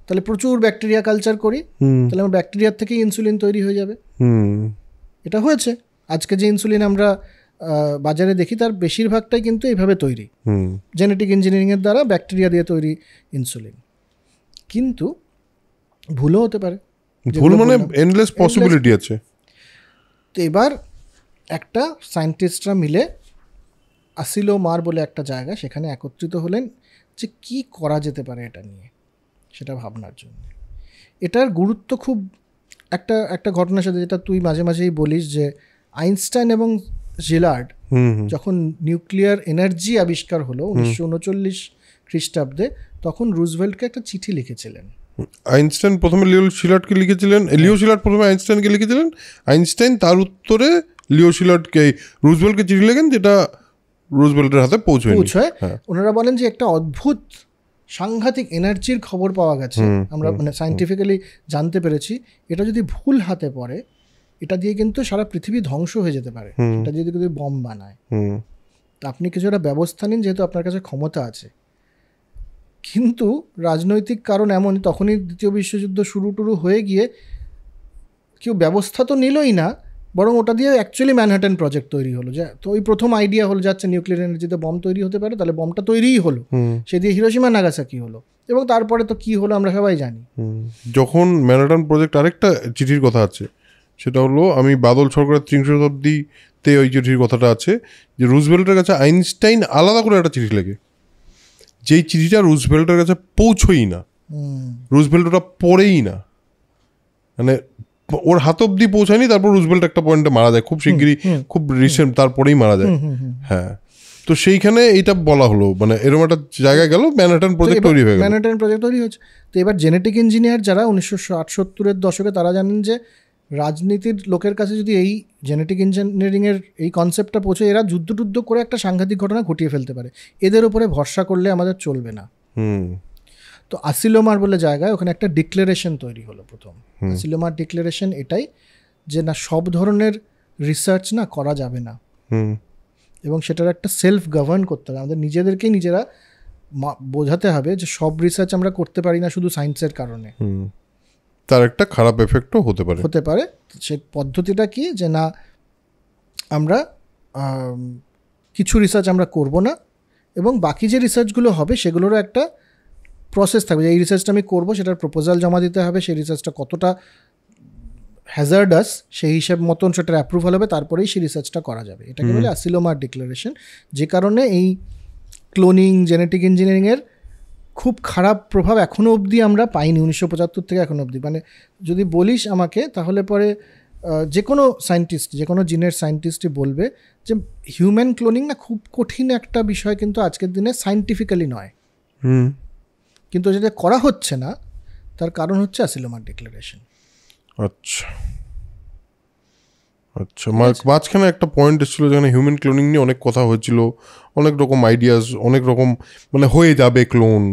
তাহলে প্রচুর ব্যাকটেরিয়া কালচার করি তাহলে আমার ব্যাকটেরিয়ার থেকেই ইনসুলিন তৈরি হয়ে যাবে এটা হয়েছে আজকে যে ইনসুলিন আমরা বাজারে দেখি তার বেশিরভাগটাই কিন্তু এইভাবে তৈরি জেনেটিক ইঞ্জিনিয়ারিংয়ের দ্বারা ব্যাকটেরিয়া দিয়ে তৈরি ইনসুলিন কিন্তু ভুলও হতে পারে ভুল মানে এন্ডলেস পসিবিলিটি আছে তো এবার একটা সায়েন্টিস্টরা মিলে আসিলো মার বলে একটা জায়গা সেখানে একত্রিত হলেন যে কি করা যেতে পারে এটা নিয়ে সেটা ভাবনার জন্য এটার গুরুত্ব খুব একটা একটা ঘটনার সাথে যেটা তুই মাঝে মাঝেই বলিস যে আইনস্টাইন এবং জিলার্ড যখন নিউক্লিয়ার এনার্জি আবিষ্কার হলো উনিশশো উনচল্লিশ খ্রিস্টাব্দে তখন রুজভেল্টকে একটা চিঠি লিখেছিলেন আইনস্টাইন প্রথমে লিও শিলাটকে লিখেছিলেন হ্যাঁ। লিও শিলাট প্রথমে আইনস্টাইনকে লিখেছিলেন আইনস্টাইন তার উত্তরে লিও শিলাটকে রুজভেল্টকে চিঠি লেখেন যেটা রুজভেল্টের হাতে পৌঁছয় পৌঁছয় হ্যাঁ। ওনারা বলেন যে একটা অদ্ভুত সাংঘাতিক এনার্জির খবর পাওয়া গেছে আমরা মানে সাইন্টিফিক্যালি জানতে পেরেছি এটা যদি ভুল হাতে পড়ে এটা দিয়ে কিন্তু সারা পৃথিবী ধ্বংস হয়ে যেতে পারে এটা যদি কেউ বম বানায় তা আপনি কিছু একটা ব্যবস্থা নিন যেহেতু আপনার কাছে ক্ষমতা আছে কিন্তু রাজনৈতিক কারণ এমন তখনই দ্বিতীয় বিশ্বযুদ্ধ শুরু টুরু হয়ে গিয়ে কেউ ব্যবস্থা তো নিলই না বরং ওটা দিয়ে অ্যাকচুয়ালি ম্যানহাটন প্রজেক্ট তৈরি হলো যে তো ওই প্রথম আইডিয়া হলো যাচ্ছে নিউক্লিয়ার এনার্জিতে বম তৈরি হতে পারে তাহলে বমটা তৈরিই হলো সে দিয়ে হিরোসীমা কী হলো এবং তারপরে তো কি হলো আমরা সবাই জানি যখন ম্যানহাটন প্রজেক্ট আরেকটা চিঠির কথা আছে সেটা হলো আমি বাদল সরকারের ত্রিশ শতাব্দীতে ওই চিঠির কথাটা আছে যে রুজভেল্টের কাছে আইনস্টাইন আলাদা করে একটা চিঠি লেগে যেই চিঠিটা রুজভেল্টের কাছে পৌঁছই না রুজভেল্ট ওটা পড়েই না মানে ওর হাত অব্দি পৌঁছায়নি তারপর রুজবেল্ট একটা পয়েন্টে মারা যায় খুব শিগগিরই খুব রিসেন্ট তারপরেই মারা যায় হ্যাঁ তো সেইখানে এটা বলা হলো মানে এরকম একটা জায়গায় গেল ম্যানহাটন প্রজেক্ট তৈরি হয়ে গেল ম্যানহাটন প্রজেক্ট তৈরি হয়েছে তো এবার জেনেটিক ইঞ্জিনিয়ার যারা উনিশশো আটসত্তরের সত্তরের দশকে তারা জানেন যে রাজনীতির লোকের কাছে যদি এই জেনেটিক ইঞ্জিনিয়ারিংয়ের এই কনসেপ্টটা পৌঁছে এরা যুদ্ধ টুদ্ধ করে একটা সাংঘাতিক ঘটনা ঘটিয়ে ফেলতে পারে এদের উপরে ভরসা করলে আমাদের চলবে না হুম তো আসিলোমার বলে জায়গায় ওখানে একটা ডিক্লারেশন তৈরি হলো প্রথম আসিলোমার ডিক্লারেশন এটাই যে না সব ধরনের রিসার্চ না করা যাবে না এবং সেটার একটা সেলফ গভর্ন করতে হবে আমাদের নিজেদেরকেই নিজেরা বোঝাতে হবে যে সব রিসার্চ আমরা করতে পারি না শুধু সায়েন্সের কারণে তার একটা খারাপ এফেক্টও হতে পারে হতে পারে সে পদ্ধতিটা কি যে না আমরা কিছু রিসার্চ আমরা করব না এবং বাকি যে রিসার্চগুলো হবে সেগুলোরও একটা প্রসেস থাকবে যে এই রিসার্চটা আমি করবো সেটার প্রপোজাল জমা দিতে হবে সেই রিসার্চটা কতটা হ্যাজার্ডাস সেই হিসাব মতন সেটার অ্যাপ্রুভাল হবে তারপরেই সেই রিসার্চটা করা যাবে এটাকে বলে অ্যাসিলোমার ডিক্লারেশন যে কারণে এই ক্লোনিং জেনেটিক ইঞ্জিনিয়ারিংয়ের খুব খারাপ প্রভাব এখনও অবধি আমরা পাইনি উনিশশো পঁচাত্তর থেকে এখনও অবধি মানে যদি বলিস আমাকে তাহলে পরে যে কোনো সায়েন্টিস্ট যে কোনো জিনের সায়েন্টিস্টই বলবে যে হিউম্যান ক্লোনিং না খুব কঠিন একটা বিষয় কিন্তু আজকের দিনে সায়েন্টিফিক্যালি নয় কিন্তু যেটা করা হচ্ছে না তার কারণ হচ্ছে আসিলোমার ডিক্লারেশন আচ্ছা আচ্ছা, আচ্ছা মাঝখানে একটা পয়েন্ট এসেছিল যেখানে হিউম্যান ক্লোনিং নিয়ে অনেক কথা হয়েছিল অনেক রকম আইডিয়াস অনেক রকম মানে হয়ে যাবে ক্লোন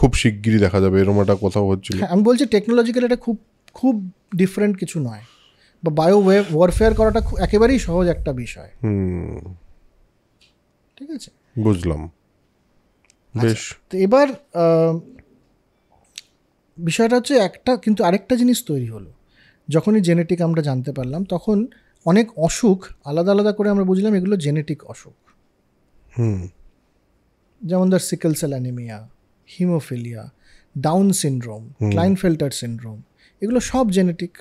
খুব শিগগিরই দেখা যাবে এরকম একটা কথা হচ্ছিল হ্যাঁ, আমি বলছি টেকনোলজিক্যাল এটা খুব খুব ডিফারেন্ট কিছু নয় বা বায়ো ওয়ারফেয়ার করাটা একেবারেই সহজ একটা বিষয় ঠিক আছে বুঝলাম আচ্ছা, বেশ তো এবার বিষয়টা হচ্ছে একটা কিন্তু আরেকটা জিনিস তৈরি হলো যখনই জেনেটিক আমরা জানতে পারলাম তখন অনেক অসুখ আলাদা আলাদা করে আমরা বুঝলাম এগুলো জেনেটিক অসুখ হুম যেমন ধর sickle cell anaemia haemophilia Down syndrome Klinefelter syndrome এগুলো সব জেনেটিক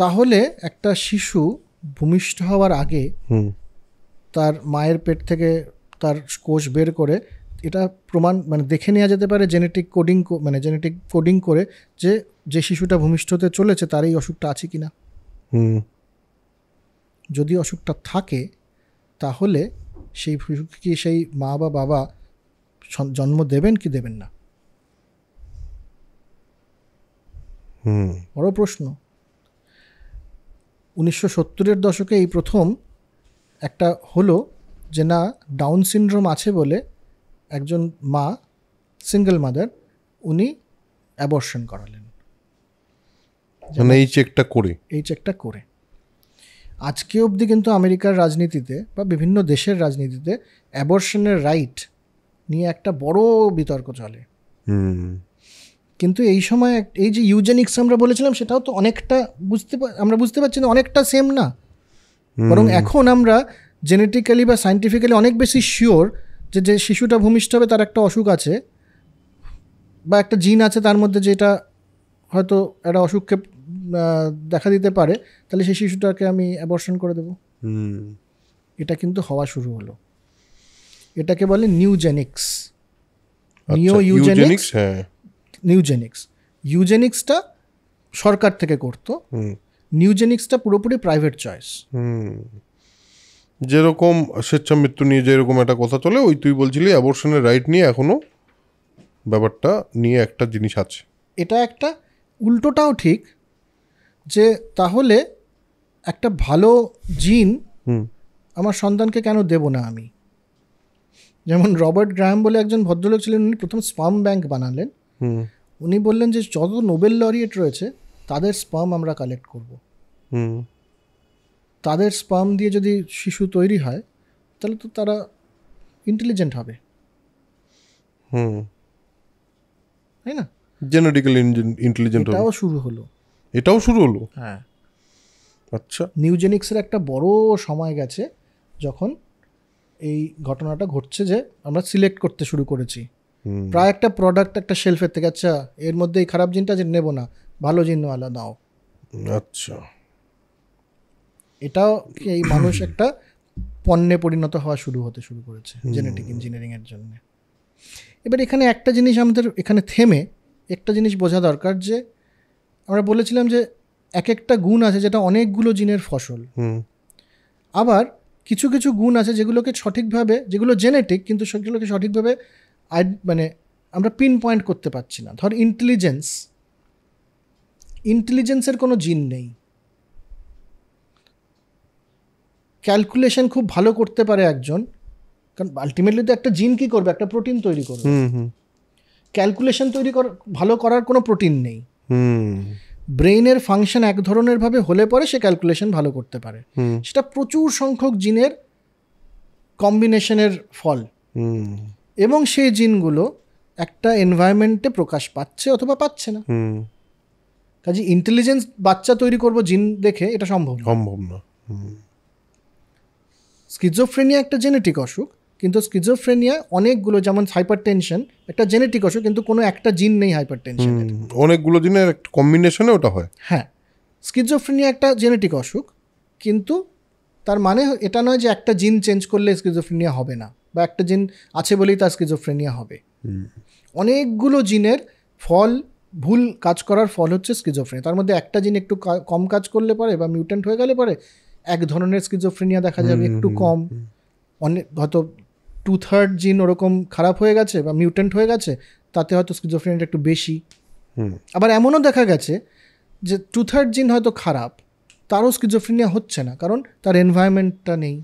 তাহলে একটা শিশু ভূমিষ্ঠ হওয়ার আগে তার মায়ের পেট থেকে তার কোষ বের করে এটা প্রমাণ মানে দেখে নেওয়া যেতে পারে জেনেটিক কোডিং মানে জেনেটিক কোডিং করে যে যে শিশুটা ভূমিষ্ঠতে চলেছে তার এই অসুখটা আছে কি না যদি অসুখটা থাকে তাহলে সেই শিশুকে কি সেই মা বা বাবা জন্ম দেবেন কি দেবেন না বড় প্রশ্ন উনিশশো সত্তরের দশকে এই প্রথম একটা হলো যে না ডাউন সিনড্রোম আছে বলে একজন মা সিঙ্গেল মাদার উনি অ্যাবর্শন করালেন এই চেকটা করে এই চেকটা করে আজকে অবধি কিন্তু আমেরিকার রাজনীতিতে বা বিভিন্ন দেশের রাজনীতিতে অ্যাবর্শনের রাইট নিয়ে একটা বড় বিতর্ক চলে কিন্তু এই সময় এই যে ইউজেনিক্স আমরা বলেছিলাম সেটাও তো অনেকটা বুঝতে আমরা বুঝতে পারছি না অনেকটা সেম না বরং এখন আমরা জেনেটিক্যালি বা সায়েন্টিফিক্যালি অনেক বেশি শিওর যে যে শিশুটা ভূমিষ্ঠ হবে তার একটা অসুখ আছে বা একটা জিন আছে তার মধ্যে যেটা হয়তো একটা অসুখকে দেখা দিতে পারে তাহলে সেই শিশুটাকে আমি অ্যাবর্শন করে দেবো এটা কিন্তু হওয়া শুরু হলো এটাকে বলে নিউজেনিক্স নিউ ইউজেনিক্স নিউজেনিক্স ইউজেনিক্সটা সরকার থেকে করতো নিউজেনিক্সটা পুরোপুরি প্রাইভেট চয়েস যেরকম স্বেচ্ছা মৃত্যু নিয়ে যেরকম একটা কথা চলে ওই তুই বলছিলি অ্যাবর্শনের রাইট নিয়ে এখনও ব্যাপারটা নিয়ে একটা জিনিস আছে এটা একটা উল্টোটাও ঠিক যে তাহলে একটা ভালো জিন আমার সন্তানকে কেন দেব না আমি যেমন রবার্ট গ্রাম বলে একজন ভদ্রলোক ছিলেন উনি প্রথম স্পাম ব্যাংক বানালেন উনি বললেন যে যত নোবেল লরিয়েট রয়েছে তাদের স্পাম আমরা কালেক্ট করব তাদের স্পাম দিয়ে যদি শিশু তৈরি হয় তাহলে তো তারা ইন্টেলিজেন্ট হবে হুম তাই না জেনেটিক্যাল ইন্টেলিজেন্ট এটাও শুরু হলো এটাও শুরু হলো হ্যাঁ আচ্ছা নিউজেনিক্সের একটা বড় সময় গেছে যখন এই ঘটনাটা ঘটছে যে আমরা সিলেক্ট করতে শুরু করেছি প্রায় একটা প্রোডাক্ট একটা শেলফের থেকে আচ্ছা এর মধ্যে এই খারাপ জিনটা যে নেবো না ভালো জিনওয়ালা দাও আচ্ছা এটাও এই মানুষ একটা পণ্যে পরিণত হওয়া শুরু হতে শুরু করেছে জেনেটিক ইঞ্জিনিয়ারিংয়ের জন্য এবার এখানে একটা জিনিস আমাদের এখানে থেমে একটা জিনিস বোঝা দরকার যে আমরা বলেছিলাম যে এক একটা গুণ আছে যেটা অনেকগুলো জিনের ফসল আবার কিছু কিছু গুণ আছে যেগুলোকে সঠিকভাবে যেগুলো জেনেটিক কিন্তু সেগুলোকে সঠিকভাবে মানে আমরা পিন পয়েন্ট করতে পারছি না ধর ইন্টেলিজেন্স ইন্টেলিজেন্সের কোনো জিন নেই ক্যালকুলেশন খুব ভালো করতে পারে একজন কারণ আলটিমেটলি তো একটা জিন কি করবে একটা প্রোটিন তৈরি করবে ক্যালকুলেশন তৈরি ভালো করার কোনো প্রোটিন নেই ব্রেইনের ফাংশন এক ধরনের ভাবে হলে পরে সে ক্যালকুলেশন ভালো করতে পারে সেটা প্রচুর সংখ্যক জিনের কম্বিনেশনের ফল এবং সেই জিনগুলো একটা এনভায়রনমেন্টে প্রকাশ পাচ্ছে অথবা পাচ্ছে না কাজে ইন্টেলিজেন্স বাচ্চা তৈরি করব জিন দেখে এটা সম্ভব সম্ভব না স্কিজোফ্রেনিয়া একটা জেনেটিক অসুখ কিন্তু স্কিজোফ্রেনিয়া অনেকগুলো যেমন হাইপার টেনশন একটা জেনেটিক অসুখ কিন্তু কোনো একটা জিন নেই হাইপার টেনশন অনেকগুলো জিনের কম্বিনেশনে ওটা হয় হ্যাঁ স্কিজোফ্রেনিয়া একটা জেনেটিক অসুখ কিন্তু তার মানে এটা নয় যে একটা জিন চেঞ্জ করলে স্কিজোফ্রেনিয়া হবে না বা একটা জিন আছে বলেই তার স্কিজোফ্রেনিয়া হবে অনেকগুলো জিনের ফল ভুল কাজ করার ফল হচ্ছে স্কিজোফ্রেনিয়া তার মধ্যে একটা জিন একটু কম কাজ করলে পারে বা মিউট্যান্ট হয়ে গেলে পারে এক ধরনের স্কিজোফ্রেনিয়া দেখা যাবে একটু কম অনেক হয়তো টু থার্ড জিন ওরকম খারাপ হয়ে গেছে বা মিউটেন্ট হয়ে গেছে তাতে হয়তো স্কিজোফ্রেনিয়াটা একটু বেশি আবার এমনও দেখা গেছে যে টু থার্ড জিন হয়তো খারাপ তারও স্কিজোফ্রেনিয়া হচ্ছে না কারণ তার এনভায়রনমেন্টটা নেই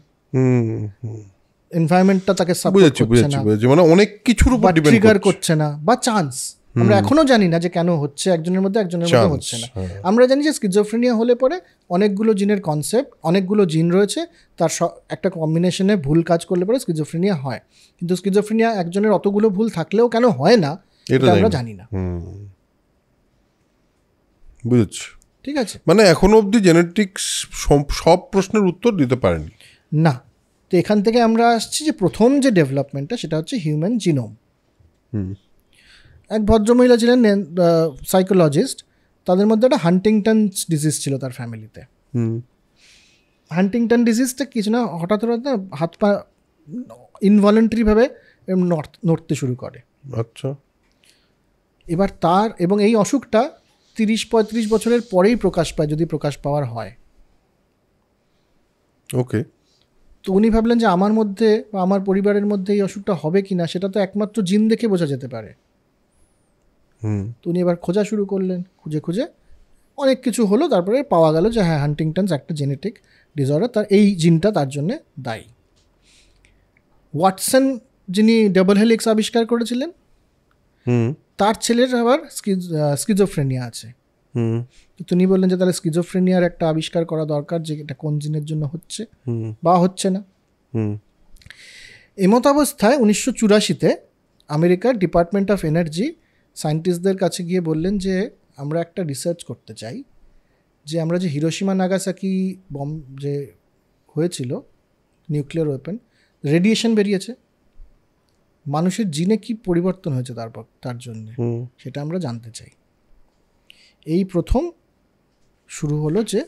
এনভায়রনমেন্টটা তাকে সাপোর্ট করছে না মানে অনেক কিছুর উপর ডিপেন্ড করছে না বা চান্স আমরা এখনো জানি না যে কেন হচ্ছে একজনের মধ্যে একজনের মধ্যে হচ্ছে না হ্যাঁ। আমরা জানি যে স্কিজোফ্রেনিয়া হলে পরে অনেকগুলো জিনের কনসেপ্ট অনেকগুলো জিন রয়েছে তার একটা কম্বিনেশনে ভুল কাজ করলে পরে স্কিজোফ্রেনিয়া হয় কিন্তু স্কিজোফ্রেনিয়া একজনের অতগুলো ভুল থাকলেও কেন হয় না এটা আমরা জানি না বুঝছ ঠিক আছে মানে এখনো অবধি জেনেটিক্স সব প্রশ্নের উত্তর দিতে পারেনি না তো এখান থেকে আমরা আসছি যে প্রথম যে ডেভেলপমেন্টটা সেটা হচ্ছে হিউম্যান জিনোম হুম এক ভদ্রমহিলা ছিলেন সাইকোলজিস্ট তাদের মধ্যে একটা হান্টিংটন ডিজিজ ছিল তার ফ্যামিলিতে হান্টিংটন ডিজিজটা কিছু না হঠাৎ হঠাৎ না হাত পা ইনভলেন্টারিভাবে নড়তে শুরু করে আচ্ছা এবার তার এবং এই অসুখটা তিরিশ পঁয়ত্রিশ বছরের পরেই প্রকাশ পায় যদি প্রকাশ পাওয়ার হয় ওকে তো উনি ভাবলেন যে আমার মধ্যে বা আমার পরিবারের মধ্যে এই অসুখটা হবে কি না সেটা তো একমাত্র জিন দেখে বোঝা যেতে পারে তো উনি এবার খোঁজা শুরু করলেন খুঁজে খুঁজে অনেক কিছু হলো তারপরে পাওয়া গেল যে হ্যাঁ হান্টিংটনস একটা জেনেটিক ডিজর্ডার তার এই জিনটা তার জন্যে দায়ী ওয়াটসন যিনি ডাবল হেলিক্স আবিষ্কার করেছিলেন তার ছেলের আবার স্কিজোফ্রেনিয়া আছে তো তিনি বললেন যে তাহলে স্কিজোফ্রেনিয়ার একটা আবিষ্কার করা দরকার যে এটা কোন জিনের জন্য হচ্ছে বা হচ্ছে না এমতাবস্থায় উনিশশো চুরাশিতে আমেরিকার ডিপার্টমেন্ট অফ এনার্জি সায়েন্টিস্টদের কাছে গিয়ে বললেন যে আমরা একটা রিসার্চ করতে চাই যে আমরা যে হিরোসীমা নাগাসাকি বম যে হয়েছিল নিউক্লিয়ার ওয়েপেন রেডিয়েশন বেরিয়েছে মানুষের জিনে কি পরিবর্তন হয়েছে তারপর তার জন্য সেটা আমরা জানতে চাই এই প্রথম শুরু হলো যে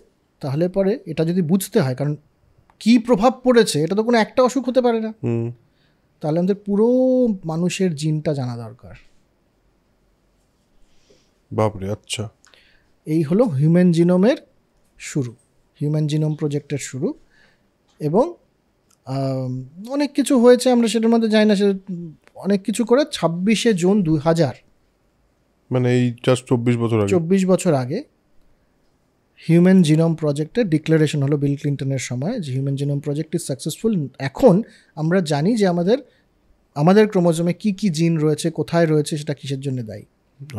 তাহলে পরে এটা যদি বুঝতে হয় কারণ কি প্রভাব পড়েছে এটা তো কোনো একটা অসুখ হতে পারে না তাহলে আমাদের পুরো মানুষের জিনটা জানা দরকার বাপরে আচ্ছা এই হলো হিউম্যান জিনোমের শুরু হিউম্যান জিনোম প্রজেক্টের শুরু এবং অনেক কিছু হয়েছে আমরা সেটার মধ্যে জানি না সে অনেক কিছু করে ছাব্বিশে জুন দু হাজার মানে এই জাস্ট চব্বিশ বছর আগে চব্বিশ বছর আগে হিউম্যান জিনোম প্রজেক্টের ডিক্লারেশন হলো বিল ক্লিন্টনের সময় যে human genome project is successful এখন আমরা জানি যে আমাদের আমাদের ক্রোমোজোমে কি কি জিন রয়েছে কোথায় রয়েছে সেটা কিসের জন্য দায়ী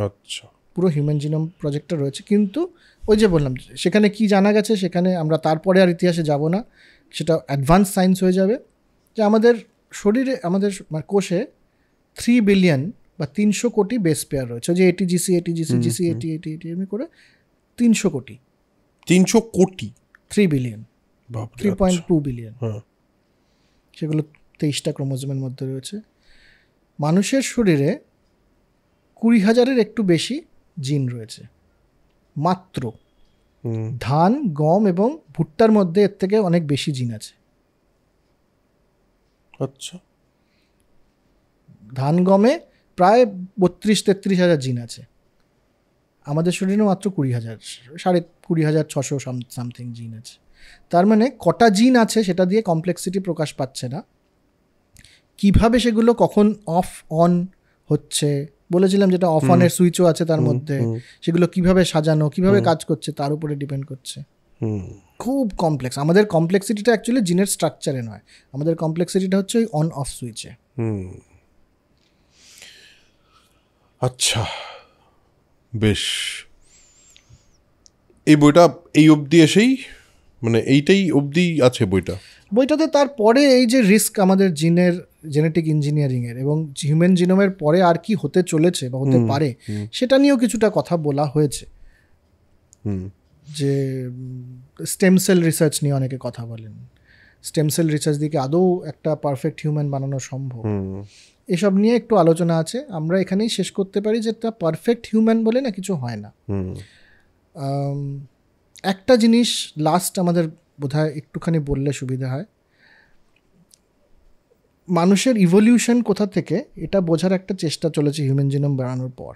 আচ্ছা পুরো হিউম্যান জিনোম প্রজেক্টটা রয়েছে কিন্তু ওই যে বললাম সেখানে কি জানা গেছে সেখানে আমরা তারপরে আর ইতিহাসে যাব না সেটা অ্যাডভান্স সায়েন্স হয়ে যাবে যে আমাদের শরীরে আমাদের মানে কোষে থ্রি বিলিয়ন বা তিনশো কোটি বেস পেয়ার রয়েছে যে এটি জিসি এটি জিসি জিসি এটি এটি এটি এমনি করে তিনশো কোটি তিনশো কোটি three billion three point two billion সেগুলো তেইশটা ক্রোমোজোমের মধ্যে রয়েছে মানুষের শরীরে কুড়ি হাজারের একটু বেশি জিন রয়েছে মাত্র ধান গম এবং ভুট্টার মধ্যে এর থেকে অনেক বেশি জিন আছে আচ্ছা ধান গমে প্রায় বত্রিশ তেত্রিশ হাজার জিন আছে আমাদের শরীরে মাত্র কুড়ি হাজার সাড়ে কুড়ি হাজার ছশো সামথিং জিন আছে তার মানে কটা জিন আছে সেটা দিয়ে কমপ্লেক্সিটি প্রকাশ পাচ্ছে না কিভাবে সেগুলো কখন অফ অন হচ্ছে বলেছিলাম যেটা অফ অনের সুইচও আছে তার মধ্যে সেগুলো কিভাবে সাজানো কিভাবে কাজ করছে তার উপরে ডিপেন্ড করছে খুব কমপ্লেক্স আমাদের কমপ্লেক্সিটিটা অ্যাকচুয়ালি জিনের স্ট্রাকচারে নয় আমাদের কমপ্লেক্সিটিটা হচ্ছে ওই অন অফ সুইচে আচ্ছা বেশ এই বইটা এই অবধি এসেই মানে এইটাই অবধি আছে বইটা বইটাতে তারপরে এই যে রিস্ক আমাদের জিনের জেনেটিক ইঞ্জিনিয়ারিংয়ের এবং হিউম্যান জিনোমের পরে আর কি হতে চলেছে বা হতে পারে সেটা নিয়েও কিছুটা কথা বলা হয়েছে যে স্টেম সেল রিসার্চ নিয়ে অনেকে কথা বলেন স্টেম সেল রিসার্চ দিকে আদৌ একটা পারফেক্ট হিউম্যান বানানো সম্ভব এসব নিয়ে একটু আলোচনা আছে আমরা এখানেই শেষ করতে পারি যে তা পারফেক্ট হিউম্যান বলে না কিছু হয় না একটা জিনিস লাস্ট আমাদের বোধহয় একটুখানি বললে সুবিধা হয় মানুষের ইভলিউশন কোথা থেকে এটা বোঝার একটা চেষ্টা চলেছে হিউম্যান জিনোম বাড়ানোর পর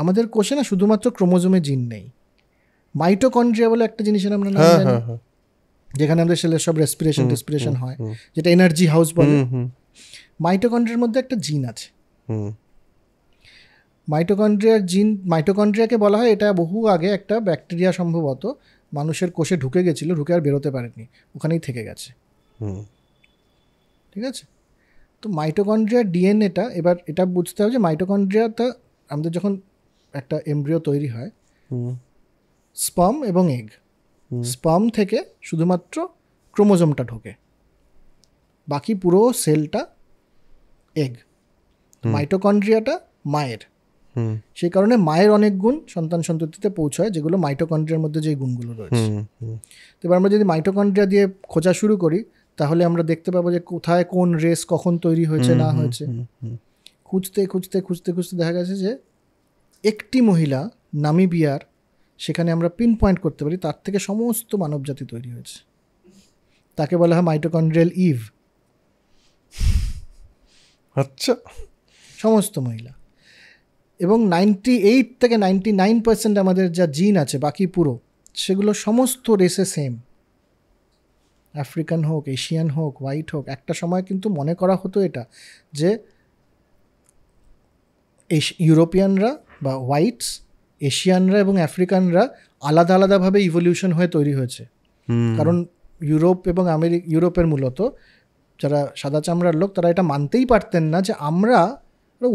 আমাদের কোষে না শুধুমাত্র ক্রোমোজোমে জিন নেই মাইটোকন্ড্রিয়া বলে একটা জিনিসের আমরা নাম জানি হ্যাঁ, হ্যাঁ, হ্যাঁ। যেখানে আমাদের সেলের সব রেসপিরেশন রেসপিরেশন হয় যেটা এনার্জি হাউস বলে মাইটোকন্ড্রিয়ার মধ্যে একটা জিন আছে মাইটোকন্ড্রিয়ার জিন মাইটোকন্ড্রিয়াকে বলা হয় এটা বহু আগে একটা ব্যাকটেরিয়া সম্ভবত মানুষের কোষে ঢুকে গেছিল ঢুকে আর বেরোতে পারেনি ওখানেই থেকে গেছে ঠিক আছে তো মাইটোকন্ড্রিয়া ডিএনএটা এবার এটা বুঝতে হবে যে মাইটোকন্ড্রিয়াটা আমাদের যখন একটা এমব্রিও তৈরি হয় স্পাম এবং এগ স্পাম থেকে শুধুমাত্র ক্রোমোজোমটা ঢোকে বাকি পুরো সেলটা এগ মাইটোকন্ড্রিয়াটা মায়ের সেই কারণে মায়ের অনেক গুণ সন্তান সন্ততিতে পৌঁছায় যেগুলো মাইটোকন্ড্রিয়ার মধ্যে যে গুণগুলো রয়েছে এবার আমরা যদি মাইটোকন্ড্রিয়া দিয়ে খোঁজা শুরু করি তাহলে আমরা দেখতে পাবো যে কোথায় কোন রেস কখন তৈরি হয়েছে না হয়েছে খুঁজতে খুঁজতে খুঁজতে খুঁজতে দেখা গেছে যে একটি মহিলা নামিবিয়ার সেখানে আমরা পিন পয়েন্ট করতে পারি তার থেকে সমস্ত মানবজাতি তৈরি হয়েছে তাকে বলা হয় মাইটোকন্ড্রিয়াল ইভ আচ্ছা সমস্ত মহিলা এবং নাইনটি এইট থেকে নাইনটি নাইন পার্সেন্ট আমাদের যা জিন আছে বাকি পুরো সেগুলো সমস্ত রেসে সেম আফ্রিকান হোক এশিয়ান হোক হোয়াইট হোক একটা সময় কিন্তু মনে করা হতো এটা যে ইউরোপিয়ানরা বা হোয়াইটস এশিয়ানরা এবং আফ্রিকানরা আলাদা আলাদাভাবে ইভলিউশন হয়ে তৈরি হয়েছে কারণ ইউরোপ এবং আমেরি ইউরোপের মূলত যারা সাদা চামড়ার লোক তারা এটা মানতেই পারতেন না যে আমরা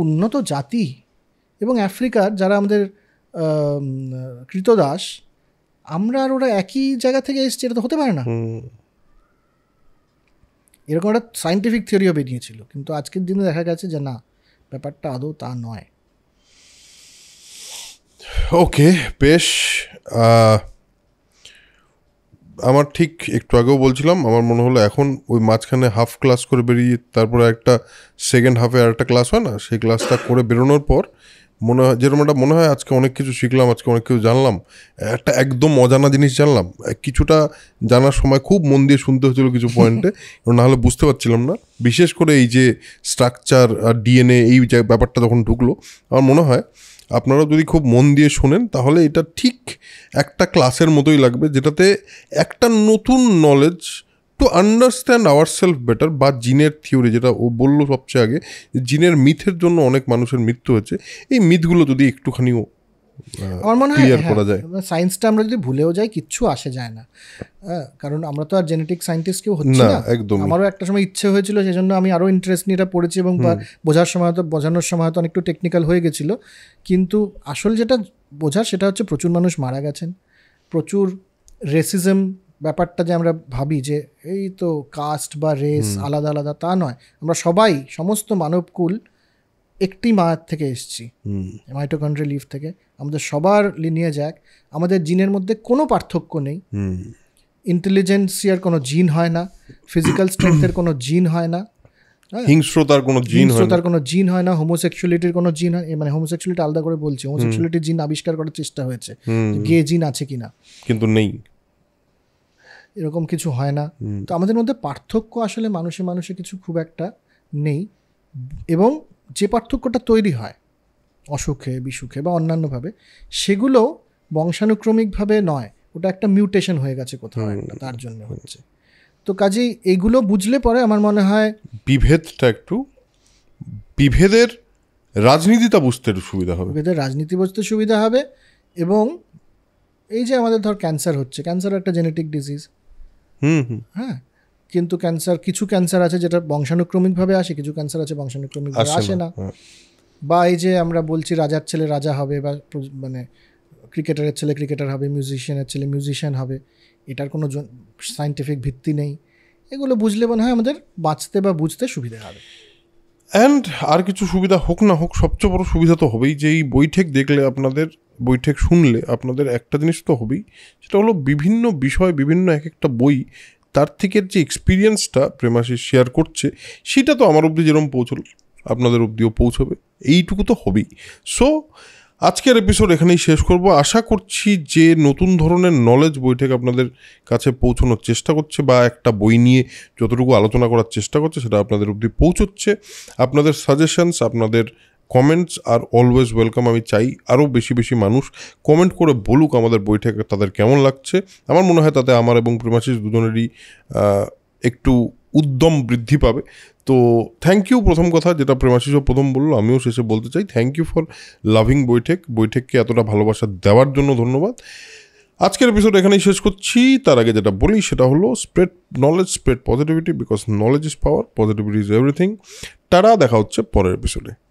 উন্নত জাতি এবং আফ্রিকার যারা আমাদের কৃতদাস আমরা আর ওরা একই জায়গা থেকে এসেছি এটা তো হতে পারে না এরকম একটা সাইন্টিফিক থিওরিও বেরিয়েছিল কিন্তু আজকের দিনে দেখা গেছে যে না ব্যাপারটা আদৌ তা নয় ওকে বেশ আমার ঠিক একটু আগেও বলছিলাম আমার মনে হলো এখন ওই মাঝখানে হাফ ক্লাস করে বেরিয়ে তারপরে একটা সেকেন্ড হাফে আর একটা ক্লাস হয় না সেই ক্লাসটা করে বেরোনোর পর মনে হয় যেরকম একটা মনে হয় আজকে অনেক কিছু শিখলাম আজকে অনেক কিছু জানলাম একটা একদম অজানা জিনিস জানলাম কিছুটা জানার সময় খুব মন দিয়ে শুনতে হয়েছিলো কিছু পয়েন্টে *laughs* এবং নাহলে বুঝতে পারছিলাম না বিশেষ করে এই যে স্ট্রাকচার আর ডিএনএ এই ব্যাপারটা যখন ঢুকলো আমার মনে হয় আপনারা যদি খুব মন দিয়ে শোনেন তাহলে এটা ঠিক একটা ক্লাসের মতোই লাগবে যেটাতে একটা নতুন knowledge to understand our self better বা জিনের থিওরি যেটা ও বললো সবচেয়ে আগে জিনের মিথের জন্য অনেক মানুষের মৃত্যু হচ্ছে এই মিথগুলো যদি একটুখানিও আমার মনে হয় হ্যাঁ, করা যায় সায়েন্সটা আমরা যদি ভুলেও যাই কিচ্ছু আসে যায় না হ্যাঁ, কারণ আমরা তো আর জেনেটিক সায়েন্টিস্ট কেউ হচ্ছে না একদম আমারও একটা সময় ইচ্ছে হয়েছিল সেই জন্য আমি আরও ইন্টারেস্ট নিয়ে এটা পড়েছি এবং বোঝার সময় হয়তো বোঝানোর সময় হয়তো অনেকটু টেকনিক্যাল হয়ে গেছিলো কিন্তু আসল যেটা বোঝার সেটা হচ্ছে প্রচুর মানুষ মারা গেছেন প্রচুর রেসিজম ব্যাপারটা যে আমরা ভাবি যে এই তো কাস্ট বা রেস আলাদা আলাদা তা নয় আমরা সবাই সমস্ত মানবকুল একটি মায়ের থেকে এসছি মাইটোকন্ড্রি লিভ থেকে আমাদের সবার লিনিয়ে যাক আমাদের জিনের মধ্যে কোনো পার্থক্য নেই ইন্টেলিজেন্সিয়ার কোনো জিন হয় না ফিজিক্যাল স্ট্রেংথের কোনো জিন হয় না হিংস্রতার কোনো জিন হিংস্রতার কোনো জিন হয় না হোমোসেক্সুয়ালিটির কোনো জিন হয় মানে হোমোসেক্সুয়ালিটি আলাদা করে বলছি হোমোসেক্সুয়ালিটির জিন আবিষ্কার করার চেষ্টা হয়েছে গে জিন আছে কিনা কিন্তু নেই এরকম কিছু হয় না তো আমাদের মধ্যে পার্থক্য আসলে মানুষে মানুষে কিছু খুব একটা নেই এবং যে পার্থক্যটা তৈরি হয় অসুখে বিসুখে বা অন্যান্যভাবে সেগুলো বংশানুক্রমিকভাবে নয় ওটা একটা মিউটেশন হয়ে গেছে কোথাও একটা তার জন্য হচ্ছে তো কাজেই এগুলো বুঝলে পরে আমার মনে হয় বিভেদটা একটু বিভেদের রাজনীতিটা বুঝতে সুবিধা হবে বিভেদের রাজনীতি বুঝতে সুবিধা হবে এবং এই যে আমাদের ধর ক্যান্সার হচ্ছে ক্যান্সার একটা জেনেটিক ডিজিজ হ্যাঁ কিন্তু ক্যান্সার কিছু ক্যান্সার আছে যেটা বংশানুক্রমিকভাবে আসে কিছু ক্যান্সার আছে বংশানুক্রমিকভাবে আসে না হ্যাঁ। বা এই যে আমরা বলছি রাজার ছেলে রাজা হবে বা মানে ক্রিকেটারের ছেলে ক্রিকেটার হবে মিউজিশিয়ানের ছেলে মিউজিশিয়ান হবে এটার কোনো সাইন্টিফিক ভিত্তি নেই এগুলো বুঝলে মনে হয় আমাদের বাঁচতে বা বুঝতে সুবিধা হবে অ্যান্ড আর কিছু সুবিধা হোক না হোক সবচেয়ে বড় সুবিধা তো হবেই যে এই বৈঠক দেখলে আপনাদের বৈঠক শুনলে আপনাদের একটা জিনিস তো হবেই সেটা হলো বিভিন্ন বিষয় বিভিন্ন এক একটা বই তার থেকে যে এক্সপিরিয়েন্সটা প্রেমাশিস শেয়ার করছে সেটা তো আমার অবধি যেরকম পৌঁছল আপনাদের অবধিও পৌঁছবে এইটুকু তো হবেই সো আজকের এপিসোড এখানেই শেষ করব আশা করছি যে নতুন ধরনের নলেজ বৈঠক আপনাদের কাছে পৌঁছানোর চেষ্টা করছে বা একটা বই নিয়ে যতটুকু আলোচনা করার চেষ্টা করছে সেটা আপনাদের অবধি পৌঁছচ্ছে আপনাদের সাজেশনস আপনাদের কমেন্টস আর অলওয়েজ ওয়েলকাম আমি চাই আরও বেশি বেশি মানুষ কমেন্ট করে বলুক আমাদের বইটাকে তাদের কেমন লাগছে আমার মনে হয় তাতে আমার এবং প্রেমাশিস দুজনেরই একটু উদ্যম বৃদ্ধি পাবে তো থ্যাংক ইউ প্রথম কথা যেটা প্রেমাশিসও প্রথম বললো আমিও শেষে বলতে চাই থ্যাংক ইউ ফর লাভিং বৈঠক বৈঠককে এতটা ভালোবাসা দেওয়ার জন্য ধন্যবাদ আজকের এপিসোড এখানেই শেষ করছি তার আগে যেটা বলি সেটা হলো spread knowledge spread positivity because knowledge is power positivity is everything তারা দেখা হচ্ছে পরের এপিসোডে